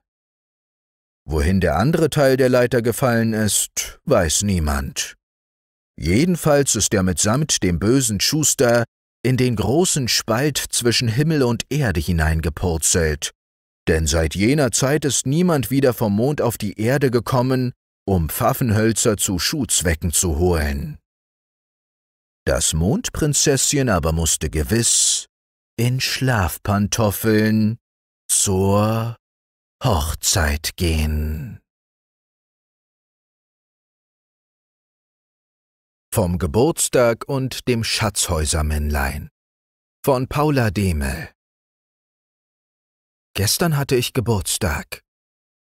Wohin der andere Teil der Leiter gefallen ist, weiß niemand. Jedenfalls ist er mitsamt dem bösen Schuster in den großen Spalt zwischen Himmel und Erde hineingepurzelt, denn seit jener Zeit ist niemand wieder vom Mond auf die Erde gekommen, um Pfaffenhölzer zu Schuhzwecken zu holen. Das Mondprinzesschen aber musste gewiss in Schlafpantoffeln zur Hochzeit gehen. Vom Geburtstag und dem Schatzhäusermännlein von Paula Demel Gestern hatte ich Geburtstag.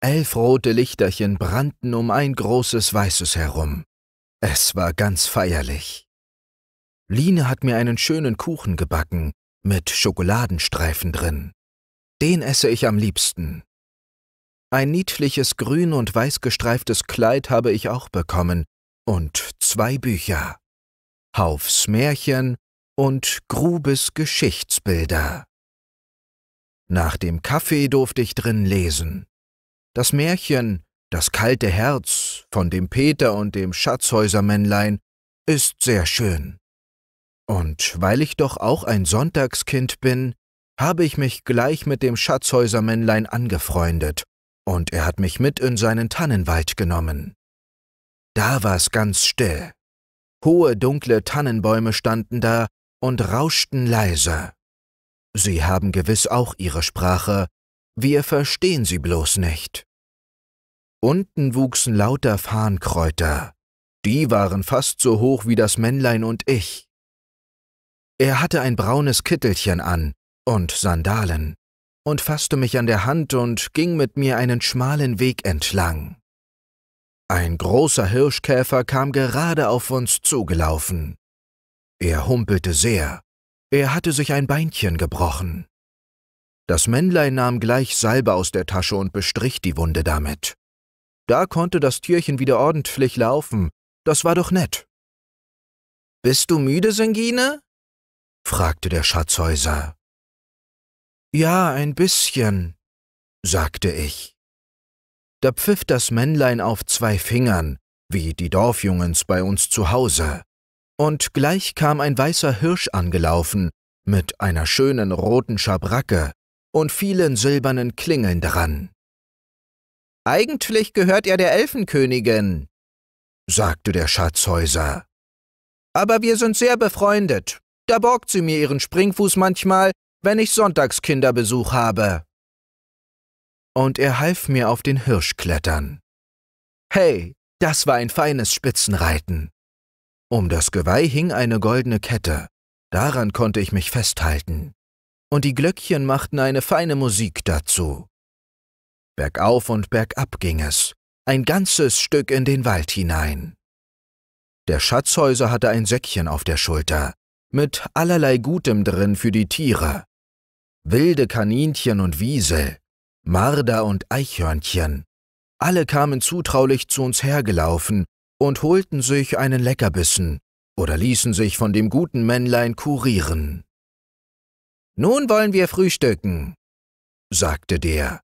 Elf rote Lichterchen brannten um ein großes weißes herum. Es war ganz feierlich. Line hat mir einen schönen Kuchen gebacken, mit Schokoladenstreifen drin. Den esse ich am liebsten, ein niedliches grün und weiß gestreiftes Kleid habe ich auch bekommen und zwei Bücher. Haufs Märchen und Grubes Geschichtsbilder. Nach dem Kaffee durfte ich drin lesen. Das Märchen Das kalte Herz von dem Peter und dem Schatzhäusermännlein ist sehr schön. Und weil ich doch auch ein Sonntagskind bin, habe ich mich gleich mit dem Schatzhäusermännlein angefreundet und er hat mich mit in seinen Tannenwald genommen. Da war's ganz still. Hohe dunkle Tannenbäume standen da und rauschten leise. Sie haben gewiss auch ihre Sprache, wir verstehen sie bloß nicht. Unten wuchsen lauter Farnkräuter, die waren fast so hoch wie das Männlein und ich. Er hatte ein braunes Kittelchen an und Sandalen und fasste mich an der Hand und ging mit mir einen schmalen Weg entlang. Ein großer Hirschkäfer kam gerade auf uns zugelaufen. Er humpelte sehr. Er hatte sich ein Beinchen gebrochen. Das Männlein nahm gleich Salbe aus der Tasche und bestrich die Wunde damit. Da konnte das Tierchen wieder ordentlich laufen. Das war doch nett. Bist du müde, Sengine? fragte der Schatzhäuser. Ja, ein bisschen, sagte ich. Da pfiff das Männlein auf zwei Fingern, wie die Dorfjungens bei uns zu Hause. Und gleich kam ein weißer Hirsch angelaufen, mit einer schönen roten Schabracke und vielen silbernen Klingeln dran. Eigentlich gehört er der Elfenkönigin, sagte der Schatzhäuser. Aber wir sind sehr befreundet. Da borgt sie mir ihren Springfuß manchmal wenn ich Sonntagskinderbesuch habe. Und er half mir auf den Hirsch klettern. Hey, das war ein feines Spitzenreiten. Um das Geweih hing eine goldene Kette, daran konnte ich mich festhalten, und die Glöckchen machten eine feine Musik dazu. Bergauf und bergab ging es, ein ganzes Stück in den Wald hinein. Der Schatzhäuser hatte ein Säckchen auf der Schulter, mit allerlei Gutem drin für die Tiere. Wilde Kaninchen und Wiesel, Marder und Eichhörnchen. Alle kamen zutraulich zu uns hergelaufen und holten sich einen Leckerbissen oder ließen sich von dem guten Männlein kurieren. Nun wollen wir frühstücken, sagte der,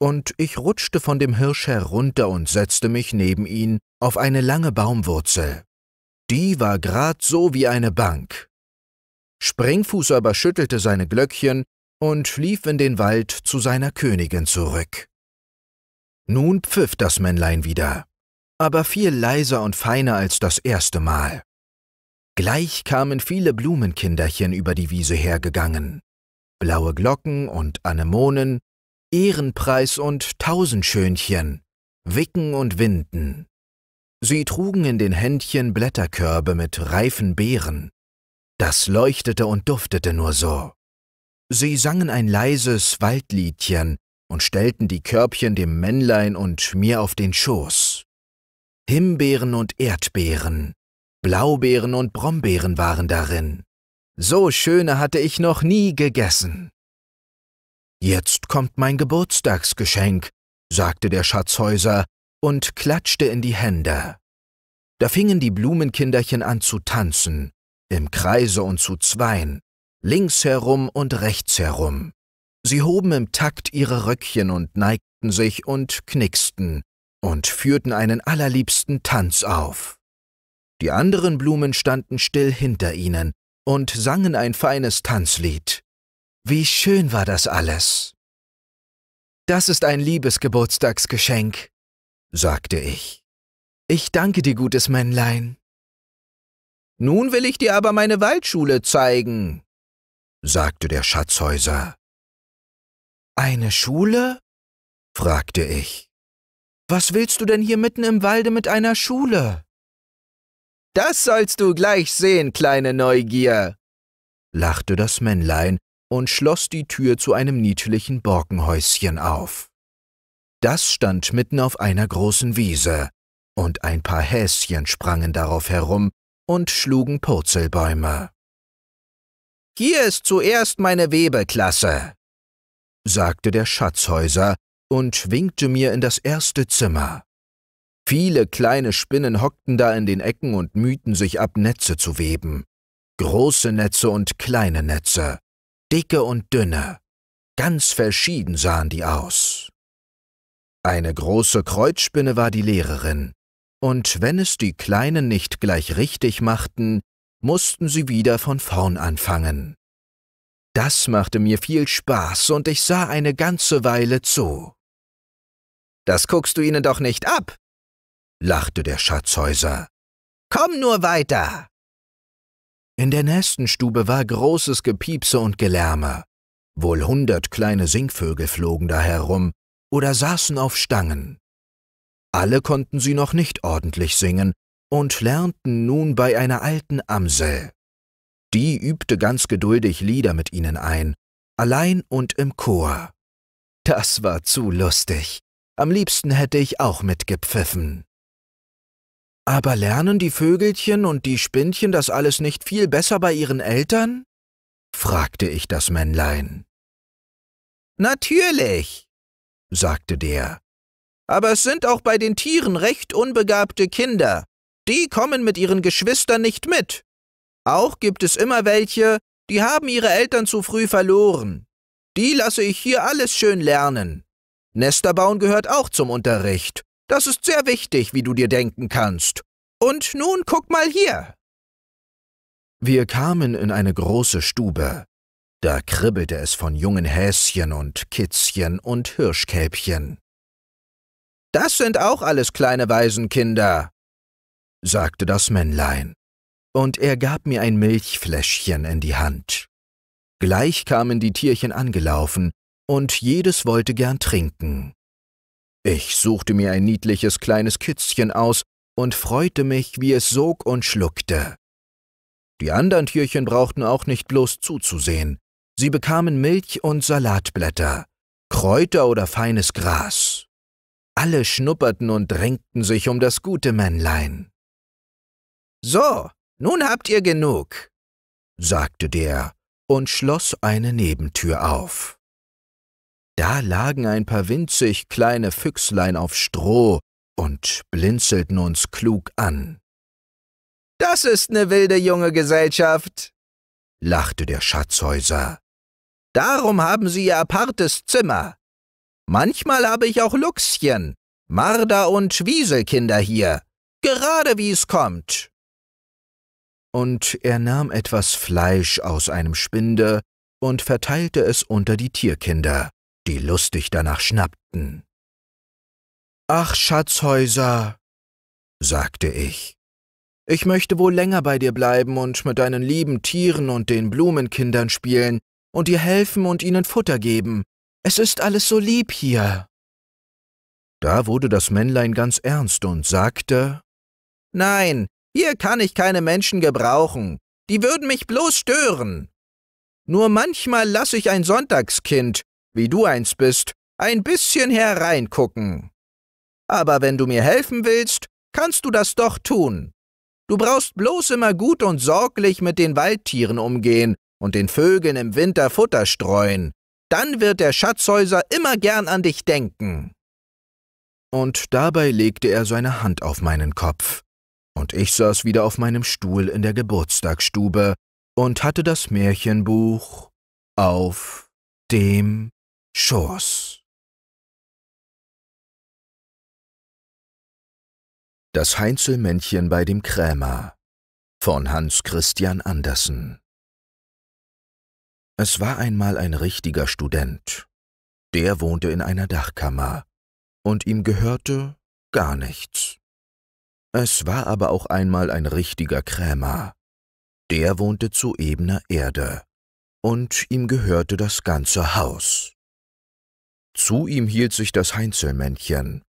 und ich rutschte von dem Hirsch herunter und setzte mich neben ihn auf eine lange Baumwurzel. Die war grad so wie eine Bank. Springfuß aber schüttelte seine Glöckchen und lief in den Wald zu seiner Königin zurück. Nun pfiff das Männlein wieder, aber viel leiser und feiner als das erste Mal. Gleich kamen viele Blumenkinderchen über die Wiese hergegangen. Blaue Glocken und Anemonen, Ehrenpreis und Tausendschönchen, Wicken und Winden. Sie trugen in den Händchen Blätterkörbe mit reifen Beeren das leuchtete und duftete nur so. Sie sangen ein leises Waldliedchen und stellten die Körbchen dem Männlein und mir auf den Schoß. Himbeeren und Erdbeeren, Blaubeeren und Brombeeren waren darin. So schöne hatte ich noch nie gegessen. Jetzt kommt mein Geburtstagsgeschenk, sagte der Schatzhäuser und klatschte in die Hände. Da fingen die Blumenkinderchen an zu tanzen, im Kreise und zu Zweien, links herum und rechts herum. Sie hoben im Takt ihre Röckchen und neigten sich und knicksten und führten einen allerliebsten Tanz auf. Die anderen Blumen standen still hinter ihnen und sangen ein feines Tanzlied. Wie schön war das alles. Das ist ein liebes Geburtstagsgeschenk, sagte ich. Ich danke dir, gutes Männlein. Nun will ich dir aber meine Waldschule zeigen, sagte der Schatzhäuser. Eine Schule? fragte ich. Was willst du denn hier mitten im Walde mit einer Schule? Das sollst du gleich sehen, kleine Neugier, lachte das Männlein und schloss die Tür zu einem niedlichen Borkenhäuschen auf. Das stand mitten auf einer großen Wiese, und ein paar Häschen sprangen darauf herum und schlugen Purzelbäume. Hier ist zuerst meine Webeklasse, sagte der Schatzhäuser und winkte mir in das erste Zimmer. Viele kleine Spinnen hockten da in den Ecken und mühten sich ab, Netze zu weben. Große Netze und kleine Netze, dicke und dünne. Ganz verschieden sahen die aus. Eine große Kreuzspinne war die Lehrerin und wenn es die Kleinen nicht gleich richtig machten, mussten sie wieder von vorn anfangen. Das machte mir viel Spaß und ich sah eine ganze Weile zu. Das guckst du ihnen doch nicht ab, lachte der Schatzhäuser. Komm nur weiter! In der nächsten Stube war großes Gepiepse und Gelärme. Wohl hundert kleine Singvögel flogen da herum oder saßen auf Stangen. Alle konnten sie noch nicht ordentlich singen und lernten nun bei einer alten Amsel. Die übte ganz geduldig Lieder mit ihnen ein, allein und im Chor. Das war zu lustig. Am liebsten hätte ich auch mitgepfiffen. Aber lernen die Vögelchen und die Spindchen das alles nicht viel besser bei ihren Eltern? fragte ich das Männlein. Natürlich, sagte der aber es sind auch bei den Tieren recht unbegabte Kinder. Die kommen mit ihren Geschwistern nicht mit. Auch gibt es immer welche, die haben ihre Eltern zu früh verloren. Die lasse ich hier alles schön lernen. Nester bauen gehört auch zum Unterricht. Das ist sehr wichtig, wie du dir denken kannst. Und nun guck mal hier. Wir kamen in eine große Stube. Da kribbelte es von jungen Häschen und Kitzchen und Hirschkälbchen. Das sind auch alles kleine Waisenkinder, sagte das Männlein, und er gab mir ein Milchfläschchen in die Hand. Gleich kamen die Tierchen angelaufen, und jedes wollte gern trinken. Ich suchte mir ein niedliches kleines Kitzchen aus und freute mich, wie es sog und schluckte. Die anderen Tierchen brauchten auch nicht bloß zuzusehen. Sie bekamen Milch und Salatblätter, Kräuter oder feines Gras. Alle schnupperten und drängten sich um das gute Männlein. So, nun habt ihr genug, sagte der und schloss eine Nebentür auf. Da lagen ein paar winzig kleine Füchslein auf Stroh und blinzelten uns klug an. Das ist eine wilde junge Gesellschaft, lachte der Schatzhäuser. Darum haben sie ihr apartes Zimmer. Manchmal habe ich auch Luchschen, Marder und Wieselkinder hier, gerade wie es kommt. Und er nahm etwas Fleisch aus einem Spinde und verteilte es unter die Tierkinder, die lustig danach schnappten. Ach, Schatzhäuser, sagte ich, ich möchte wohl länger bei dir bleiben und mit deinen lieben Tieren und den Blumenkindern spielen und dir helfen und ihnen Futter geben, es ist alles so lieb hier. Da wurde das Männlein ganz ernst und sagte Nein, hier kann ich keine Menschen gebrauchen. Die würden mich bloß stören. Nur manchmal lasse ich ein Sonntagskind, wie du eins bist, ein bisschen hereingucken. Aber wenn du mir helfen willst, kannst du das doch tun. Du brauchst bloß immer gut und sorglich mit den Waldtieren umgehen und den Vögeln im Winter Futter streuen, dann wird der Schatzhäuser immer gern an dich denken. Und dabei legte er seine Hand auf meinen Kopf. Und ich saß wieder auf meinem Stuhl in der Geburtstagsstube und hatte das Märchenbuch auf dem Schoß. Das Heinzelmännchen bei dem Krämer von Hans Christian Andersen es war einmal ein richtiger Student. Der wohnte in einer Dachkammer, und ihm gehörte gar nichts. Es war aber auch einmal ein richtiger Krämer. Der wohnte zu ebener Erde, und ihm gehörte das ganze Haus. Zu ihm hielt sich das Heinzelmännchen,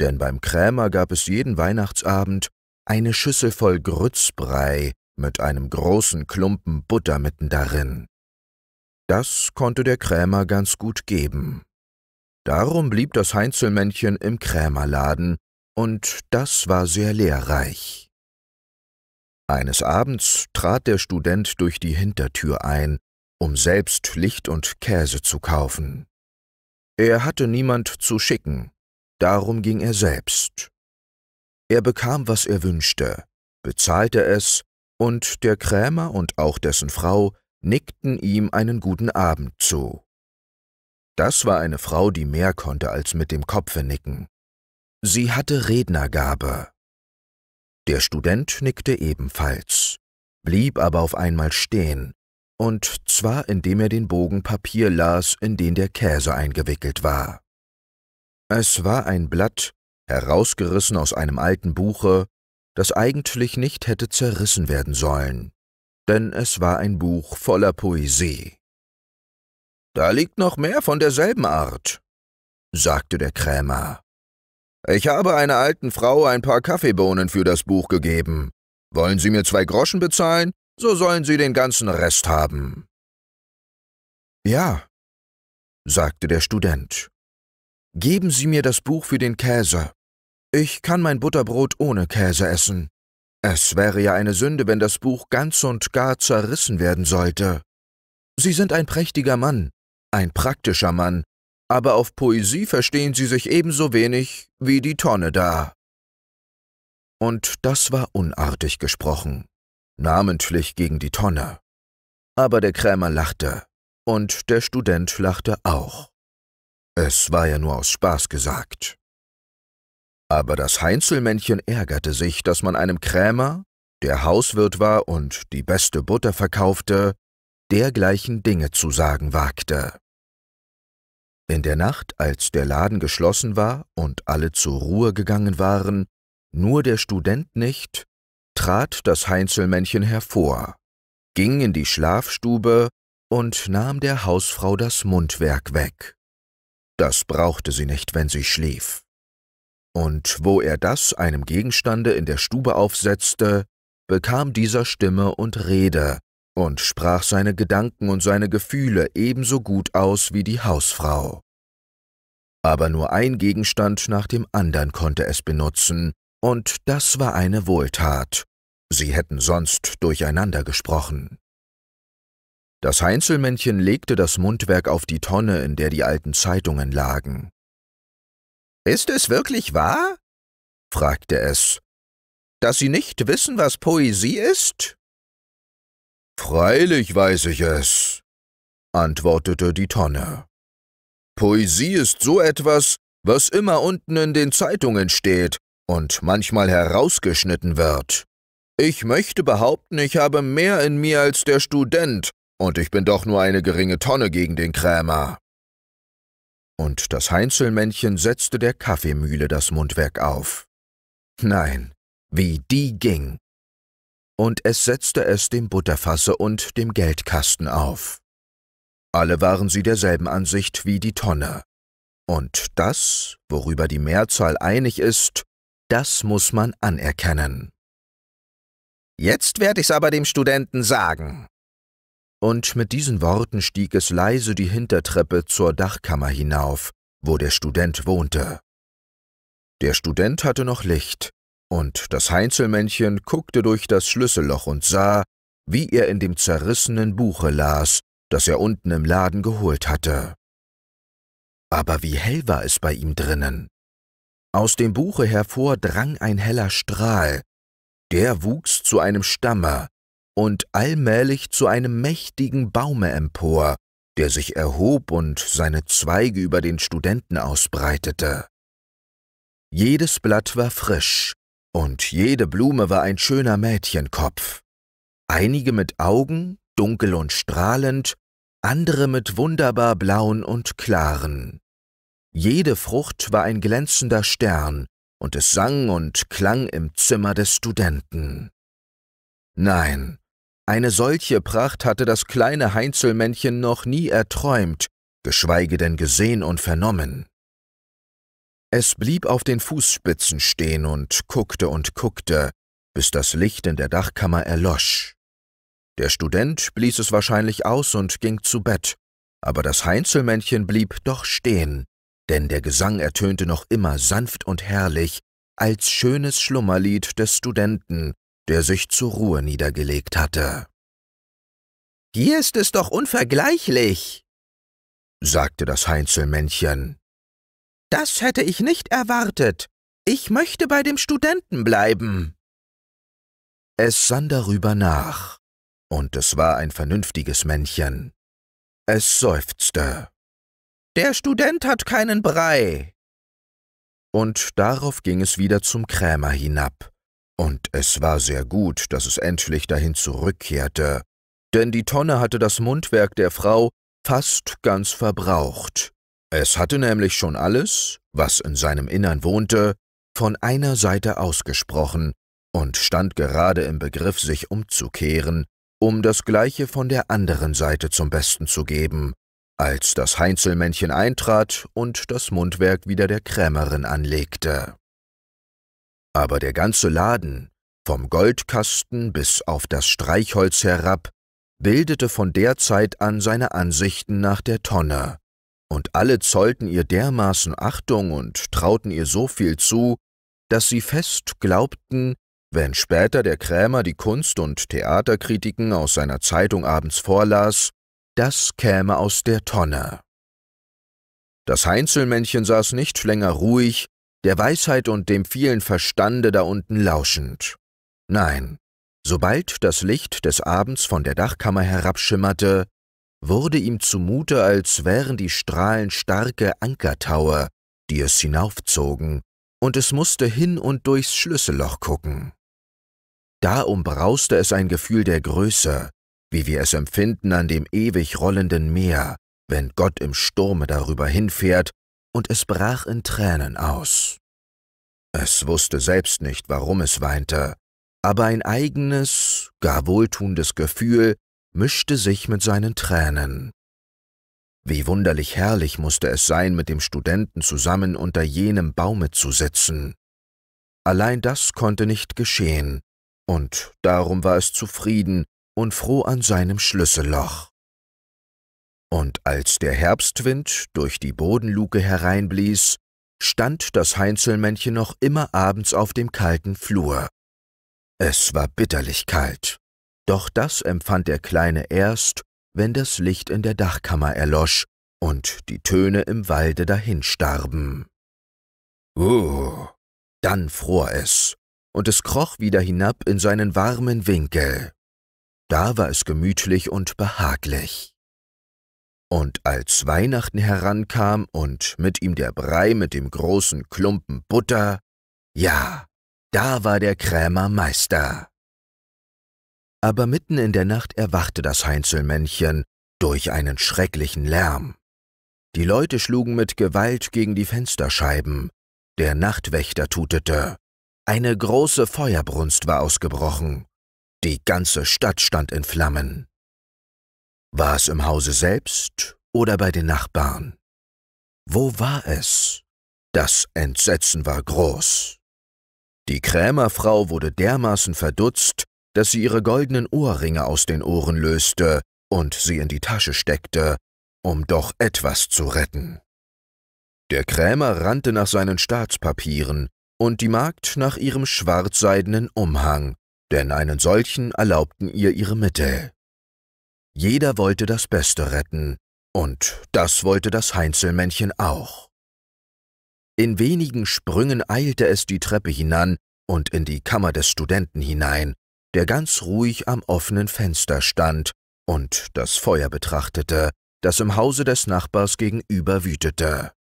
denn beim Krämer gab es jeden Weihnachtsabend eine Schüssel voll Grützbrei mit einem großen Klumpen Butter mitten darin. Das konnte der Krämer ganz gut geben. Darum blieb das Heinzelmännchen im Krämerladen, und das war sehr lehrreich. Eines Abends trat der Student durch die Hintertür ein, um selbst Licht und Käse zu kaufen. Er hatte niemand zu schicken, darum ging er selbst. Er bekam, was er wünschte, bezahlte es, und der Krämer und auch dessen Frau nickten ihm einen guten Abend zu. Das war eine Frau, die mehr konnte als mit dem Kopfe nicken. Sie hatte Rednergabe. Der Student nickte ebenfalls, blieb aber auf einmal stehen, und zwar indem er den Bogen Papier las, in den der Käse eingewickelt war. Es war ein Blatt, herausgerissen aus einem alten Buche, das eigentlich nicht hätte zerrissen werden sollen denn es war ein Buch voller Poesie. Da liegt noch mehr von derselben Art, sagte der Krämer. Ich habe einer alten Frau ein paar Kaffeebohnen für das Buch gegeben. Wollen Sie mir zwei Groschen bezahlen, so sollen Sie den ganzen Rest haben. Ja, sagte der Student. Geben Sie mir das Buch für den Käse. Ich kann mein Butterbrot ohne Käse essen. Es wäre ja eine Sünde, wenn das Buch ganz und gar zerrissen werden sollte. Sie sind ein prächtiger Mann, ein praktischer Mann, aber auf Poesie verstehen Sie sich ebenso wenig wie die Tonne da. Und das war unartig gesprochen, namentlich gegen die Tonne. Aber der Krämer lachte, und der Student lachte auch. Es war ja nur aus Spaß gesagt. Aber das Heinzelmännchen ärgerte sich, dass man einem Krämer, der Hauswirt war und die beste Butter verkaufte, dergleichen Dinge zu sagen wagte. In der Nacht, als der Laden geschlossen war und alle zur Ruhe gegangen waren, nur der Student nicht, trat das Heinzelmännchen hervor, ging in die Schlafstube und nahm der Hausfrau das Mundwerk weg. Das brauchte sie nicht, wenn sie schlief und wo er das einem Gegenstande in der Stube aufsetzte, bekam dieser Stimme und Rede und sprach seine Gedanken und seine Gefühle ebenso gut aus wie die Hausfrau. Aber nur ein Gegenstand nach dem anderen konnte es benutzen, und das war eine Wohltat. Sie hätten sonst durcheinander gesprochen. Das Heinzelmännchen legte das Mundwerk auf die Tonne, in der die alten Zeitungen lagen. Ist es wirklich wahr? fragte es. Dass Sie nicht wissen, was Poesie ist? Freilich weiß ich es, antwortete die Tonne. Poesie ist so etwas, was immer unten in den Zeitungen steht und manchmal herausgeschnitten wird. Ich möchte behaupten, ich habe mehr in mir als der Student, und ich bin doch nur eine geringe Tonne gegen den Krämer und das Heinzelmännchen setzte der Kaffeemühle das Mundwerk auf. Nein, wie die ging! Und es setzte es dem Butterfasse und dem Geldkasten auf. Alle waren sie derselben Ansicht wie die Tonne. Und das, worüber die Mehrzahl einig ist, das muss man anerkennen. Jetzt werde ich's aber dem Studenten sagen, und mit diesen Worten stieg es leise die Hintertreppe zur Dachkammer hinauf, wo der Student wohnte. Der Student hatte noch Licht, und das Heinzelmännchen guckte durch das Schlüsselloch und sah, wie er in dem zerrissenen Buche las, das er unten im Laden geholt hatte. Aber wie hell war es bei ihm drinnen. Aus dem Buche hervor drang ein heller Strahl, der wuchs zu einem Stamme, und allmählich zu einem mächtigen Baume empor, der sich erhob und seine Zweige über den Studenten ausbreitete. Jedes Blatt war frisch, und jede Blume war ein schöner Mädchenkopf, einige mit Augen, dunkel und strahlend, andere mit wunderbar blauen und klaren. Jede Frucht war ein glänzender Stern, und es sang und klang im Zimmer des Studenten. Nein, eine solche Pracht hatte das kleine Heinzelmännchen noch nie erträumt, geschweige denn gesehen und vernommen. Es blieb auf den Fußspitzen stehen und guckte und guckte, bis das Licht in der Dachkammer erlosch. Der Student blies es wahrscheinlich aus und ging zu Bett, aber das Heinzelmännchen blieb doch stehen, denn der Gesang ertönte noch immer sanft und herrlich als schönes Schlummerlied des Studenten, der sich zur Ruhe niedergelegt hatte. Hier ist es doch unvergleichlich, sagte das Heinzelmännchen. Das hätte ich nicht erwartet. Ich möchte bei dem Studenten bleiben. Es sann darüber nach, und es war ein vernünftiges Männchen. Es seufzte. Der Student hat keinen Brei. Und darauf ging es wieder zum Krämer hinab, und es war sehr gut, dass es endlich dahin zurückkehrte, denn die Tonne hatte das Mundwerk der Frau fast ganz verbraucht. Es hatte nämlich schon alles, was in seinem Innern wohnte, von einer Seite ausgesprochen und stand gerade im Begriff, sich umzukehren, um das Gleiche von der anderen Seite zum Besten zu geben, als das Heinzelmännchen eintrat und das Mundwerk wieder der Krämerin anlegte aber der ganze Laden, vom Goldkasten bis auf das Streichholz herab, bildete von der Zeit an seine Ansichten nach der Tonne, und alle zollten ihr dermaßen Achtung und trauten ihr so viel zu, dass sie fest glaubten, wenn später der Krämer die Kunst- und Theaterkritiken aus seiner Zeitung abends vorlas, das käme aus der Tonne. Das Heinzelmännchen saß nicht länger ruhig, der Weisheit und dem vielen Verstande da unten lauschend. Nein, sobald das Licht des Abends von der Dachkammer herabschimmerte, wurde ihm zumute, als wären die Strahlen starke Ankertaue, die es hinaufzogen, und es musste hin und durchs Schlüsselloch gucken. Da umbrauste es ein Gefühl der Größe, wie wir es empfinden an dem ewig rollenden Meer, wenn Gott im Sturme darüber hinfährt und es brach in Tränen aus. Es wusste selbst nicht, warum es weinte, aber ein eigenes, gar wohltuendes Gefühl mischte sich mit seinen Tränen. Wie wunderlich herrlich musste es sein, mit dem Studenten zusammen unter jenem Baume zu sitzen. Allein das konnte nicht geschehen, und darum war es zufrieden und froh an seinem Schlüsselloch. Und als der Herbstwind durch die Bodenluke hereinblies, stand das Heinzelmännchen noch immer abends auf dem kalten Flur. Es war bitterlich kalt, doch das empfand der Kleine erst, wenn das Licht in der Dachkammer erlosch und die Töne im Walde dahinstarben. Uh, dann fror es, und es kroch wieder hinab in seinen warmen Winkel. Da war es gemütlich und behaglich. Und als Weihnachten herankam und mit ihm der Brei mit dem großen Klumpen Butter, ja, da war der Krämer Meister. Aber mitten in der Nacht erwachte das Heinzelmännchen durch einen schrecklichen Lärm. Die Leute schlugen mit Gewalt gegen die Fensterscheiben, der Nachtwächter tutete, eine große Feuerbrunst war ausgebrochen, die ganze Stadt stand in Flammen. War es im Hause selbst oder bei den Nachbarn? Wo war es? Das Entsetzen war groß. Die Krämerfrau wurde dermaßen verdutzt, dass sie ihre goldenen Ohrringe aus den Ohren löste und sie in die Tasche steckte, um doch etwas zu retten. Der Krämer rannte nach seinen Staatspapieren und die Magd nach ihrem schwarzseidenen Umhang, denn einen solchen erlaubten ihr ihre Mittel. Jeder wollte das Beste retten, und das wollte das Heinzelmännchen auch. In wenigen Sprüngen eilte es die Treppe hinan und in die Kammer des Studenten hinein, der ganz ruhig am offenen Fenster stand und das Feuer betrachtete, das im Hause des Nachbars gegenüber wütete.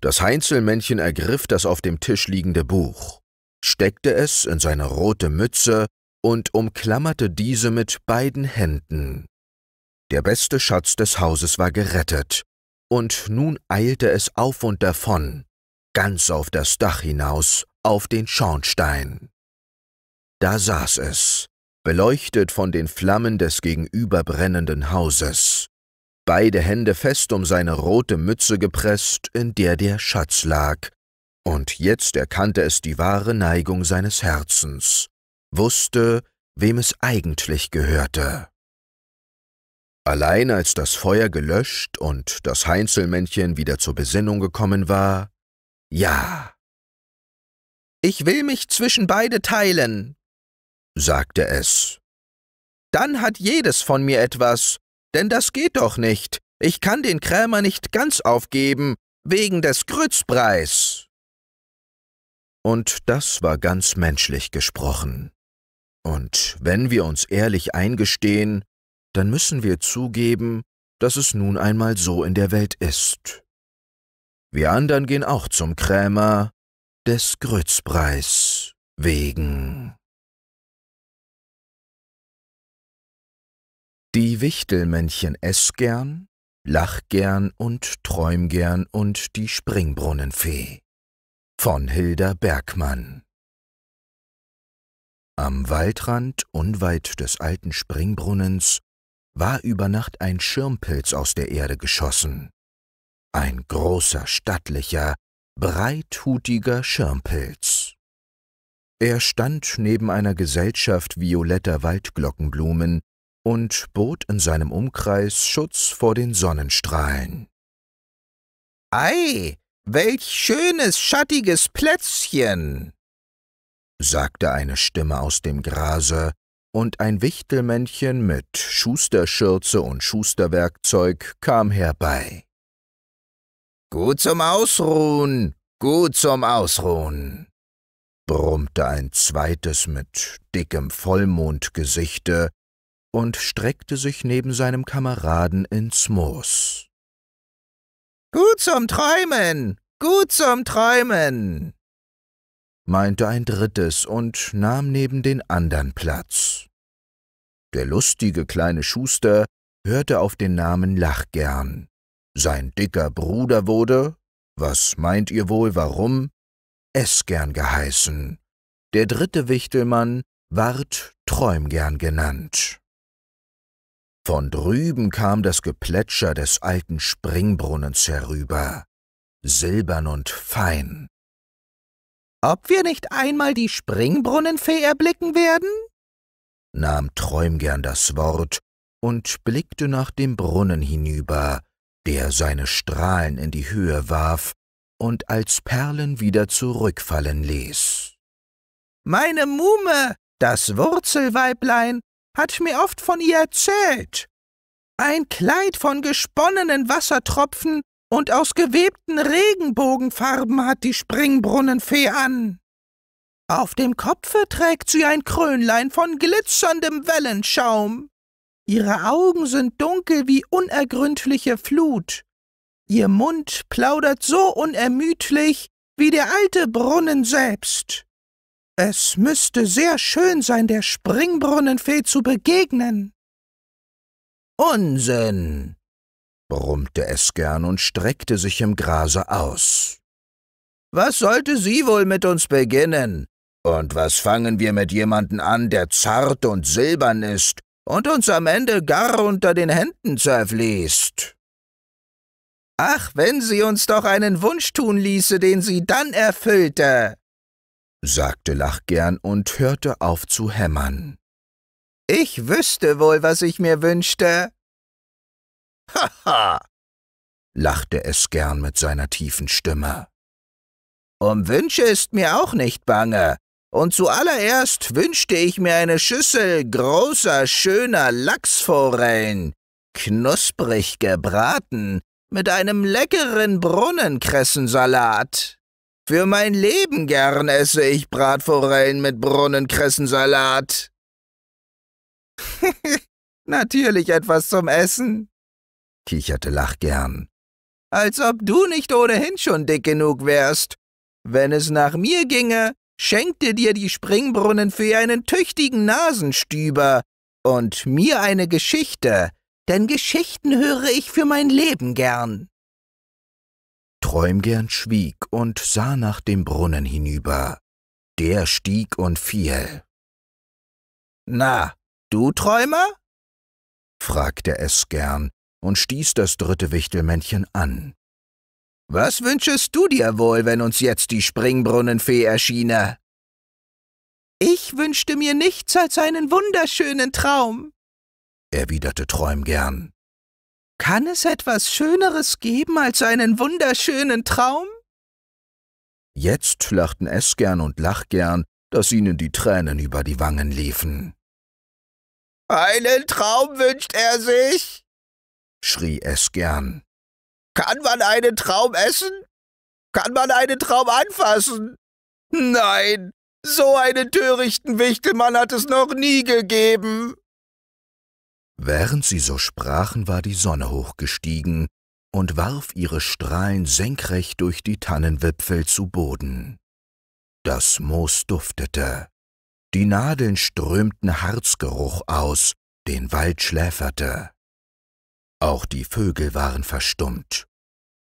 Das Heinzelmännchen ergriff das auf dem Tisch liegende Buch, steckte es in seine rote Mütze und umklammerte diese mit beiden Händen. Der beste Schatz des Hauses war gerettet, und nun eilte es auf und davon, ganz auf das Dach hinaus, auf den Schornstein. Da saß es, beleuchtet von den Flammen des gegenüberbrennenden Hauses, beide Hände fest um seine rote Mütze gepresst, in der der Schatz lag, und jetzt erkannte es die wahre Neigung seines Herzens wusste, wem es eigentlich gehörte. Allein als das Feuer gelöscht und das Heinzelmännchen wieder zur Besinnung gekommen war, ja. Ich will mich zwischen beide teilen, sagte es. Dann hat jedes von mir etwas, denn das geht doch nicht. Ich kann den Krämer nicht ganz aufgeben, wegen des Grützpreis. Und das war ganz menschlich gesprochen. Und wenn wir uns ehrlich eingestehen, dann müssen wir zugeben, dass es nun einmal so in der Welt ist. Wir andern gehen auch zum Krämer des Grützpreis wegen. Die Wichtelmännchen ess gern, lach gern und träum gern und die Springbrunnenfee von Hilda Bergmann am Waldrand, unweit des alten Springbrunnens, war über Nacht ein Schirmpilz aus der Erde geschossen. Ein großer, stattlicher, breithutiger Schirmpilz. Er stand neben einer Gesellschaft violetter Waldglockenblumen und bot in seinem Umkreis Schutz vor den Sonnenstrahlen. Ei, welch schönes, schattiges Plätzchen! sagte eine Stimme aus dem Grase, und ein Wichtelmännchen mit Schusterschürze und Schusterwerkzeug kam herbei. Gut zum Ausruhen, gut zum Ausruhen, brummte ein zweites mit dickem Vollmondgesichte und streckte sich neben seinem Kameraden ins Moos. Gut zum Träumen, gut zum Träumen, meinte ein drittes und nahm neben den andern Platz. Der lustige kleine Schuster hörte auf den Namen Lachgern. Sein dicker Bruder wurde, was meint ihr wohl warum, Essgern geheißen. Der dritte Wichtelmann ward Träumgern genannt. Von drüben kam das Geplätscher des alten Springbrunnens herüber, silbern und fein ob wir nicht einmal die Springbrunnenfee erblicken werden? nahm Träumgern das Wort und blickte nach dem Brunnen hinüber, der seine Strahlen in die Höhe warf und als Perlen wieder zurückfallen ließ. Meine Muhme, das Wurzelweiblein, hat mir oft von ihr erzählt. Ein Kleid von gesponnenen Wassertropfen und aus gewebten Regenbogenfarben hat die Springbrunnenfee an. Auf dem Kopfe trägt sie ein Krönlein von glitzerndem Wellenschaum. Ihre Augen sind dunkel wie unergründliche Flut. Ihr Mund plaudert so unermüdlich wie der alte Brunnen selbst. Es müsste sehr schön sein, der Springbrunnenfee zu begegnen. Unsinn, brummte es gern und streckte sich im Grase aus. Was sollte sie wohl mit uns beginnen? Und was fangen wir mit jemanden an, der zart und silbern ist und uns am Ende gar unter den Händen zerfließt? Ach, wenn sie uns doch einen Wunsch tun ließe, den sie dann erfüllte, sagte Lachgern und hörte auf zu hämmern. Ich wüsste wohl, was ich mir wünschte. Haha! lachte es gern mit seiner tiefen Stimme. Um Wünsche ist mir auch nicht bange, und zuallererst wünschte ich mir eine Schüssel großer, schöner Lachsforellen, knusprig gebraten, mit einem leckeren Brunnenkressensalat. Für mein Leben gern esse ich Bratforellen mit Brunnenkressensalat. Natürlich etwas zum Essen, kicherte Lachgern. Als ob du nicht ohnehin schon dick genug wärst. Wenn es nach mir ginge, schenkte dir die Springbrunnenfee einen tüchtigen Nasenstüber und mir eine Geschichte, denn Geschichten höre ich für mein Leben gern. Träumgern schwieg und sah nach dem Brunnen hinüber. Der stieg und fiel. Na, du Träumer? fragte es gern und stieß das dritte Wichtelmännchen an. Was wünschest du dir wohl, wenn uns jetzt die Springbrunnenfee erschiene? Ich wünschte mir nichts als einen wunderschönen Traum, erwiderte Träumgern. Kann es etwas Schöneres geben als einen wunderschönen Traum? Jetzt lachten Essgern und Lachgern, dass ihnen die Tränen über die Wangen liefen. Einen Traum wünscht er sich, schrie es gern. Kann man einen Traum essen? Kann man einen Traum anfassen? Nein, so einen törichten Wichtelmann hat es noch nie gegeben. Während sie so sprachen, war die Sonne hochgestiegen und warf ihre Strahlen senkrecht durch die Tannenwipfel zu Boden. Das Moos duftete, die Nadeln strömten Harzgeruch aus, den Wald schläferte. Auch die Vögel waren verstummt.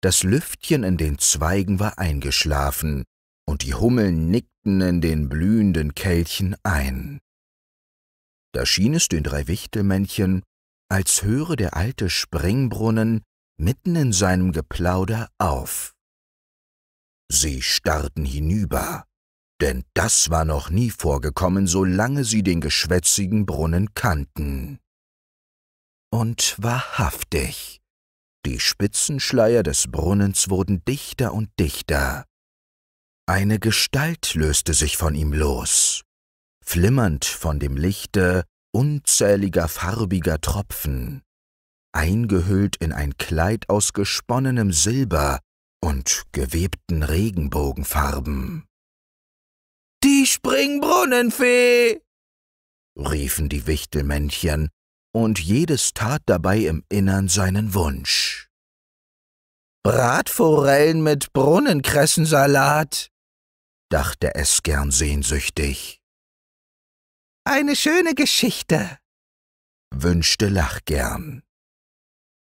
Das Lüftchen in den Zweigen war eingeschlafen, und die Hummeln nickten in den blühenden Kelchen ein. Da schien es den drei Wichtelmännchen, als höre der alte Springbrunnen mitten in seinem Geplauder auf. Sie starrten hinüber, denn das war noch nie vorgekommen, solange sie den geschwätzigen Brunnen kannten und wahrhaftig. Die Spitzenschleier des Brunnens wurden dichter und dichter. Eine Gestalt löste sich von ihm los, flimmernd von dem Lichte unzähliger farbiger Tropfen, eingehüllt in ein Kleid aus gesponnenem Silber und gewebten Regenbogenfarben. Die Springbrunnenfee! riefen die Wichtelmännchen und jedes tat dabei im Innern seinen Wunsch. Bratforellen mit Brunnenkressensalat, dachte es gern sehnsüchtig. Eine schöne Geschichte, wünschte Lachgern.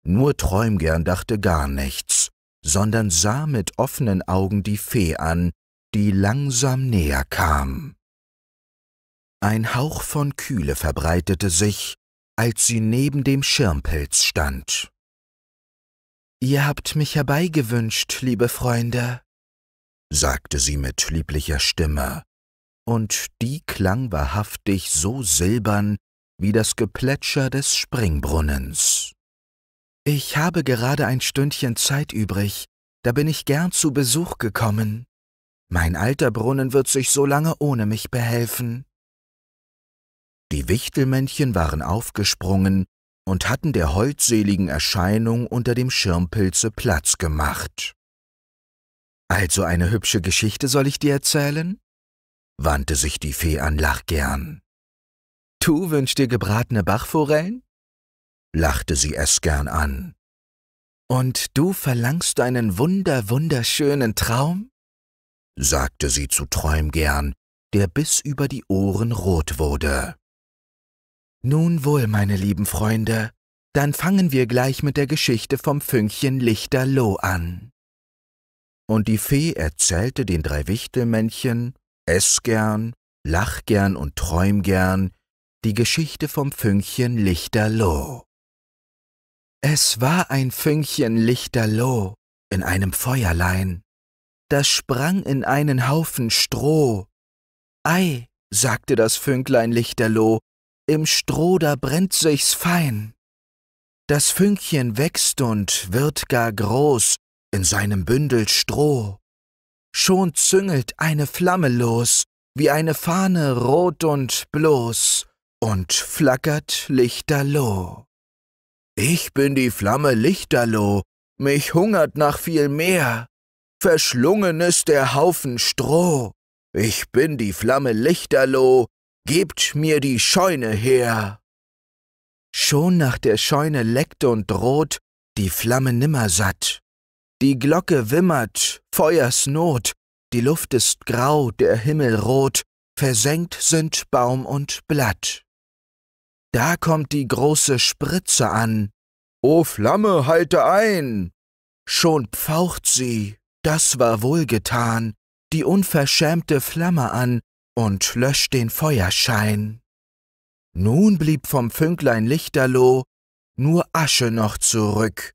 Nur Träumgern dachte gar nichts, sondern sah mit offenen Augen die Fee an, die langsam näher kam. Ein Hauch von Kühle verbreitete sich, als sie neben dem Schirmpilz stand. Ihr habt mich herbeigewünscht, liebe Freunde, sagte sie mit lieblicher Stimme, und die klang wahrhaftig so silbern wie das Geplätscher des Springbrunnens. Ich habe gerade ein Stündchen Zeit übrig, da bin ich gern zu Besuch gekommen. Mein alter Brunnen wird sich so lange ohne mich behelfen. Die Wichtelmännchen waren aufgesprungen und hatten der holdseligen Erscheinung unter dem Schirmpilze Platz gemacht. Also eine hübsche Geschichte soll ich dir erzählen? wandte sich die Fee an Lachgern. Du wünschst dir gebratene Bachforellen? lachte sie es gern an. Und du verlangst einen wunder wunderschönen Traum? sagte sie zu Träumgern, der bis über die Ohren rot wurde. Nun wohl, meine lieben Freunde, dann fangen wir gleich mit der Geschichte vom Fünkchen Lichterloh an. Und die Fee erzählte den drei Wichtelmännchen, Ess gern, Lach gern und Träum gern, die Geschichte vom Fünkchen Lichterloh. Es war ein Fünkchen Lichterloh in einem Feuerlein, das sprang in einen Haufen Stroh. Ei, sagte das Fünklein Lichterloh, im Stroh da brennt sich's fein. Das Fünkchen wächst und wird gar groß in seinem Bündel Stroh. Schon züngelt eine Flamme los, wie eine Fahne rot und bloß und flackert lichterloh. Ich bin die Flamme lichterloh, mich hungert nach viel mehr. Verschlungen ist der Haufen Stroh. Ich bin die Flamme lichterloh, Gebt mir die Scheune her! Schon nach der Scheune leckt und droht die Flamme nimmersatt. Die Glocke wimmert, Feuersnot, die Luft ist grau, der Himmel rot, versenkt sind Baum und Blatt. Da kommt die große Spritze an. O Flamme, halte ein! Schon pfaucht sie, das war wohlgetan, die unverschämte Flamme an, und lösch den Feuerschein. Nun blieb vom Fünklein Lichterloh nur Asche noch zurück.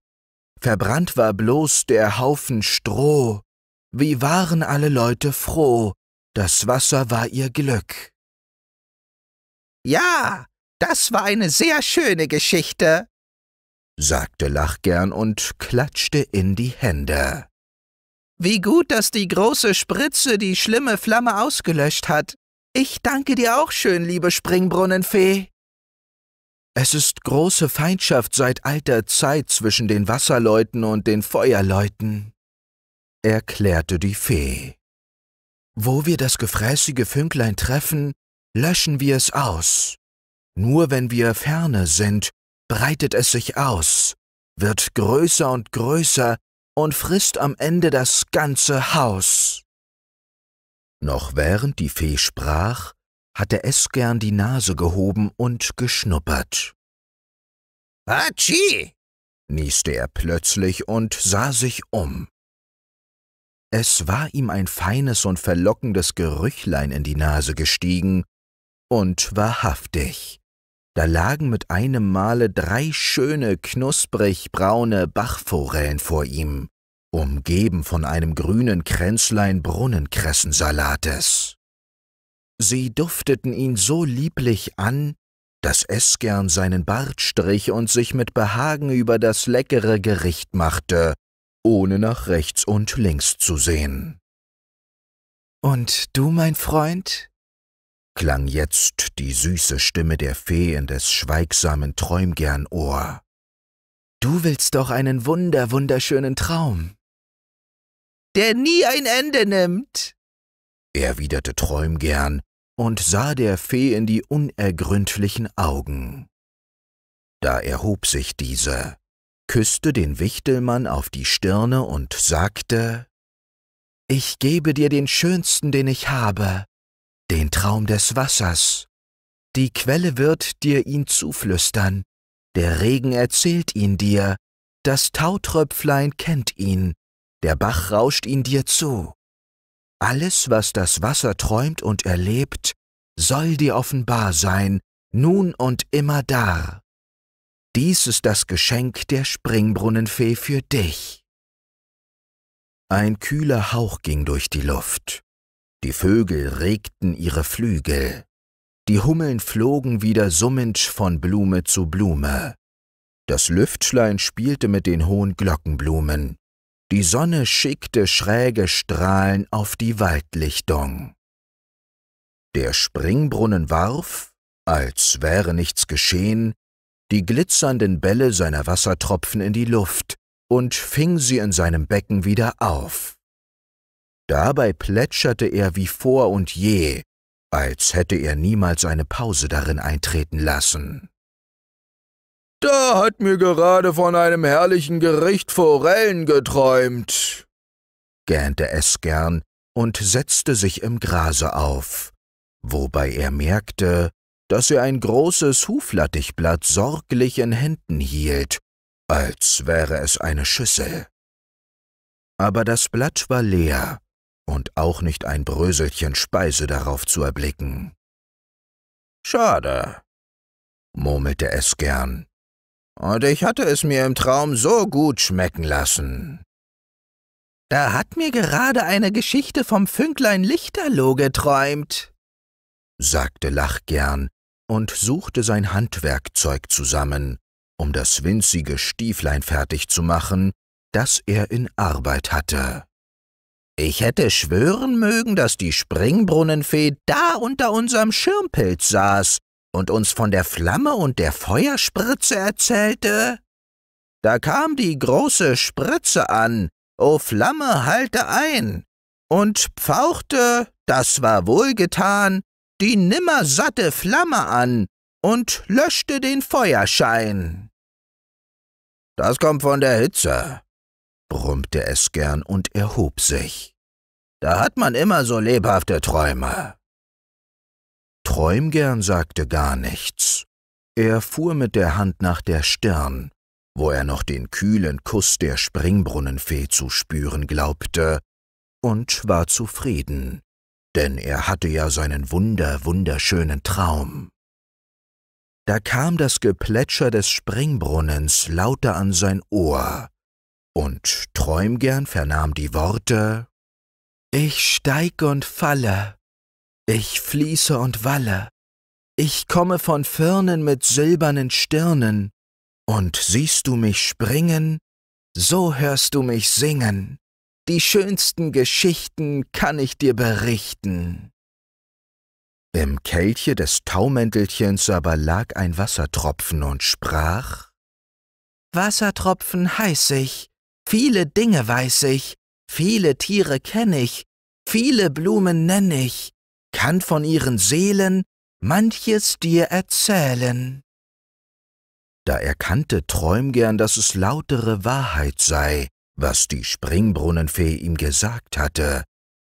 Verbrannt war bloß der Haufen Stroh. Wie waren alle Leute froh, das Wasser war ihr Glück. Ja, das war eine sehr schöne Geschichte, sagte Lachgern und klatschte in die Hände. Wie gut, dass die große Spritze die schlimme Flamme ausgelöscht hat. Ich danke dir auch schön, liebe Springbrunnenfee. Es ist große Feindschaft seit alter Zeit zwischen den Wasserleuten und den Feuerleuten, erklärte die Fee. Wo wir das gefräßige Fünklein treffen, löschen wir es aus. Nur wenn wir ferne sind, breitet es sich aus, wird größer und größer, und frisst am Ende das ganze Haus. Noch während die Fee sprach, hatte Esgern die Nase gehoben und geschnuppert. Hatschi! nieste er plötzlich und sah sich um. Es war ihm ein feines und verlockendes Gerüchlein in die Nase gestiegen, und wahrhaftig, da lagen mit einem Male drei schöne, knusprig braune Bachforellen vor ihm, umgeben von einem grünen Kränzlein Brunnenkressensalates. Sie dufteten ihn so lieblich an, dass gern seinen Bart strich und sich mit Behagen über das leckere Gericht machte, ohne nach rechts und links zu sehen. Und du, mein Freund, klang jetzt die süße Stimme der Fee in des schweigsamen Träumgern Ohr. Du willst doch einen wunder wunderschönen Traum. Der nie ein Ende nimmt, erwiderte Träumgern und sah der Fee in die unergründlichen Augen. Da erhob sich diese, küßte den Wichtelmann auf die Stirne und sagte, Ich gebe dir den schönsten, den ich habe, den Traum des Wassers. Die Quelle wird dir ihn zuflüstern, der Regen erzählt ihn dir, das Tautröpflein kennt ihn, der Bach rauscht ihn dir zu. Alles, was das Wasser träumt und erlebt, soll dir offenbar sein, nun und immer da. Dies ist das Geschenk der Springbrunnenfee für dich. Ein kühler Hauch ging durch die Luft. Die Vögel regten ihre Flügel. Die Hummeln flogen wieder summend von Blume zu Blume. Das Lüftschlein spielte mit den hohen Glockenblumen. Die Sonne schickte schräge Strahlen auf die Waldlichtung. Der Springbrunnen warf, als wäre nichts geschehen, die glitzernden Bälle seiner Wassertropfen in die Luft und fing sie in seinem Becken wieder auf. Dabei plätscherte er wie vor und je, als hätte er niemals eine Pause darin eintreten lassen. Da hat mir gerade von einem herrlichen Gericht Forellen geträumt, gähnte es gern und setzte sich im Grase auf, wobei er merkte, dass er ein großes Huflattichblatt sorglich in Händen hielt, als wäre es eine Schüssel. Aber das Blatt war leer, und auch nicht ein Bröselchen Speise darauf zu erblicken. Schade, murmelte es gern, und ich hatte es mir im Traum so gut schmecken lassen. Da hat mir gerade eine Geschichte vom Fünklein Lichterloh geträumt, sagte Lachgern und suchte sein Handwerkzeug zusammen, um das winzige Stieflein fertig zu machen, das er in Arbeit hatte. Ich hätte schwören mögen, dass die Springbrunnenfee da unter unserem Schirmpilz saß und uns von der Flamme und der Feuerspritze erzählte. Da kam die große Spritze an, o Flamme, halte ein, und pfauchte, das war wohlgetan, die nimmersatte Flamme an und löschte den Feuerschein. Das kommt von der Hitze, brummte es gern und erhob sich. Da hat man immer so lebhafte Träume. Träumgern sagte gar nichts. Er fuhr mit der Hand nach der Stirn, wo er noch den kühlen Kuss der Springbrunnenfee zu spüren glaubte, und war zufrieden, denn er hatte ja seinen wunder wunderschönen Traum. Da kam das Geplätscher des Springbrunnens lauter an sein Ohr, und Träumgern vernahm die Worte Ich steig und falle, ich fließe und walle, ich komme von Firnen mit silbernen Stirnen, und siehst du mich springen, so hörst du mich singen, die schönsten Geschichten kann ich dir berichten. Im Kelche des Taumäntelchens aber lag ein Wassertropfen und sprach Wassertropfen heiß ich, Viele Dinge weiß ich, viele Tiere kenne ich, viele Blumen nenn ich, kann von ihren Seelen manches dir erzählen. Da erkannte Träumgern, dass es lautere Wahrheit sei, was die Springbrunnenfee ihm gesagt hatte,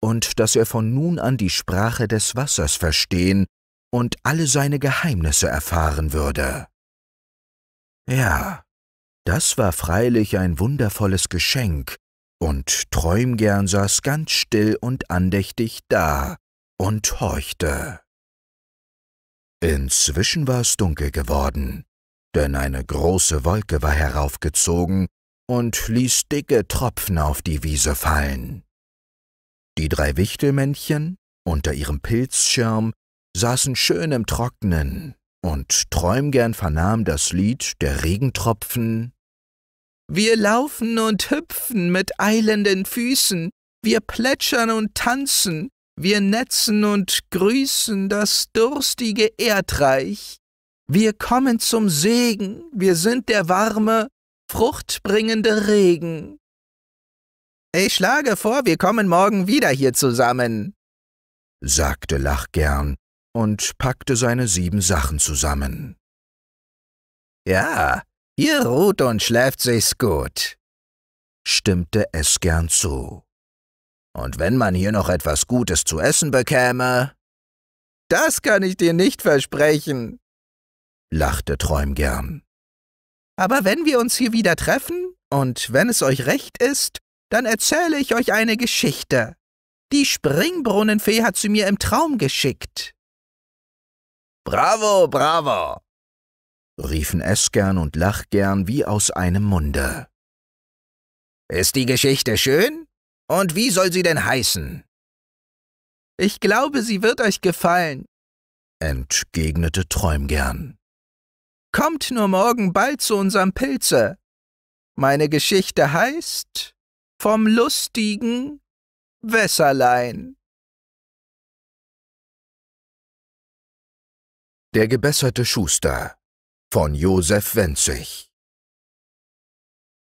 und dass er von nun an die Sprache des Wassers verstehen und alle seine Geheimnisse erfahren würde. Ja, das war freilich ein wundervolles Geschenk, und Träumgern saß ganz still und andächtig da und horchte. Inzwischen war es dunkel geworden, denn eine große Wolke war heraufgezogen und ließ dicke Tropfen auf die Wiese fallen. Die drei Wichtelmännchen, unter ihrem Pilzschirm, saßen schön im Trocknen und Träumgern vernahm das Lied der Regentropfen. Wir laufen und hüpfen mit eilenden Füßen, wir plätschern und tanzen, wir netzen und grüßen das durstige Erdreich. Wir kommen zum Segen, wir sind der warme, fruchtbringende Regen. Ich schlage vor, wir kommen morgen wieder hier zusammen, sagte Lachgern und packte seine sieben Sachen zusammen. Ja, ihr ruht und schläft sich's gut, stimmte es gern zu. Und wenn man hier noch etwas Gutes zu essen bekäme. Das kann ich dir nicht versprechen, lachte Träumgern. Aber wenn wir uns hier wieder treffen, und wenn es euch recht ist, dann erzähle ich euch eine Geschichte. Die Springbrunnenfee hat sie mir im Traum geschickt. Bravo, bravo! riefen Essgern und Lachgern wie aus einem Munde. Ist die Geschichte schön? Und wie soll sie denn heißen? Ich glaube, sie wird euch gefallen, entgegnete Träumgern. Kommt nur morgen bald zu unserem Pilze. Meine Geschichte heißt Vom lustigen Wässerlein. Der gebesserte Schuster von Josef Wenzig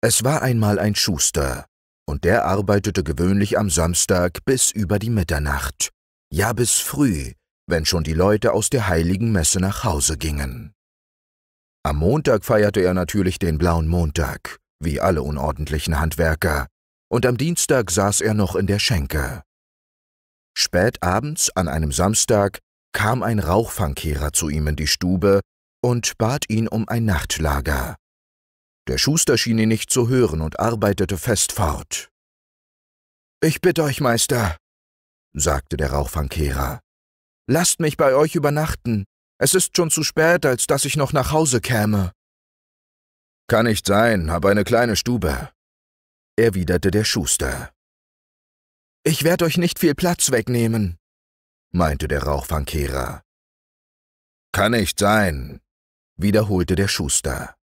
Es war einmal ein Schuster, und der arbeitete gewöhnlich am Samstag bis über die Mitternacht, ja bis früh, wenn schon die Leute aus der heiligen Messe nach Hause gingen. Am Montag feierte er natürlich den blauen Montag, wie alle unordentlichen Handwerker, und am Dienstag saß er noch in der Schenke. Spät abends an einem Samstag kam ein Rauchfangkehrer zu ihm in die Stube und bat ihn um ein Nachtlager. Der Schuster schien ihn nicht zu hören und arbeitete fest fort. Ich bitte euch, Meister, sagte der Rauchfangkehrer, lasst mich bei euch übernachten. Es ist schon zu spät, als dass ich noch nach Hause käme. Kann nicht sein, hab eine kleine Stube, erwiderte der Schuster. Ich werde euch nicht viel Platz wegnehmen, meinte der Rauchfangkehrer. Kann nicht sein, wiederholte der Schuster.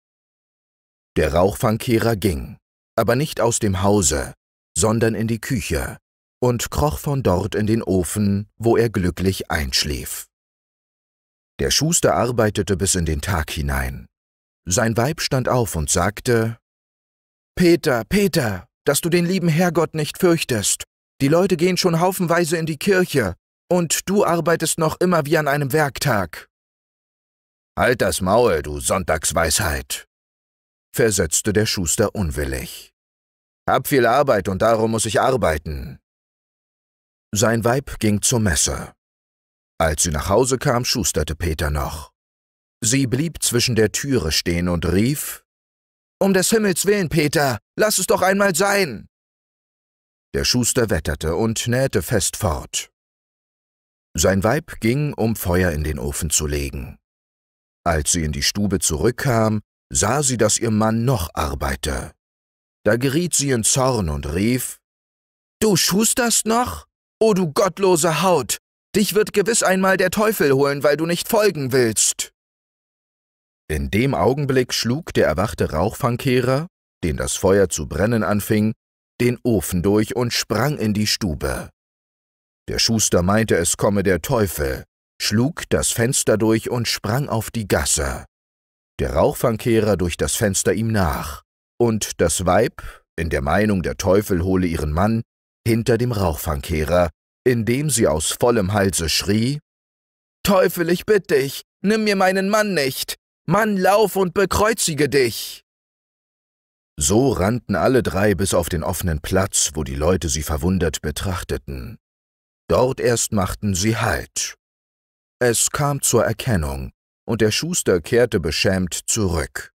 Der Rauchfangkehrer ging, aber nicht aus dem Hause, sondern in die Küche und kroch von dort in den Ofen, wo er glücklich einschlief. Der Schuster arbeitete bis in den Tag hinein. Sein Weib stand auf und sagte Peter, Peter, dass du den lieben Herrgott nicht fürchtest. Die Leute gehen schon haufenweise in die Kirche, und du arbeitest noch immer wie an einem Werktag. Halt das Maul, du Sonntagsweisheit, versetzte der Schuster unwillig. Hab viel Arbeit und darum muss ich arbeiten. Sein Weib ging zur Messe. Als sie nach Hause kam, schusterte Peter noch. Sie blieb zwischen der Türe stehen und rief Um des Himmels willen, Peter, lass es doch einmal sein. Der Schuster wetterte und nähte fest fort. Sein Weib ging, um Feuer in den Ofen zu legen. Als sie in die Stube zurückkam, sah sie, dass ihr Mann noch arbeite. Da geriet sie in Zorn und rief, Du schusterst noch? O oh, du gottlose Haut! Dich wird gewiss einmal der Teufel holen, weil du nicht folgen willst! In dem Augenblick schlug der erwachte Rauchfangkehrer, den das Feuer zu brennen anfing, den Ofen durch und sprang in die Stube. Der Schuster meinte, es komme der Teufel, schlug das Fenster durch und sprang auf die Gasse. Der Rauchfangkehrer durch das Fenster ihm nach, und das Weib, in der Meinung, der Teufel hole ihren Mann, hinter dem Rauchfangkehrer, indem sie aus vollem Halse schrie Teufel, ich bitte dich, nimm mir meinen Mann nicht. Mann, lauf und bekreuzige dich. So rannten alle drei bis auf den offenen Platz, wo die Leute sie verwundert betrachteten. Dort erst machten sie Halt. Es kam zur Erkennung, und der Schuster kehrte beschämt zurück.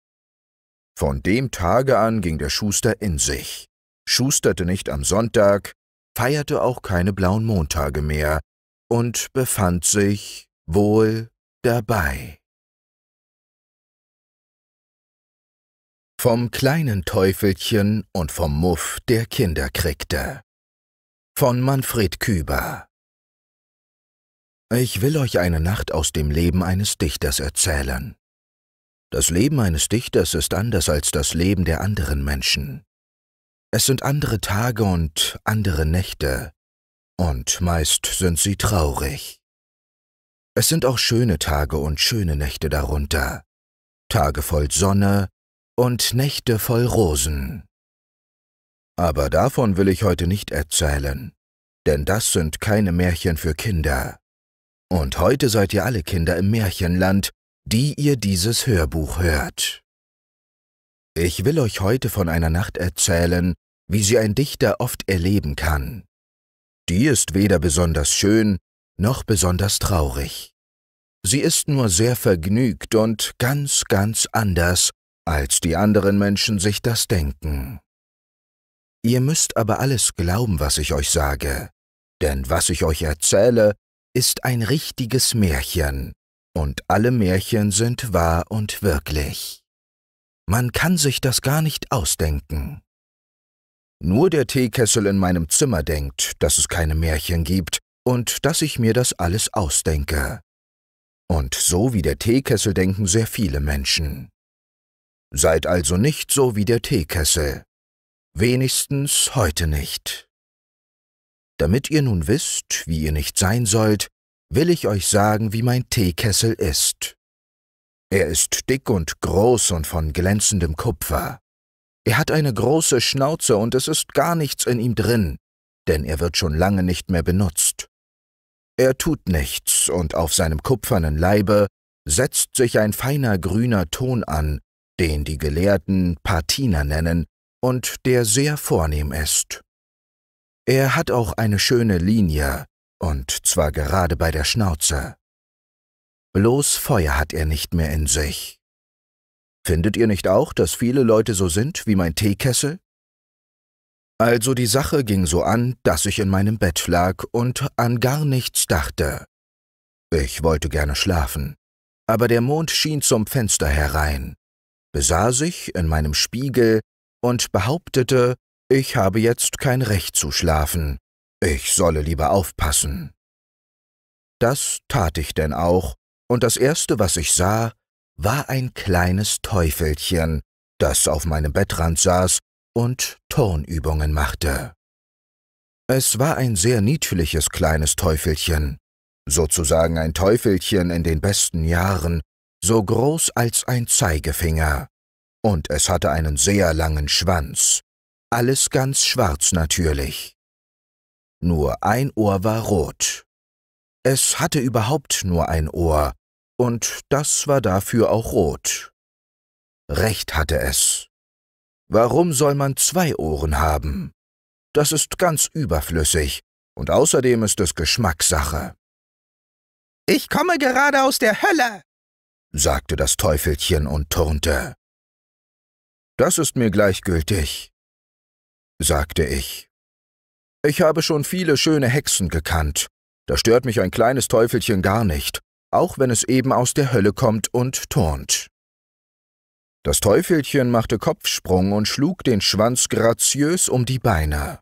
Von dem Tage an ging der Schuster in sich, schusterte nicht am Sonntag, feierte auch keine blauen Montage mehr und befand sich wohl dabei. Vom kleinen Teufelchen und vom Muff, der Kinder kriegte von Manfred Küber Ich will euch eine Nacht aus dem Leben eines Dichters erzählen. Das Leben eines Dichters ist anders als das Leben der anderen Menschen. Es sind andere Tage und andere Nächte, und meist sind sie traurig. Es sind auch schöne Tage und schöne Nächte darunter, Tage voll Sonne und Nächte voll Rosen. Aber davon will ich heute nicht erzählen, denn das sind keine Märchen für Kinder. Und heute seid ihr alle Kinder im Märchenland, die ihr dieses Hörbuch hört. Ich will euch heute von einer Nacht erzählen, wie sie ein Dichter oft erleben kann. Die ist weder besonders schön noch besonders traurig. Sie ist nur sehr vergnügt und ganz, ganz anders, als die anderen Menschen sich das denken. Ihr müsst aber alles glauben, was ich euch sage, denn was ich euch erzähle, ist ein richtiges Märchen, und alle Märchen sind wahr und wirklich. Man kann sich das gar nicht ausdenken. Nur der Teekessel in meinem Zimmer denkt, dass es keine Märchen gibt und dass ich mir das alles ausdenke. Und so wie der Teekessel denken sehr viele Menschen. Seid also nicht so wie der Teekessel wenigstens heute nicht. Damit ihr nun wisst, wie ihr nicht sein sollt, will ich euch sagen, wie mein Teekessel ist. Er ist dick und groß und von glänzendem Kupfer. Er hat eine große Schnauze und es ist gar nichts in ihm drin, denn er wird schon lange nicht mehr benutzt. Er tut nichts, und auf seinem kupfernen Leibe setzt sich ein feiner grüner Ton an, den die Gelehrten Patina nennen, und der sehr vornehm ist. Er hat auch eine schöne Linie, und zwar gerade bei der Schnauze. Bloß Feuer hat er nicht mehr in sich. Findet ihr nicht auch, dass viele Leute so sind wie mein Teekessel? Also die Sache ging so an, dass ich in meinem Bett lag und an gar nichts dachte. Ich wollte gerne schlafen, aber der Mond schien zum Fenster herein, besah sich in meinem Spiegel und behauptete, ich habe jetzt kein Recht zu schlafen, ich solle lieber aufpassen. Das tat ich denn auch, und das Erste, was ich sah, war ein kleines Teufelchen, das auf meinem Bettrand saß und Turnübungen machte. Es war ein sehr niedliches kleines Teufelchen, sozusagen ein Teufelchen in den besten Jahren, so groß als ein Zeigefinger und es hatte einen sehr langen Schwanz. Alles ganz schwarz natürlich. Nur ein Ohr war rot. Es hatte überhaupt nur ein Ohr, und das war dafür auch rot. Recht hatte es. Warum soll man zwei Ohren haben? Das ist ganz überflüssig, und außerdem ist es Geschmackssache. Ich komme gerade aus der Hölle, sagte das Teufelchen und turnte. Das ist mir gleichgültig, sagte ich. Ich habe schon viele schöne Hexen gekannt. Da stört mich ein kleines Teufelchen gar nicht, auch wenn es eben aus der Hölle kommt und turnt. Das Teufelchen machte Kopfsprung und schlug den Schwanz graziös um die Beine.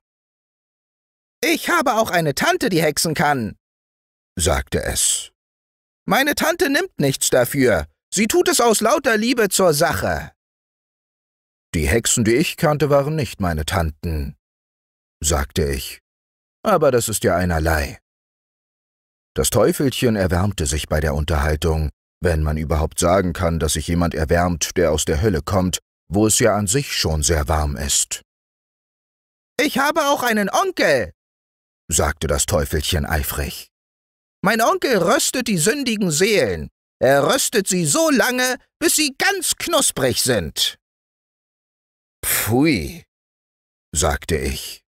Ich habe auch eine Tante, die hexen kann, sagte es. Meine Tante nimmt nichts dafür. Sie tut es aus lauter Liebe zur Sache. Die Hexen, die ich kannte, waren nicht meine Tanten, sagte ich. Aber das ist ja einerlei. Das Teufelchen erwärmte sich bei der Unterhaltung, wenn man überhaupt sagen kann, dass sich jemand erwärmt, der aus der Hölle kommt, wo es ja an sich schon sehr warm ist. Ich habe auch einen Onkel, sagte das Teufelchen eifrig. Mein Onkel röstet die sündigen Seelen. Er röstet sie so lange, bis sie ganz knusprig sind. Pfui, sagte ich.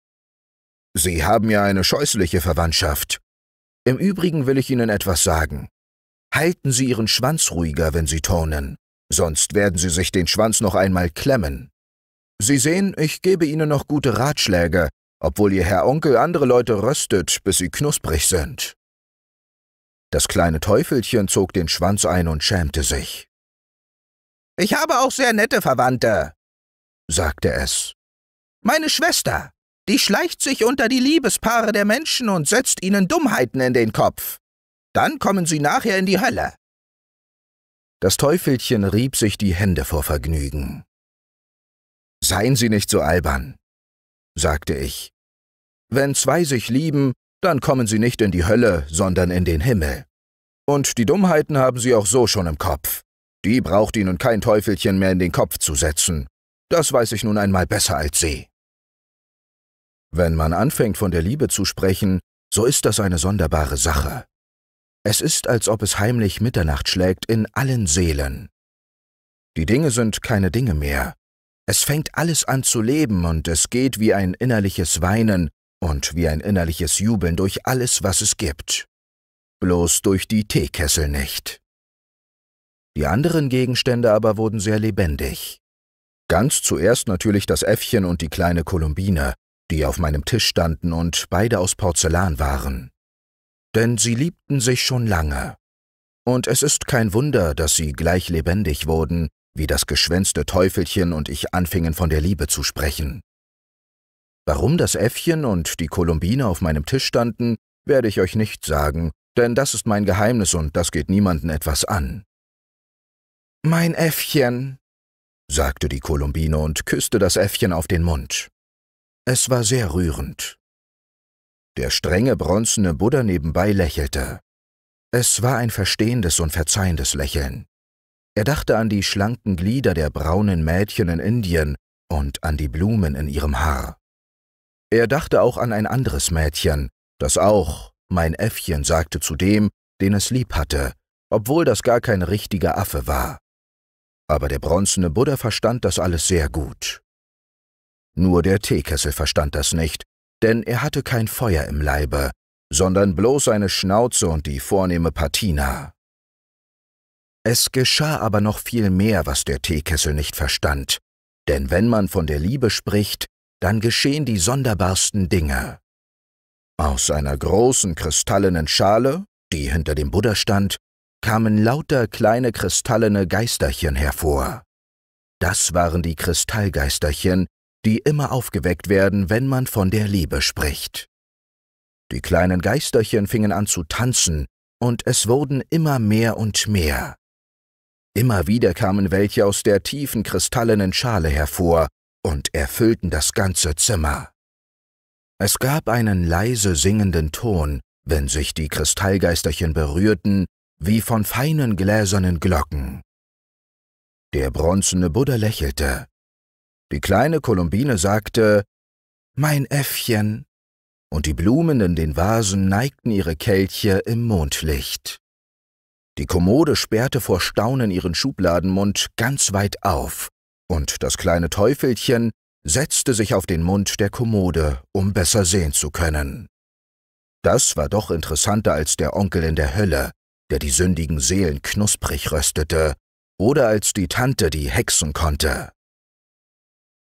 Sie haben ja eine scheußliche Verwandtschaft. Im Übrigen will ich Ihnen etwas sagen. Halten Sie Ihren Schwanz ruhiger, wenn Sie turnen, sonst werden Sie sich den Schwanz noch einmal klemmen. Sie sehen, ich gebe Ihnen noch gute Ratschläge, obwohl Ihr Herr Onkel andere Leute röstet, bis sie knusprig sind. Das kleine Teufelchen zog den Schwanz ein und schämte sich. Ich habe auch sehr nette Verwandte, sagte es. Meine Schwester, die schleicht sich unter die Liebespaare der Menschen und setzt ihnen Dummheiten in den Kopf. Dann kommen sie nachher in die Hölle. Das Teufelchen rieb sich die Hände vor Vergnügen. Seien Sie nicht so albern, sagte ich. Wenn zwei sich lieben, dann kommen sie nicht in die Hölle, sondern in den Himmel. Und die Dummheiten haben sie auch so schon im Kopf. Die braucht ihnen kein Teufelchen mehr in den Kopf zu setzen. Das weiß ich nun einmal besser als Sie. Wenn man anfängt von der Liebe zu sprechen, so ist das eine sonderbare Sache. Es ist, als ob es heimlich Mitternacht schlägt in allen Seelen. Die Dinge sind keine Dinge mehr. Es fängt alles an zu leben und es geht wie ein innerliches Weinen und wie ein innerliches Jubeln durch alles, was es gibt. Bloß durch die Teekessel nicht. Die anderen Gegenstände aber wurden sehr lebendig. Ganz zuerst natürlich das Äffchen und die kleine Kolumbine, die auf meinem Tisch standen und beide aus Porzellan waren. Denn sie liebten sich schon lange. Und es ist kein Wunder, dass sie gleich lebendig wurden, wie das geschwänzte Teufelchen und ich anfingen von der Liebe zu sprechen. Warum das Äffchen und die Kolumbine auf meinem Tisch standen, werde ich euch nicht sagen, denn das ist mein Geheimnis und das geht niemanden etwas an. Mein Äffchen, sagte die Kolumbine und küsste das Äffchen auf den Mund. Es war sehr rührend. Der strenge bronzene Buddha nebenbei lächelte. Es war ein verstehendes und verzeihendes Lächeln. Er dachte an die schlanken Glieder der braunen Mädchen in Indien und an die Blumen in ihrem Haar. Er dachte auch an ein anderes Mädchen, das auch, mein Äffchen sagte zu dem, den es lieb hatte, obwohl das gar kein richtiger Affe war aber der bronzene Buddha verstand das alles sehr gut. Nur der Teekessel verstand das nicht, denn er hatte kein Feuer im Leibe, sondern bloß eine Schnauze und die vornehme Patina. Es geschah aber noch viel mehr, was der Teekessel nicht verstand, denn wenn man von der Liebe spricht, dann geschehen die sonderbarsten Dinge. Aus einer großen kristallenen Schale, die hinter dem Buddha stand, kamen lauter kleine kristallene Geisterchen hervor. Das waren die Kristallgeisterchen, die immer aufgeweckt werden, wenn man von der Liebe spricht. Die kleinen Geisterchen fingen an zu tanzen, und es wurden immer mehr und mehr. Immer wieder kamen welche aus der tiefen kristallenen Schale hervor und erfüllten das ganze Zimmer. Es gab einen leise singenden Ton, wenn sich die Kristallgeisterchen berührten, wie von feinen gläsernen Glocken. Der bronzene Buddha lächelte. Die kleine Kolumbine sagte, Mein Äffchen, und die Blumen in den Vasen neigten ihre Kelche im Mondlicht. Die Kommode sperrte vor Staunen ihren Schubladenmund ganz weit auf, und das kleine Teufelchen setzte sich auf den Mund der Kommode, um besser sehen zu können. Das war doch interessanter als der Onkel in der Hölle, der die sündigen Seelen knusprig röstete, oder als die Tante, die hexen konnte.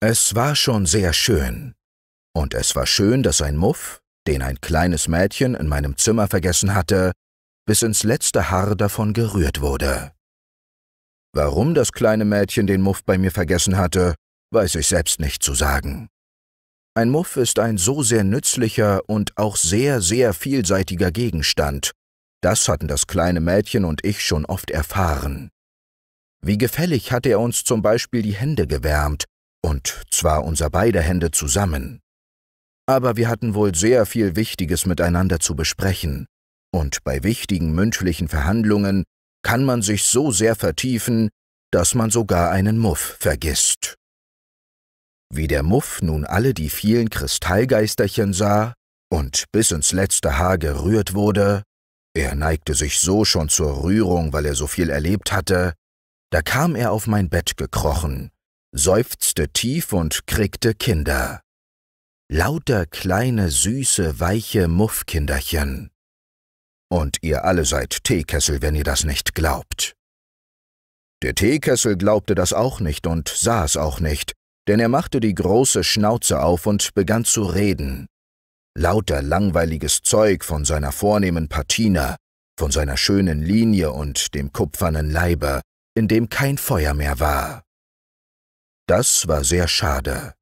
Es war schon sehr schön. Und es war schön, dass ein Muff, den ein kleines Mädchen in meinem Zimmer vergessen hatte, bis ins letzte Haar davon gerührt wurde. Warum das kleine Mädchen den Muff bei mir vergessen hatte, weiß ich selbst nicht zu sagen. Ein Muff ist ein so sehr nützlicher und auch sehr, sehr vielseitiger Gegenstand, das hatten das kleine Mädchen und ich schon oft erfahren. Wie gefällig hatte er uns zum Beispiel die Hände gewärmt, und zwar unser beide Hände zusammen. Aber wir hatten wohl sehr viel Wichtiges miteinander zu besprechen, und bei wichtigen mündlichen Verhandlungen kann man sich so sehr vertiefen, dass man sogar einen Muff vergisst. Wie der Muff nun alle die vielen Kristallgeisterchen sah und bis ins letzte Haar gerührt wurde, er neigte sich so schon zur Rührung, weil er so viel erlebt hatte, da kam er auf mein Bett gekrochen, seufzte tief und kriegte Kinder. Lauter kleine, süße, weiche Muffkinderchen. Und ihr alle seid Teekessel, wenn ihr das nicht glaubt. Der Teekessel glaubte das auch nicht und sah es auch nicht, denn er machte die große Schnauze auf und begann zu reden lauter langweiliges Zeug von seiner vornehmen Patina, von seiner schönen Linie und dem kupfernen Leibe, in dem kein Feuer mehr war. Das war sehr schade,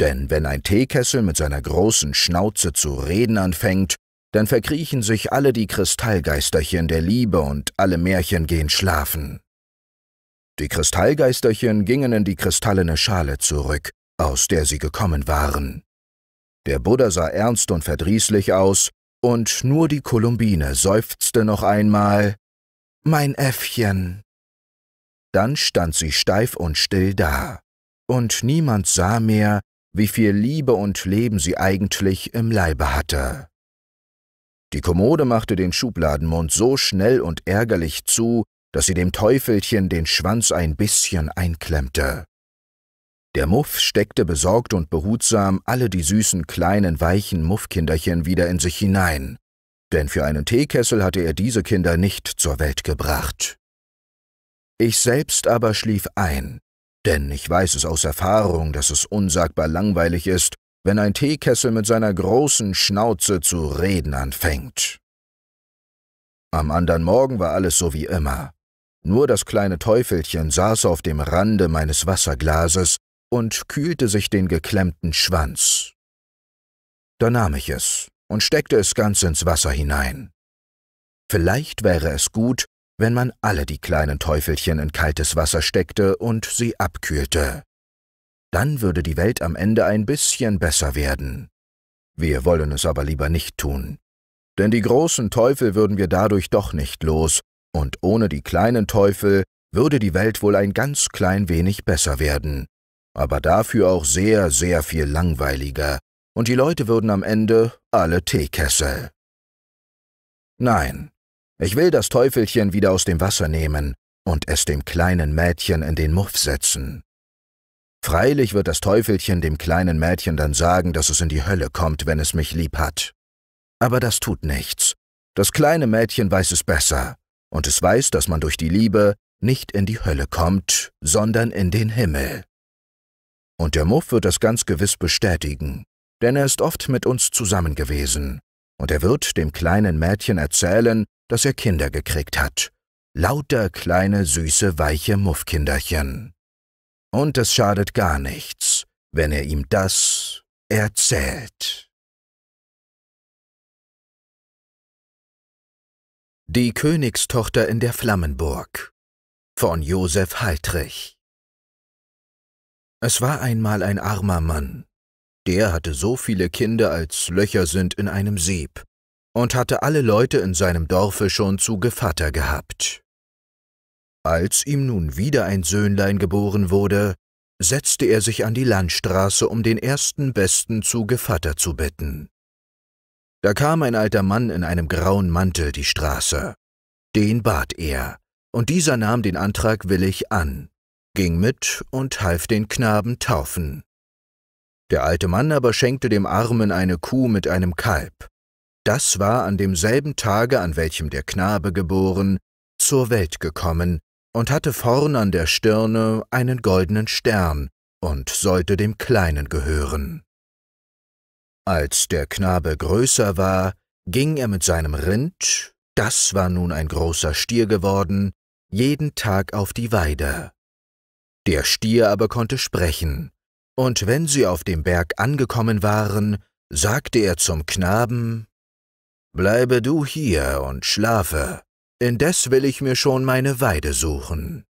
denn wenn ein Teekessel mit seiner großen Schnauze zu reden anfängt, dann verkriechen sich alle die Kristallgeisterchen der Liebe und alle Märchen gehen schlafen. Die Kristallgeisterchen gingen in die kristallene Schale zurück, aus der sie gekommen waren. Der Buddha sah ernst und verdrießlich aus, und nur die Kolumbine seufzte noch einmal Mein Äffchen. Dann stand sie steif und still da, und niemand sah mehr, wie viel Liebe und Leben sie eigentlich im Leibe hatte. Die Kommode machte den Schubladenmund so schnell und ärgerlich zu, dass sie dem Teufelchen den Schwanz ein bisschen einklemmte. Der Muff steckte besorgt und behutsam alle die süßen, kleinen, weichen Muffkinderchen wieder in sich hinein, denn für einen Teekessel hatte er diese Kinder nicht zur Welt gebracht. Ich selbst aber schlief ein, denn ich weiß es aus Erfahrung, dass es unsagbar langweilig ist, wenn ein Teekessel mit seiner großen Schnauze zu reden anfängt. Am anderen Morgen war alles so wie immer. Nur das kleine Teufelchen saß auf dem Rande meines Wasserglases und kühlte sich den geklemmten Schwanz. Da nahm ich es und steckte es ganz ins Wasser hinein. Vielleicht wäre es gut, wenn man alle die kleinen Teufelchen in kaltes Wasser steckte und sie abkühlte. Dann würde die Welt am Ende ein bisschen besser werden. Wir wollen es aber lieber nicht tun. Denn die großen Teufel würden wir dadurch doch nicht los, und ohne die kleinen Teufel würde die Welt wohl ein ganz klein wenig besser werden aber dafür auch sehr, sehr viel langweiliger, und die Leute würden am Ende alle Teekessel. Nein, ich will das Teufelchen wieder aus dem Wasser nehmen und es dem kleinen Mädchen in den Muff setzen. Freilich wird das Teufelchen dem kleinen Mädchen dann sagen, dass es in die Hölle kommt, wenn es mich lieb hat. Aber das tut nichts. Das kleine Mädchen weiß es besser, und es weiß, dass man durch die Liebe nicht in die Hölle kommt, sondern in den Himmel. Und der Muff wird das ganz gewiss bestätigen, denn er ist oft mit uns zusammen gewesen. Und er wird dem kleinen Mädchen erzählen, dass er Kinder gekriegt hat. Lauter kleine, süße, weiche Muffkinderchen. Und es schadet gar nichts, wenn er ihm das erzählt. Die Königstochter in der Flammenburg von Josef Haltrich es war einmal ein armer Mann. Der hatte so viele Kinder, als Löcher sind in einem Sieb, und hatte alle Leute in seinem Dorfe schon zu Gevatter gehabt. Als ihm nun wieder ein Söhnlein geboren wurde, setzte er sich an die Landstraße, um den ersten Besten zu Gevatter zu bitten. Da kam ein alter Mann in einem grauen Mantel die Straße. Den bat er, und dieser nahm den Antrag willig an ging mit und half den Knaben taufen. Der alte Mann aber schenkte dem Armen eine Kuh mit einem Kalb. Das war an demselben Tage, an welchem der Knabe geboren, zur Welt gekommen und hatte vorn an der Stirne einen goldenen Stern und sollte dem Kleinen gehören. Als der Knabe größer war, ging er mit seinem Rind, das war nun ein großer Stier geworden, jeden Tag auf die Weide. Der Stier aber konnte sprechen, und wenn sie auf dem Berg angekommen waren, sagte er zum Knaben, Bleibe du hier und schlafe, indes will ich mir schon meine Weide suchen.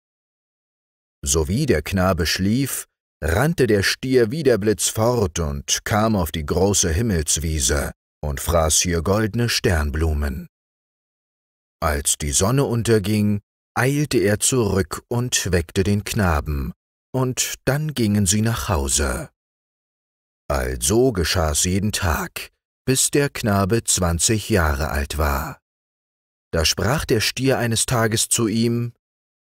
Sowie der Knabe schlief, rannte der Stier wie der Blitz fort und kam auf die große Himmelswiese und fraß hier goldene Sternblumen. Als die Sonne unterging, eilte er zurück und weckte den Knaben, und dann gingen sie nach Hause. Also geschah's jeden Tag, bis der Knabe zwanzig Jahre alt war. Da sprach der Stier eines Tages zu ihm,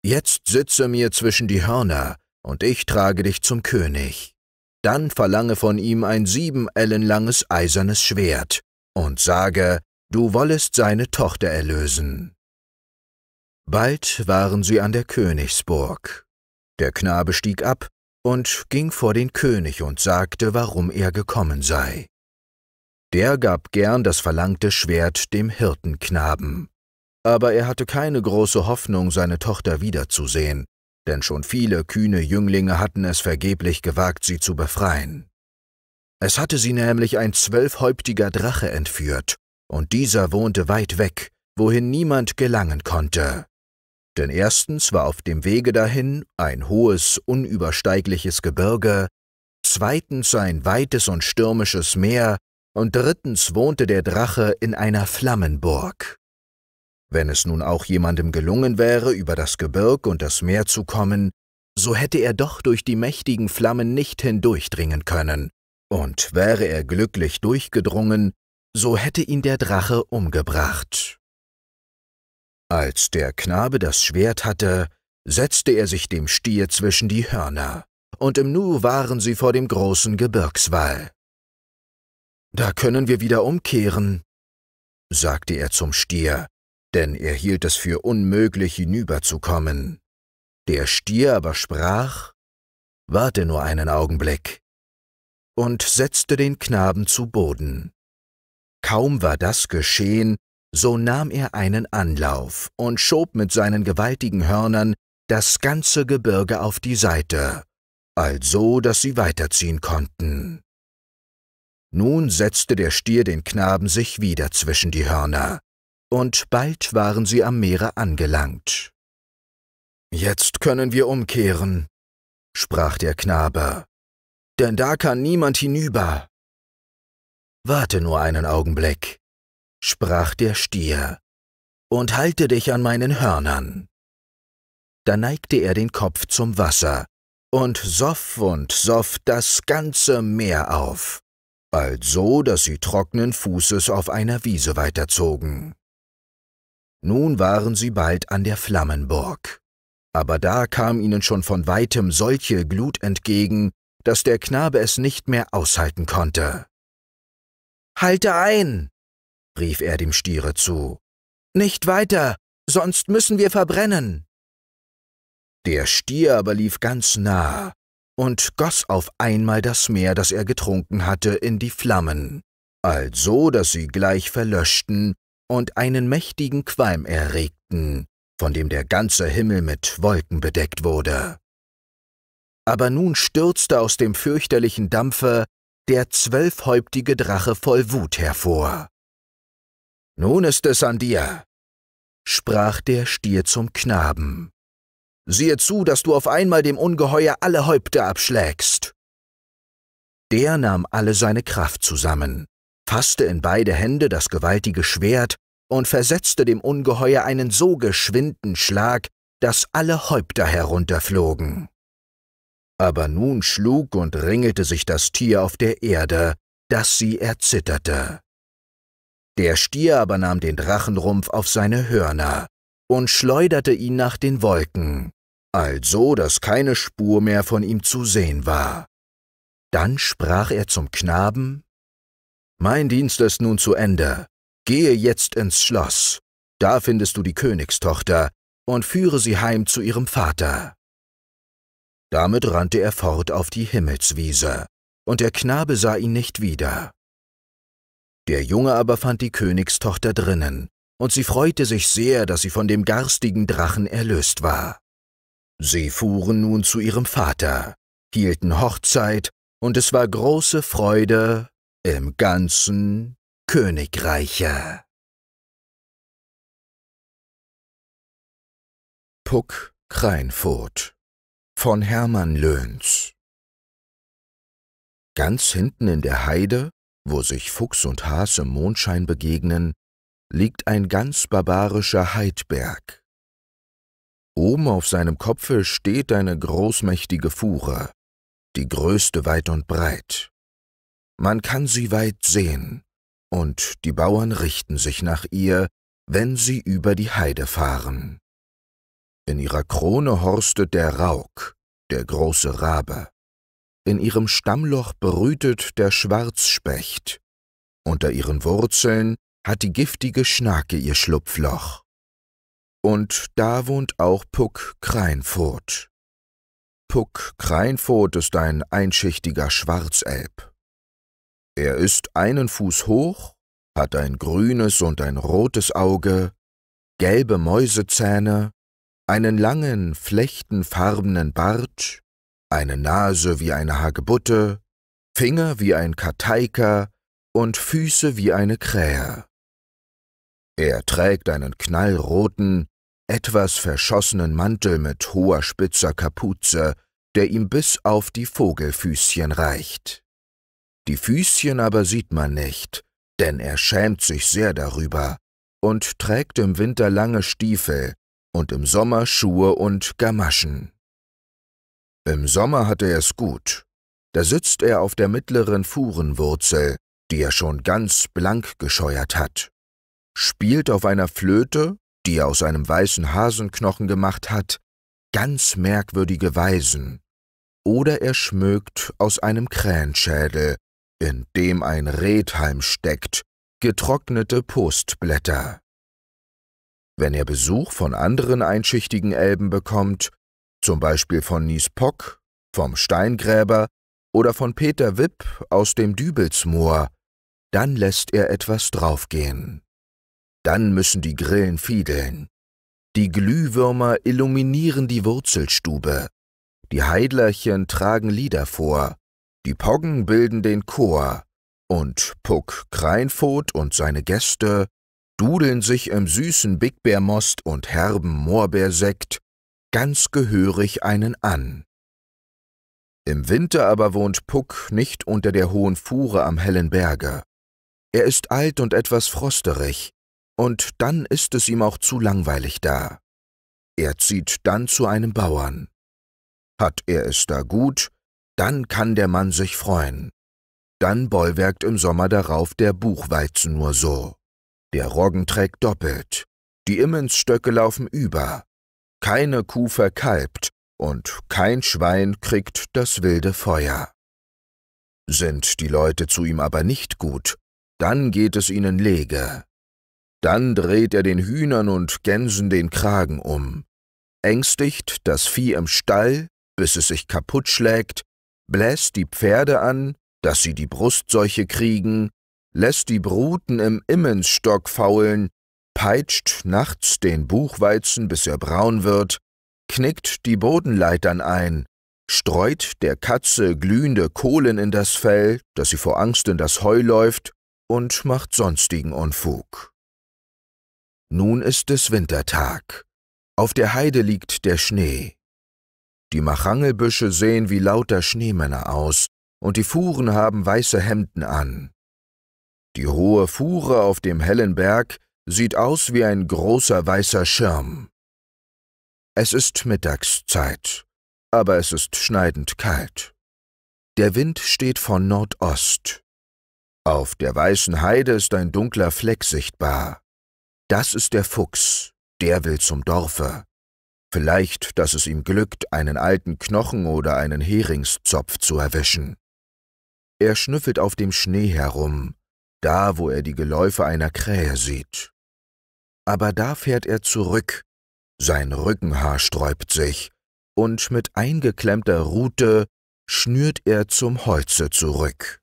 Jetzt sitze mir zwischen die Hörner, und ich trage dich zum König. Dann verlange von ihm ein sieben Ellen langes eisernes Schwert, und sage, du wollest seine Tochter erlösen. Bald waren sie an der Königsburg. Der Knabe stieg ab und ging vor den König und sagte, warum er gekommen sei. Der gab gern das verlangte Schwert dem Hirtenknaben. Aber er hatte keine große Hoffnung, seine Tochter wiederzusehen, denn schon viele kühne Jünglinge hatten es vergeblich gewagt, sie zu befreien. Es hatte sie nämlich ein zwölfhäuptiger Drache entführt, und dieser wohnte weit weg, wohin niemand gelangen konnte. Denn erstens war auf dem Wege dahin ein hohes, unübersteigliches Gebirge, zweitens ein weites und stürmisches Meer, und drittens wohnte der Drache in einer Flammenburg. Wenn es nun auch jemandem gelungen wäre, über das Gebirg und das Meer zu kommen, so hätte er doch durch die mächtigen Flammen nicht hindurchdringen können, und wäre er glücklich durchgedrungen, so hätte ihn der Drache umgebracht. Als der Knabe das Schwert hatte, setzte er sich dem Stier zwischen die Hörner, und im Nu waren sie vor dem großen Gebirgswall. Da können wir wieder umkehren, sagte er zum Stier, denn er hielt es für unmöglich hinüberzukommen. Der Stier aber sprach, Warte nur einen Augenblick, und setzte den Knaben zu Boden. Kaum war das geschehen, so nahm er einen Anlauf und schob mit seinen gewaltigen Hörnern das ganze Gebirge auf die Seite, also dass sie weiterziehen konnten. Nun setzte der Stier den Knaben sich wieder zwischen die Hörner, und bald waren sie am Meere angelangt. Jetzt können wir umkehren, sprach der Knabe, denn da kann niemand hinüber. Warte nur einen Augenblick, sprach der Stier, und halte dich an meinen Hörnern. Da neigte er den Kopf zum Wasser und soff und soff das ganze Meer auf, also dass sie trockenen Fußes auf einer Wiese weiterzogen. Nun waren sie bald an der Flammenburg. Aber da kam ihnen schon von weitem solche Glut entgegen, dass der Knabe es nicht mehr aushalten konnte. Halte ein! rief er dem Stiere zu. Nicht weiter, sonst müssen wir verbrennen. Der Stier aber lief ganz nah und goss auf einmal das Meer, das er getrunken hatte, in die Flammen, also dass sie gleich verlöschten und einen mächtigen Qualm erregten, von dem der ganze Himmel mit Wolken bedeckt wurde. Aber nun stürzte aus dem fürchterlichen Dampfe der zwölfhäuptige Drache voll Wut hervor. Nun ist es an dir, sprach der Stier zum Knaben. Siehe zu, dass du auf einmal dem Ungeheuer alle Häupter abschlägst. Der nahm alle seine Kraft zusammen, fasste in beide Hände das gewaltige Schwert und versetzte dem Ungeheuer einen so geschwinden Schlag, dass alle Häupter herunterflogen. Aber nun schlug und ringelte sich das Tier auf der Erde, dass sie erzitterte. Der Stier aber nahm den Drachenrumpf auf seine Hörner und schleuderte ihn nach den Wolken, also dass keine Spur mehr von ihm zu sehen war. Dann sprach er zum Knaben Mein Dienst ist nun zu Ende, gehe jetzt ins Schloss, da findest du die Königstochter, und führe sie heim zu ihrem Vater. Damit rannte er fort auf die Himmelswiese, und der Knabe sah ihn nicht wieder. Der Junge aber fand die Königstochter drinnen, und sie freute sich sehr, dass sie von dem garstigen Drachen erlöst war. Sie fuhren nun zu ihrem Vater, hielten Hochzeit, und es war große Freude im ganzen Königreiche. Puck Kreinfurt von Hermann Löhns Ganz hinten in der Heide wo sich Fuchs und Hase im Mondschein begegnen, liegt ein ganz barbarischer Heidberg. Oben auf seinem Kopfe steht eine großmächtige Fuhre, die größte weit und breit. Man kann sie weit sehen, und die Bauern richten sich nach ihr, wenn sie über die Heide fahren. In ihrer Krone horstet der Rauk, der große Rabe. In ihrem Stammloch brütet der Schwarzspecht. Unter ihren Wurzeln hat die giftige Schnake ihr Schlupfloch. Und da wohnt auch Puck Kreinfurt. Puck Kreinfurt ist ein einschichtiger Schwarzelb. Er ist einen Fuß hoch, hat ein grünes und ein rotes Auge, gelbe Mäusezähne, einen langen, flechtenfarbenen Bart eine Nase wie eine Hagebutte, Finger wie ein Karteiker und Füße wie eine Krähe. Er trägt einen knallroten, etwas verschossenen Mantel mit hoher spitzer Kapuze, der ihm bis auf die Vogelfüßchen reicht. Die Füßchen aber sieht man nicht, denn er schämt sich sehr darüber und trägt im Winter lange Stiefel und im Sommer Schuhe und Gamaschen. Im Sommer hat er es gut. Da sitzt er auf der mittleren Fuhrenwurzel, die er schon ganz blank gescheuert hat, spielt auf einer Flöte, die er aus einem weißen Hasenknochen gemacht hat, ganz merkwürdige Weisen. Oder er schmögt aus einem Krähenschädel, in dem ein Redhalm steckt, getrocknete Postblätter. Wenn er Besuch von anderen einschichtigen Elben bekommt, zum Beispiel von Nies Pock, vom Steingräber oder von Peter Wipp aus dem Dübelsmoor, dann lässt er etwas draufgehen. Dann müssen die Grillen fiedeln. Die Glühwürmer illuminieren die Wurzelstube. Die Heidlerchen tragen Lieder vor. Die Poggen bilden den Chor. Und Puck Kreinfot und seine Gäste dudeln sich im süßen Bigbeermost und herben Moorbeersekt ganz gehörig einen an. Im Winter aber wohnt Puck nicht unter der hohen Fuhre am hellen Berge. Er ist alt und etwas frosterig, und dann ist es ihm auch zu langweilig da. Er zieht dann zu einem Bauern. Hat er es da gut, dann kann der Mann sich freuen. Dann bollwerkt im Sommer darauf der Buchweizen nur so. Der Roggen trägt doppelt, die Immensstöcke laufen über, keine Kuh verkalbt und kein Schwein kriegt das wilde Feuer. Sind die Leute zu ihm aber nicht gut, dann geht es ihnen lege. Dann dreht er den Hühnern und Gänsen den Kragen um, ängstigt das Vieh im Stall, bis es sich kaputt schlägt, bläst die Pferde an, dass sie die Brustseuche kriegen, lässt die Bruten im Immensstock faulen, peitscht nachts den Buchweizen, bis er braun wird, knickt die Bodenleitern ein, streut der Katze glühende Kohlen in das Fell, dass sie vor Angst in das Heu läuft, und macht sonstigen Unfug. Nun ist es Wintertag. Auf der Heide liegt der Schnee. Die Machangelbüsche sehen wie lauter Schneemänner aus, und die Fuhren haben weiße Hemden an. Die hohe Fuhre auf dem hellen Berg Sieht aus wie ein großer weißer Schirm. Es ist Mittagszeit, aber es ist schneidend kalt. Der Wind steht von Nordost. Auf der weißen Heide ist ein dunkler Fleck sichtbar. Das ist der Fuchs, der will zum Dorfe. Vielleicht, dass es ihm glückt, einen alten Knochen oder einen Heringszopf zu erwischen. Er schnüffelt auf dem Schnee herum, da wo er die Geläufe einer Krähe sieht aber da fährt er zurück, sein Rückenhaar sträubt sich, und mit eingeklemmter Rute schnürt er zum Holze zurück.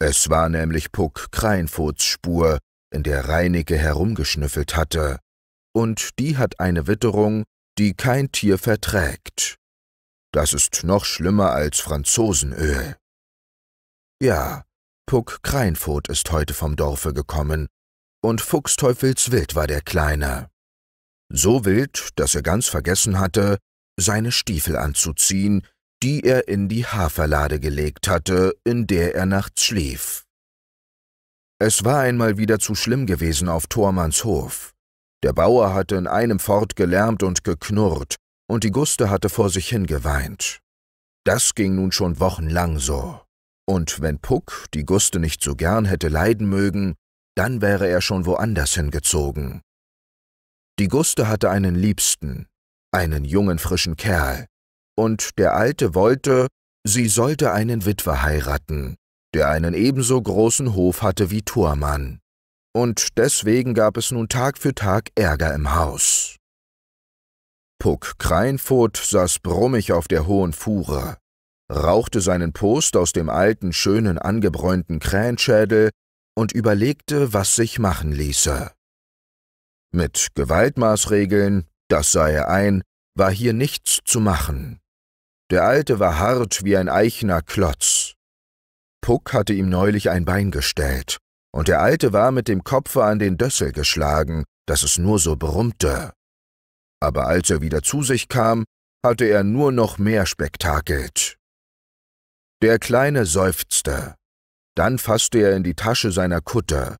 Es war nämlich Puck Kreinfurts Spur, in der Reinecke herumgeschnüffelt hatte, und die hat eine Witterung, die kein Tier verträgt. Das ist noch schlimmer als Franzosenöl. Ja, Puck Kreinfurt ist heute vom Dorfe gekommen und fuchsteufelswild war der Kleine. So wild, dass er ganz vergessen hatte, seine Stiefel anzuziehen, die er in die Haferlade gelegt hatte, in der er nachts schlief. Es war einmal wieder zu schlimm gewesen auf Thormanns Hof. Der Bauer hatte in einem fort gelärmt und geknurrt, und die Guste hatte vor sich hingeweint. Das ging nun schon wochenlang so. Und wenn Puck die Guste nicht so gern hätte leiden mögen, dann wäre er schon woanders hingezogen. Die Guste hatte einen Liebsten, einen jungen frischen Kerl, und der Alte wollte, sie sollte einen Witwer heiraten, der einen ebenso großen Hof hatte wie Thormann. Und deswegen gab es nun Tag für Tag Ärger im Haus. Puck Kreinfurt saß brummig auf der hohen Fuhre, rauchte seinen Post aus dem alten, schönen, angebräunten Krähenschädel und überlegte, was sich machen ließe. Mit Gewaltmaßregeln, das sah er ein, war hier nichts zu machen. Der Alte war hart wie ein eichner Klotz. Puck hatte ihm neulich ein Bein gestellt, und der Alte war mit dem Kopfe an den Dössel geschlagen, dass es nur so brummte. Aber als er wieder zu sich kam, hatte er nur noch mehr spektakelt. Der Kleine seufzte. Dann fasste er in die Tasche seiner Kutter,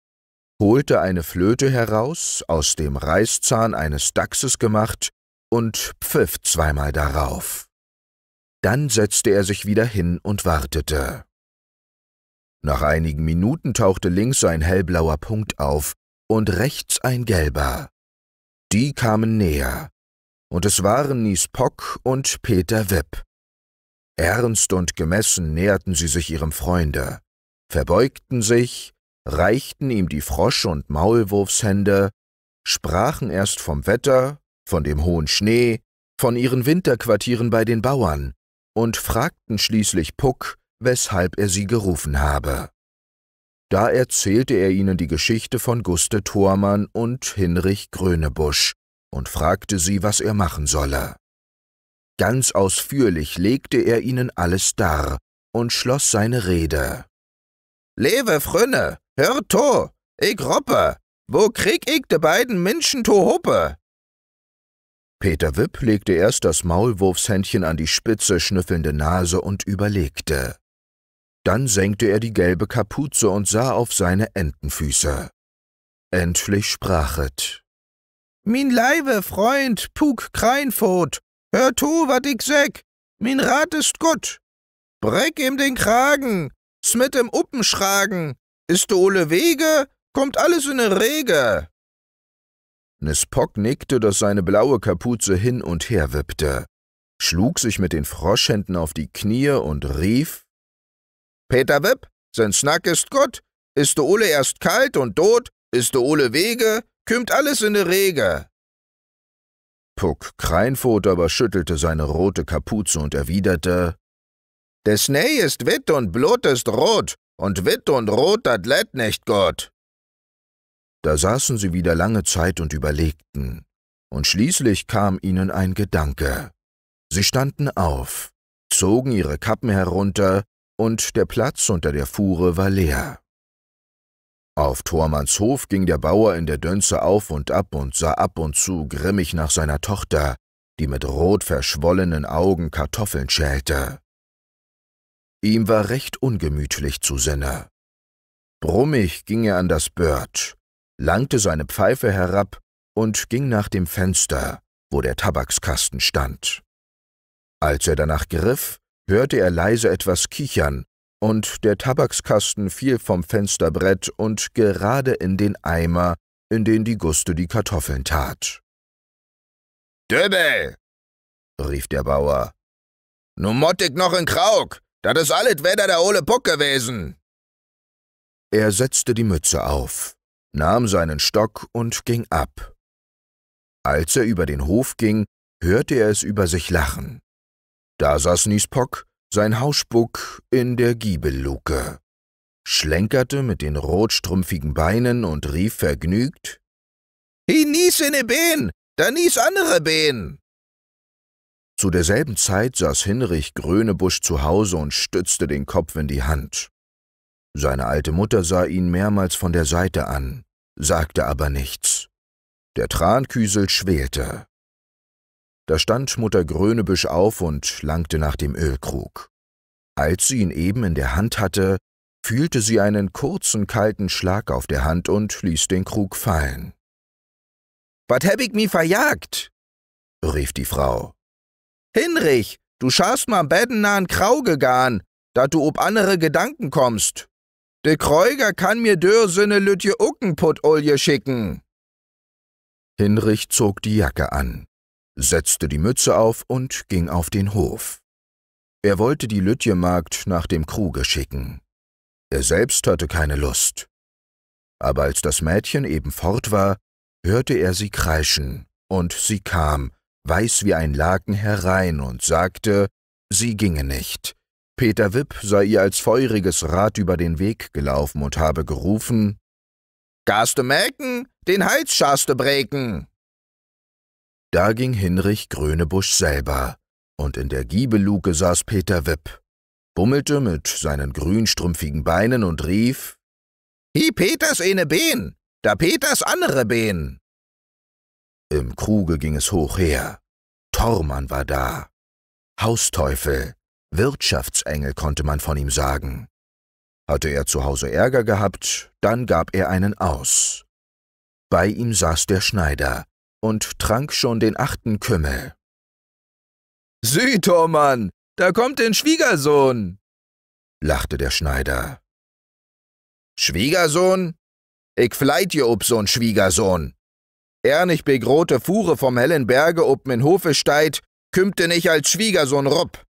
holte eine Flöte heraus, aus dem Reißzahn eines Dachses gemacht, und pfiff zweimal darauf. Dann setzte er sich wieder hin und wartete. Nach einigen Minuten tauchte links ein hellblauer Punkt auf und rechts ein gelber. Die kamen näher, und es waren Nies Pock und Peter Wipp. Ernst und gemessen näherten sie sich ihrem Freunde verbeugten sich, reichten ihm die Frosch- und Maulwurfshände, sprachen erst vom Wetter, von dem hohen Schnee, von ihren Winterquartieren bei den Bauern und fragten schließlich Puck, weshalb er sie gerufen habe. Da erzählte er ihnen die Geschichte von Guste Thormann und Hinrich Grönebusch und fragte sie, was er machen solle. Ganz ausführlich legte er ihnen alles dar und schloss seine Rede. Lewe frünne, hör to, ich roppe, wo krieg ich de beiden Menschen to huppe? Peter Wipp legte erst das Maulwurfshändchen an die spitze, schnüffelnde Nase und überlegte. Dann senkte er die gelbe Kapuze und sah auf seine Entenfüße. Endlich sprach es. Min Leibe, Freund, Puk Kreinfot, hör tu, wat ich säg, min Rat ist gut. Breck ihm den Kragen, Smit im Uppenschragen. Ist du ole Wege, kommt alles in ne Rege. Nespock nickte, dass seine blaue Kapuze hin und her wippte, schlug sich mit den Froschhänden auf die Knie und rief: Peter Wipp, sein Snack ist gut. ist du ole erst kalt und tot, ist du ole Wege, kümmt alles in ne Rege. Puck Kreinfot aber schüttelte seine rote Kapuze und erwiderte: der Schnee ist wit und Blut ist rot, und wit und rot dat lät nicht gut. Da saßen sie wieder lange Zeit und überlegten, und schließlich kam ihnen ein Gedanke. Sie standen auf, zogen ihre Kappen herunter, und der Platz unter der Fuhre war leer. Auf Thormanns Hof ging der Bauer in der Dönze auf und ab und sah ab und zu grimmig nach seiner Tochter, die mit rot verschwollenen Augen Kartoffeln schälte. Ihm war recht ungemütlich zu Sinne. Brummig ging er an das Bird, langte seine Pfeife herab und ging nach dem Fenster, wo der Tabakskasten stand. Als er danach griff, hörte er leise etwas kichern, und der Tabakskasten fiel vom Fensterbrett und gerade in den Eimer, in den die Guste die Kartoffeln tat. Döbel! rief der Bauer. Nu mottig noch in Krauk, das ist allet weder der Ole Puck gewesen. Er setzte die Mütze auf, nahm seinen Stock und ging ab. Als er über den Hof ging, hörte er es über sich lachen. Da saß Niespock, sein Hauspuck, in der Giebelluke, schlenkerte mit den rotstrümpfigen Beinen und rief vergnügt, Hi nies in e Been, da nies andere Been. Zu derselben Zeit saß Hinrich Grönebusch zu Hause und stützte den Kopf in die Hand. Seine alte Mutter sah ihn mehrmals von der Seite an, sagte aber nichts. Der Tranküsel schwelte. Da stand Mutter Grönebusch auf und langte nach dem Ölkrug. Als sie ihn eben in der Hand hatte, fühlte sie einen kurzen kalten Schlag auf der Hand und ließ den Krug fallen. Was hab ich mi verjagt? rief die Frau. Hinrich, du schaust ma Betten nahen Krauge garn, dat du ob andere Gedanken kommst. De Kräuger kann mir dörr sinne Lütje Uckenputulje schicken. Hinrich zog die Jacke an, setzte die Mütze auf und ging auf den Hof. Er wollte die Lütjemagd nach dem Kruge schicken. Er selbst hatte keine Lust. Aber als das Mädchen eben fort war, hörte er sie kreischen, und sie kam, weiß wie ein Laken herein und sagte, sie ginge nicht. Peter Wipp sei ihr als feuriges Rad über den Weg gelaufen und habe gerufen, Gaste melken, den Hals schaste breken. Da ging Hinrich Grönebusch selber, und in der Giebeluke saß Peter Wipp, bummelte mit seinen grünstrümpfigen Beinen und rief, Hi Peters ene Been, da Peters andere Been. Im Kruge ging es hoch her. Tormann war da. Hausteufel, Wirtschaftsengel konnte man von ihm sagen. Hatte er zu Hause Ärger gehabt, dann gab er einen aus. Bei ihm saß der Schneider und trank schon den achten Kümmel. Sieh, Tormann, da kommt dein Schwiegersohn, lachte der Schneider. Schwiegersohn? Ich fleit dir ob so'n Schwiegersohn, Ernig begrote Fuhre vom hellen Berge oben in Hofesteit, kümmte nicht als Schwiegersohn rupp.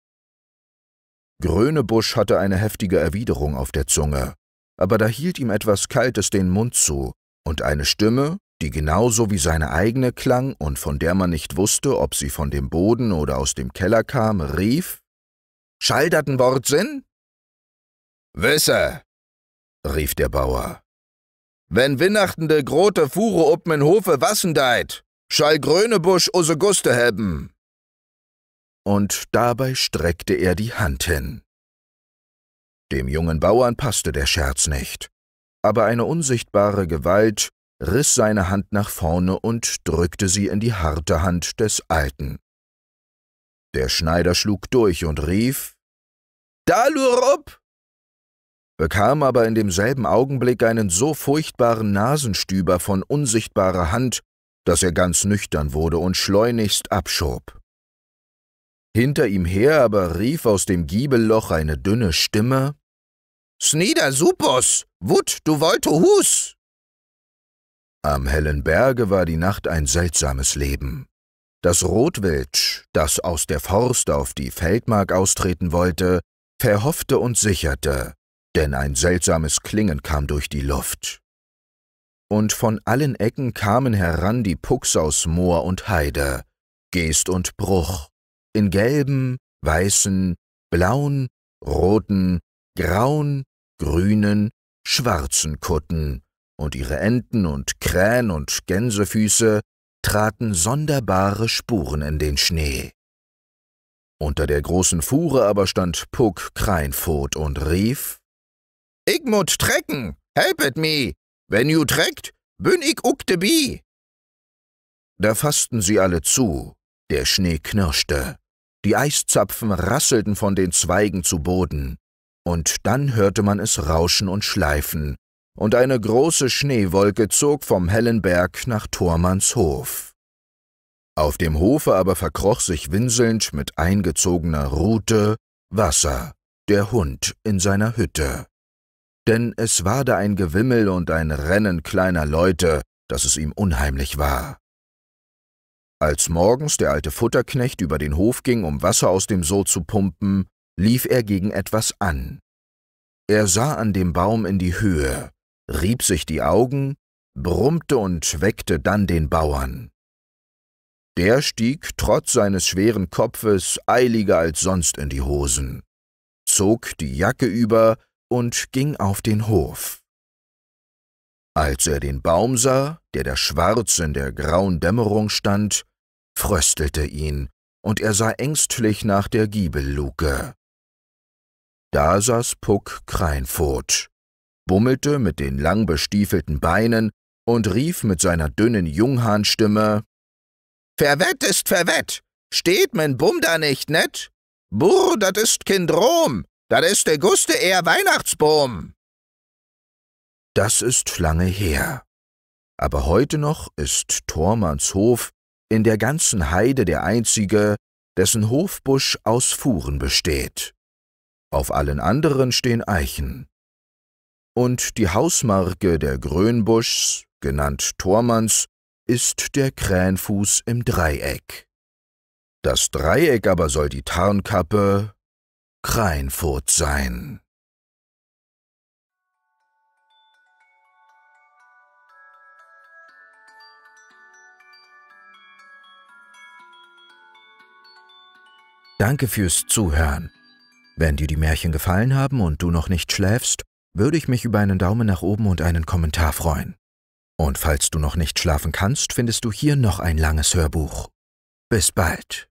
Grönebusch hatte eine heftige Erwiderung auf der Zunge, aber da hielt ihm etwas Kaltes den Mund zu, und eine Stimme, die genauso wie seine eigene klang und von der man nicht wusste, ob sie von dem Boden oder aus dem Keller kam, rief Schalderten Wortsinn? Wisse, rief der Bauer. Wenn Winnachtende grote Fuhre ob men Hofe wassen deit, schall Grönebusch use Guste hebben. Und dabei streckte er die Hand hin. Dem jungen Bauern passte der Scherz nicht, aber eine unsichtbare Gewalt riss seine Hand nach vorne und drückte sie in die harte Hand des Alten. Der Schneider schlug durch und rief, »Da, Lurup!« bekam aber in demselben Augenblick einen so furchtbaren Nasenstüber von unsichtbarer Hand, dass er ganz nüchtern wurde und schleunigst abschob. Hinter ihm her aber rief aus dem Giebelloch eine dünne Stimme Snida supos, wut du wollte hus! Am hellen Berge war die Nacht ein seltsames Leben. Das Rotwild, das aus der Forst auf die Feldmark austreten wollte, verhoffte und sicherte, denn ein seltsames Klingen kam durch die Luft. Und von allen Ecken kamen heran die Pucks aus Moor und Heide, Geest und Bruch, in gelben, weißen, blauen, roten, grauen, grünen, schwarzen Kutten, und ihre Enten und Krähen und Gänsefüße traten sonderbare Spuren in den Schnee. Unter der großen Fuhre aber stand Puck Kreinfot und rief ich muss trecken. Helpet me. Wenn you treckt, bin ich uck de bi. Da fassten sie alle zu. Der Schnee knirschte. Die Eiszapfen rasselten von den Zweigen zu Boden. Und dann hörte man es rauschen und schleifen. Und eine große Schneewolke zog vom hellen Berg nach Thormanns Hof. Auf dem Hofe aber verkroch sich winselnd mit eingezogener Rute Wasser, der Hund in seiner Hütte denn es war da ein Gewimmel und ein Rennen kleiner Leute, dass es ihm unheimlich war. Als morgens der alte Futterknecht über den Hof ging, um Wasser aus dem Sod zu pumpen, lief er gegen etwas an. Er sah an dem Baum in die Höhe, rieb sich die Augen, brummte und weckte dann den Bauern. Der stieg trotz seines schweren Kopfes eiliger als sonst in die Hosen, zog die Jacke über, und ging auf den Hof. Als er den Baum sah, der da schwarz in der grauen Dämmerung stand, fröstelte ihn, und er sah ängstlich nach der Giebelluke. Da saß Puck Kreinfurt, bummelte mit den langbestiefelten Beinen und rief mit seiner dünnen Junghahnstimme Verwett ist verwett, steht mein Bum da nicht net? Burr, dat ist Kind Rom, das ist der Guste eher Weihnachtsbaum. Das ist lange her. Aber heute noch ist Thormanns Hof in der ganzen Heide der einzige, dessen Hofbusch aus Fuhren besteht. Auf allen anderen stehen Eichen. Und die Hausmarke der Grönbuschs, genannt Thormanns, ist der Krähenfuß im Dreieck. Das Dreieck aber soll die Tarnkappe, Kreinfurt sein. Danke fürs Zuhören. Wenn dir die Märchen gefallen haben und du noch nicht schläfst, würde ich mich über einen Daumen nach oben und einen Kommentar freuen. Und falls du noch nicht schlafen kannst, findest du hier noch ein langes Hörbuch. Bis bald.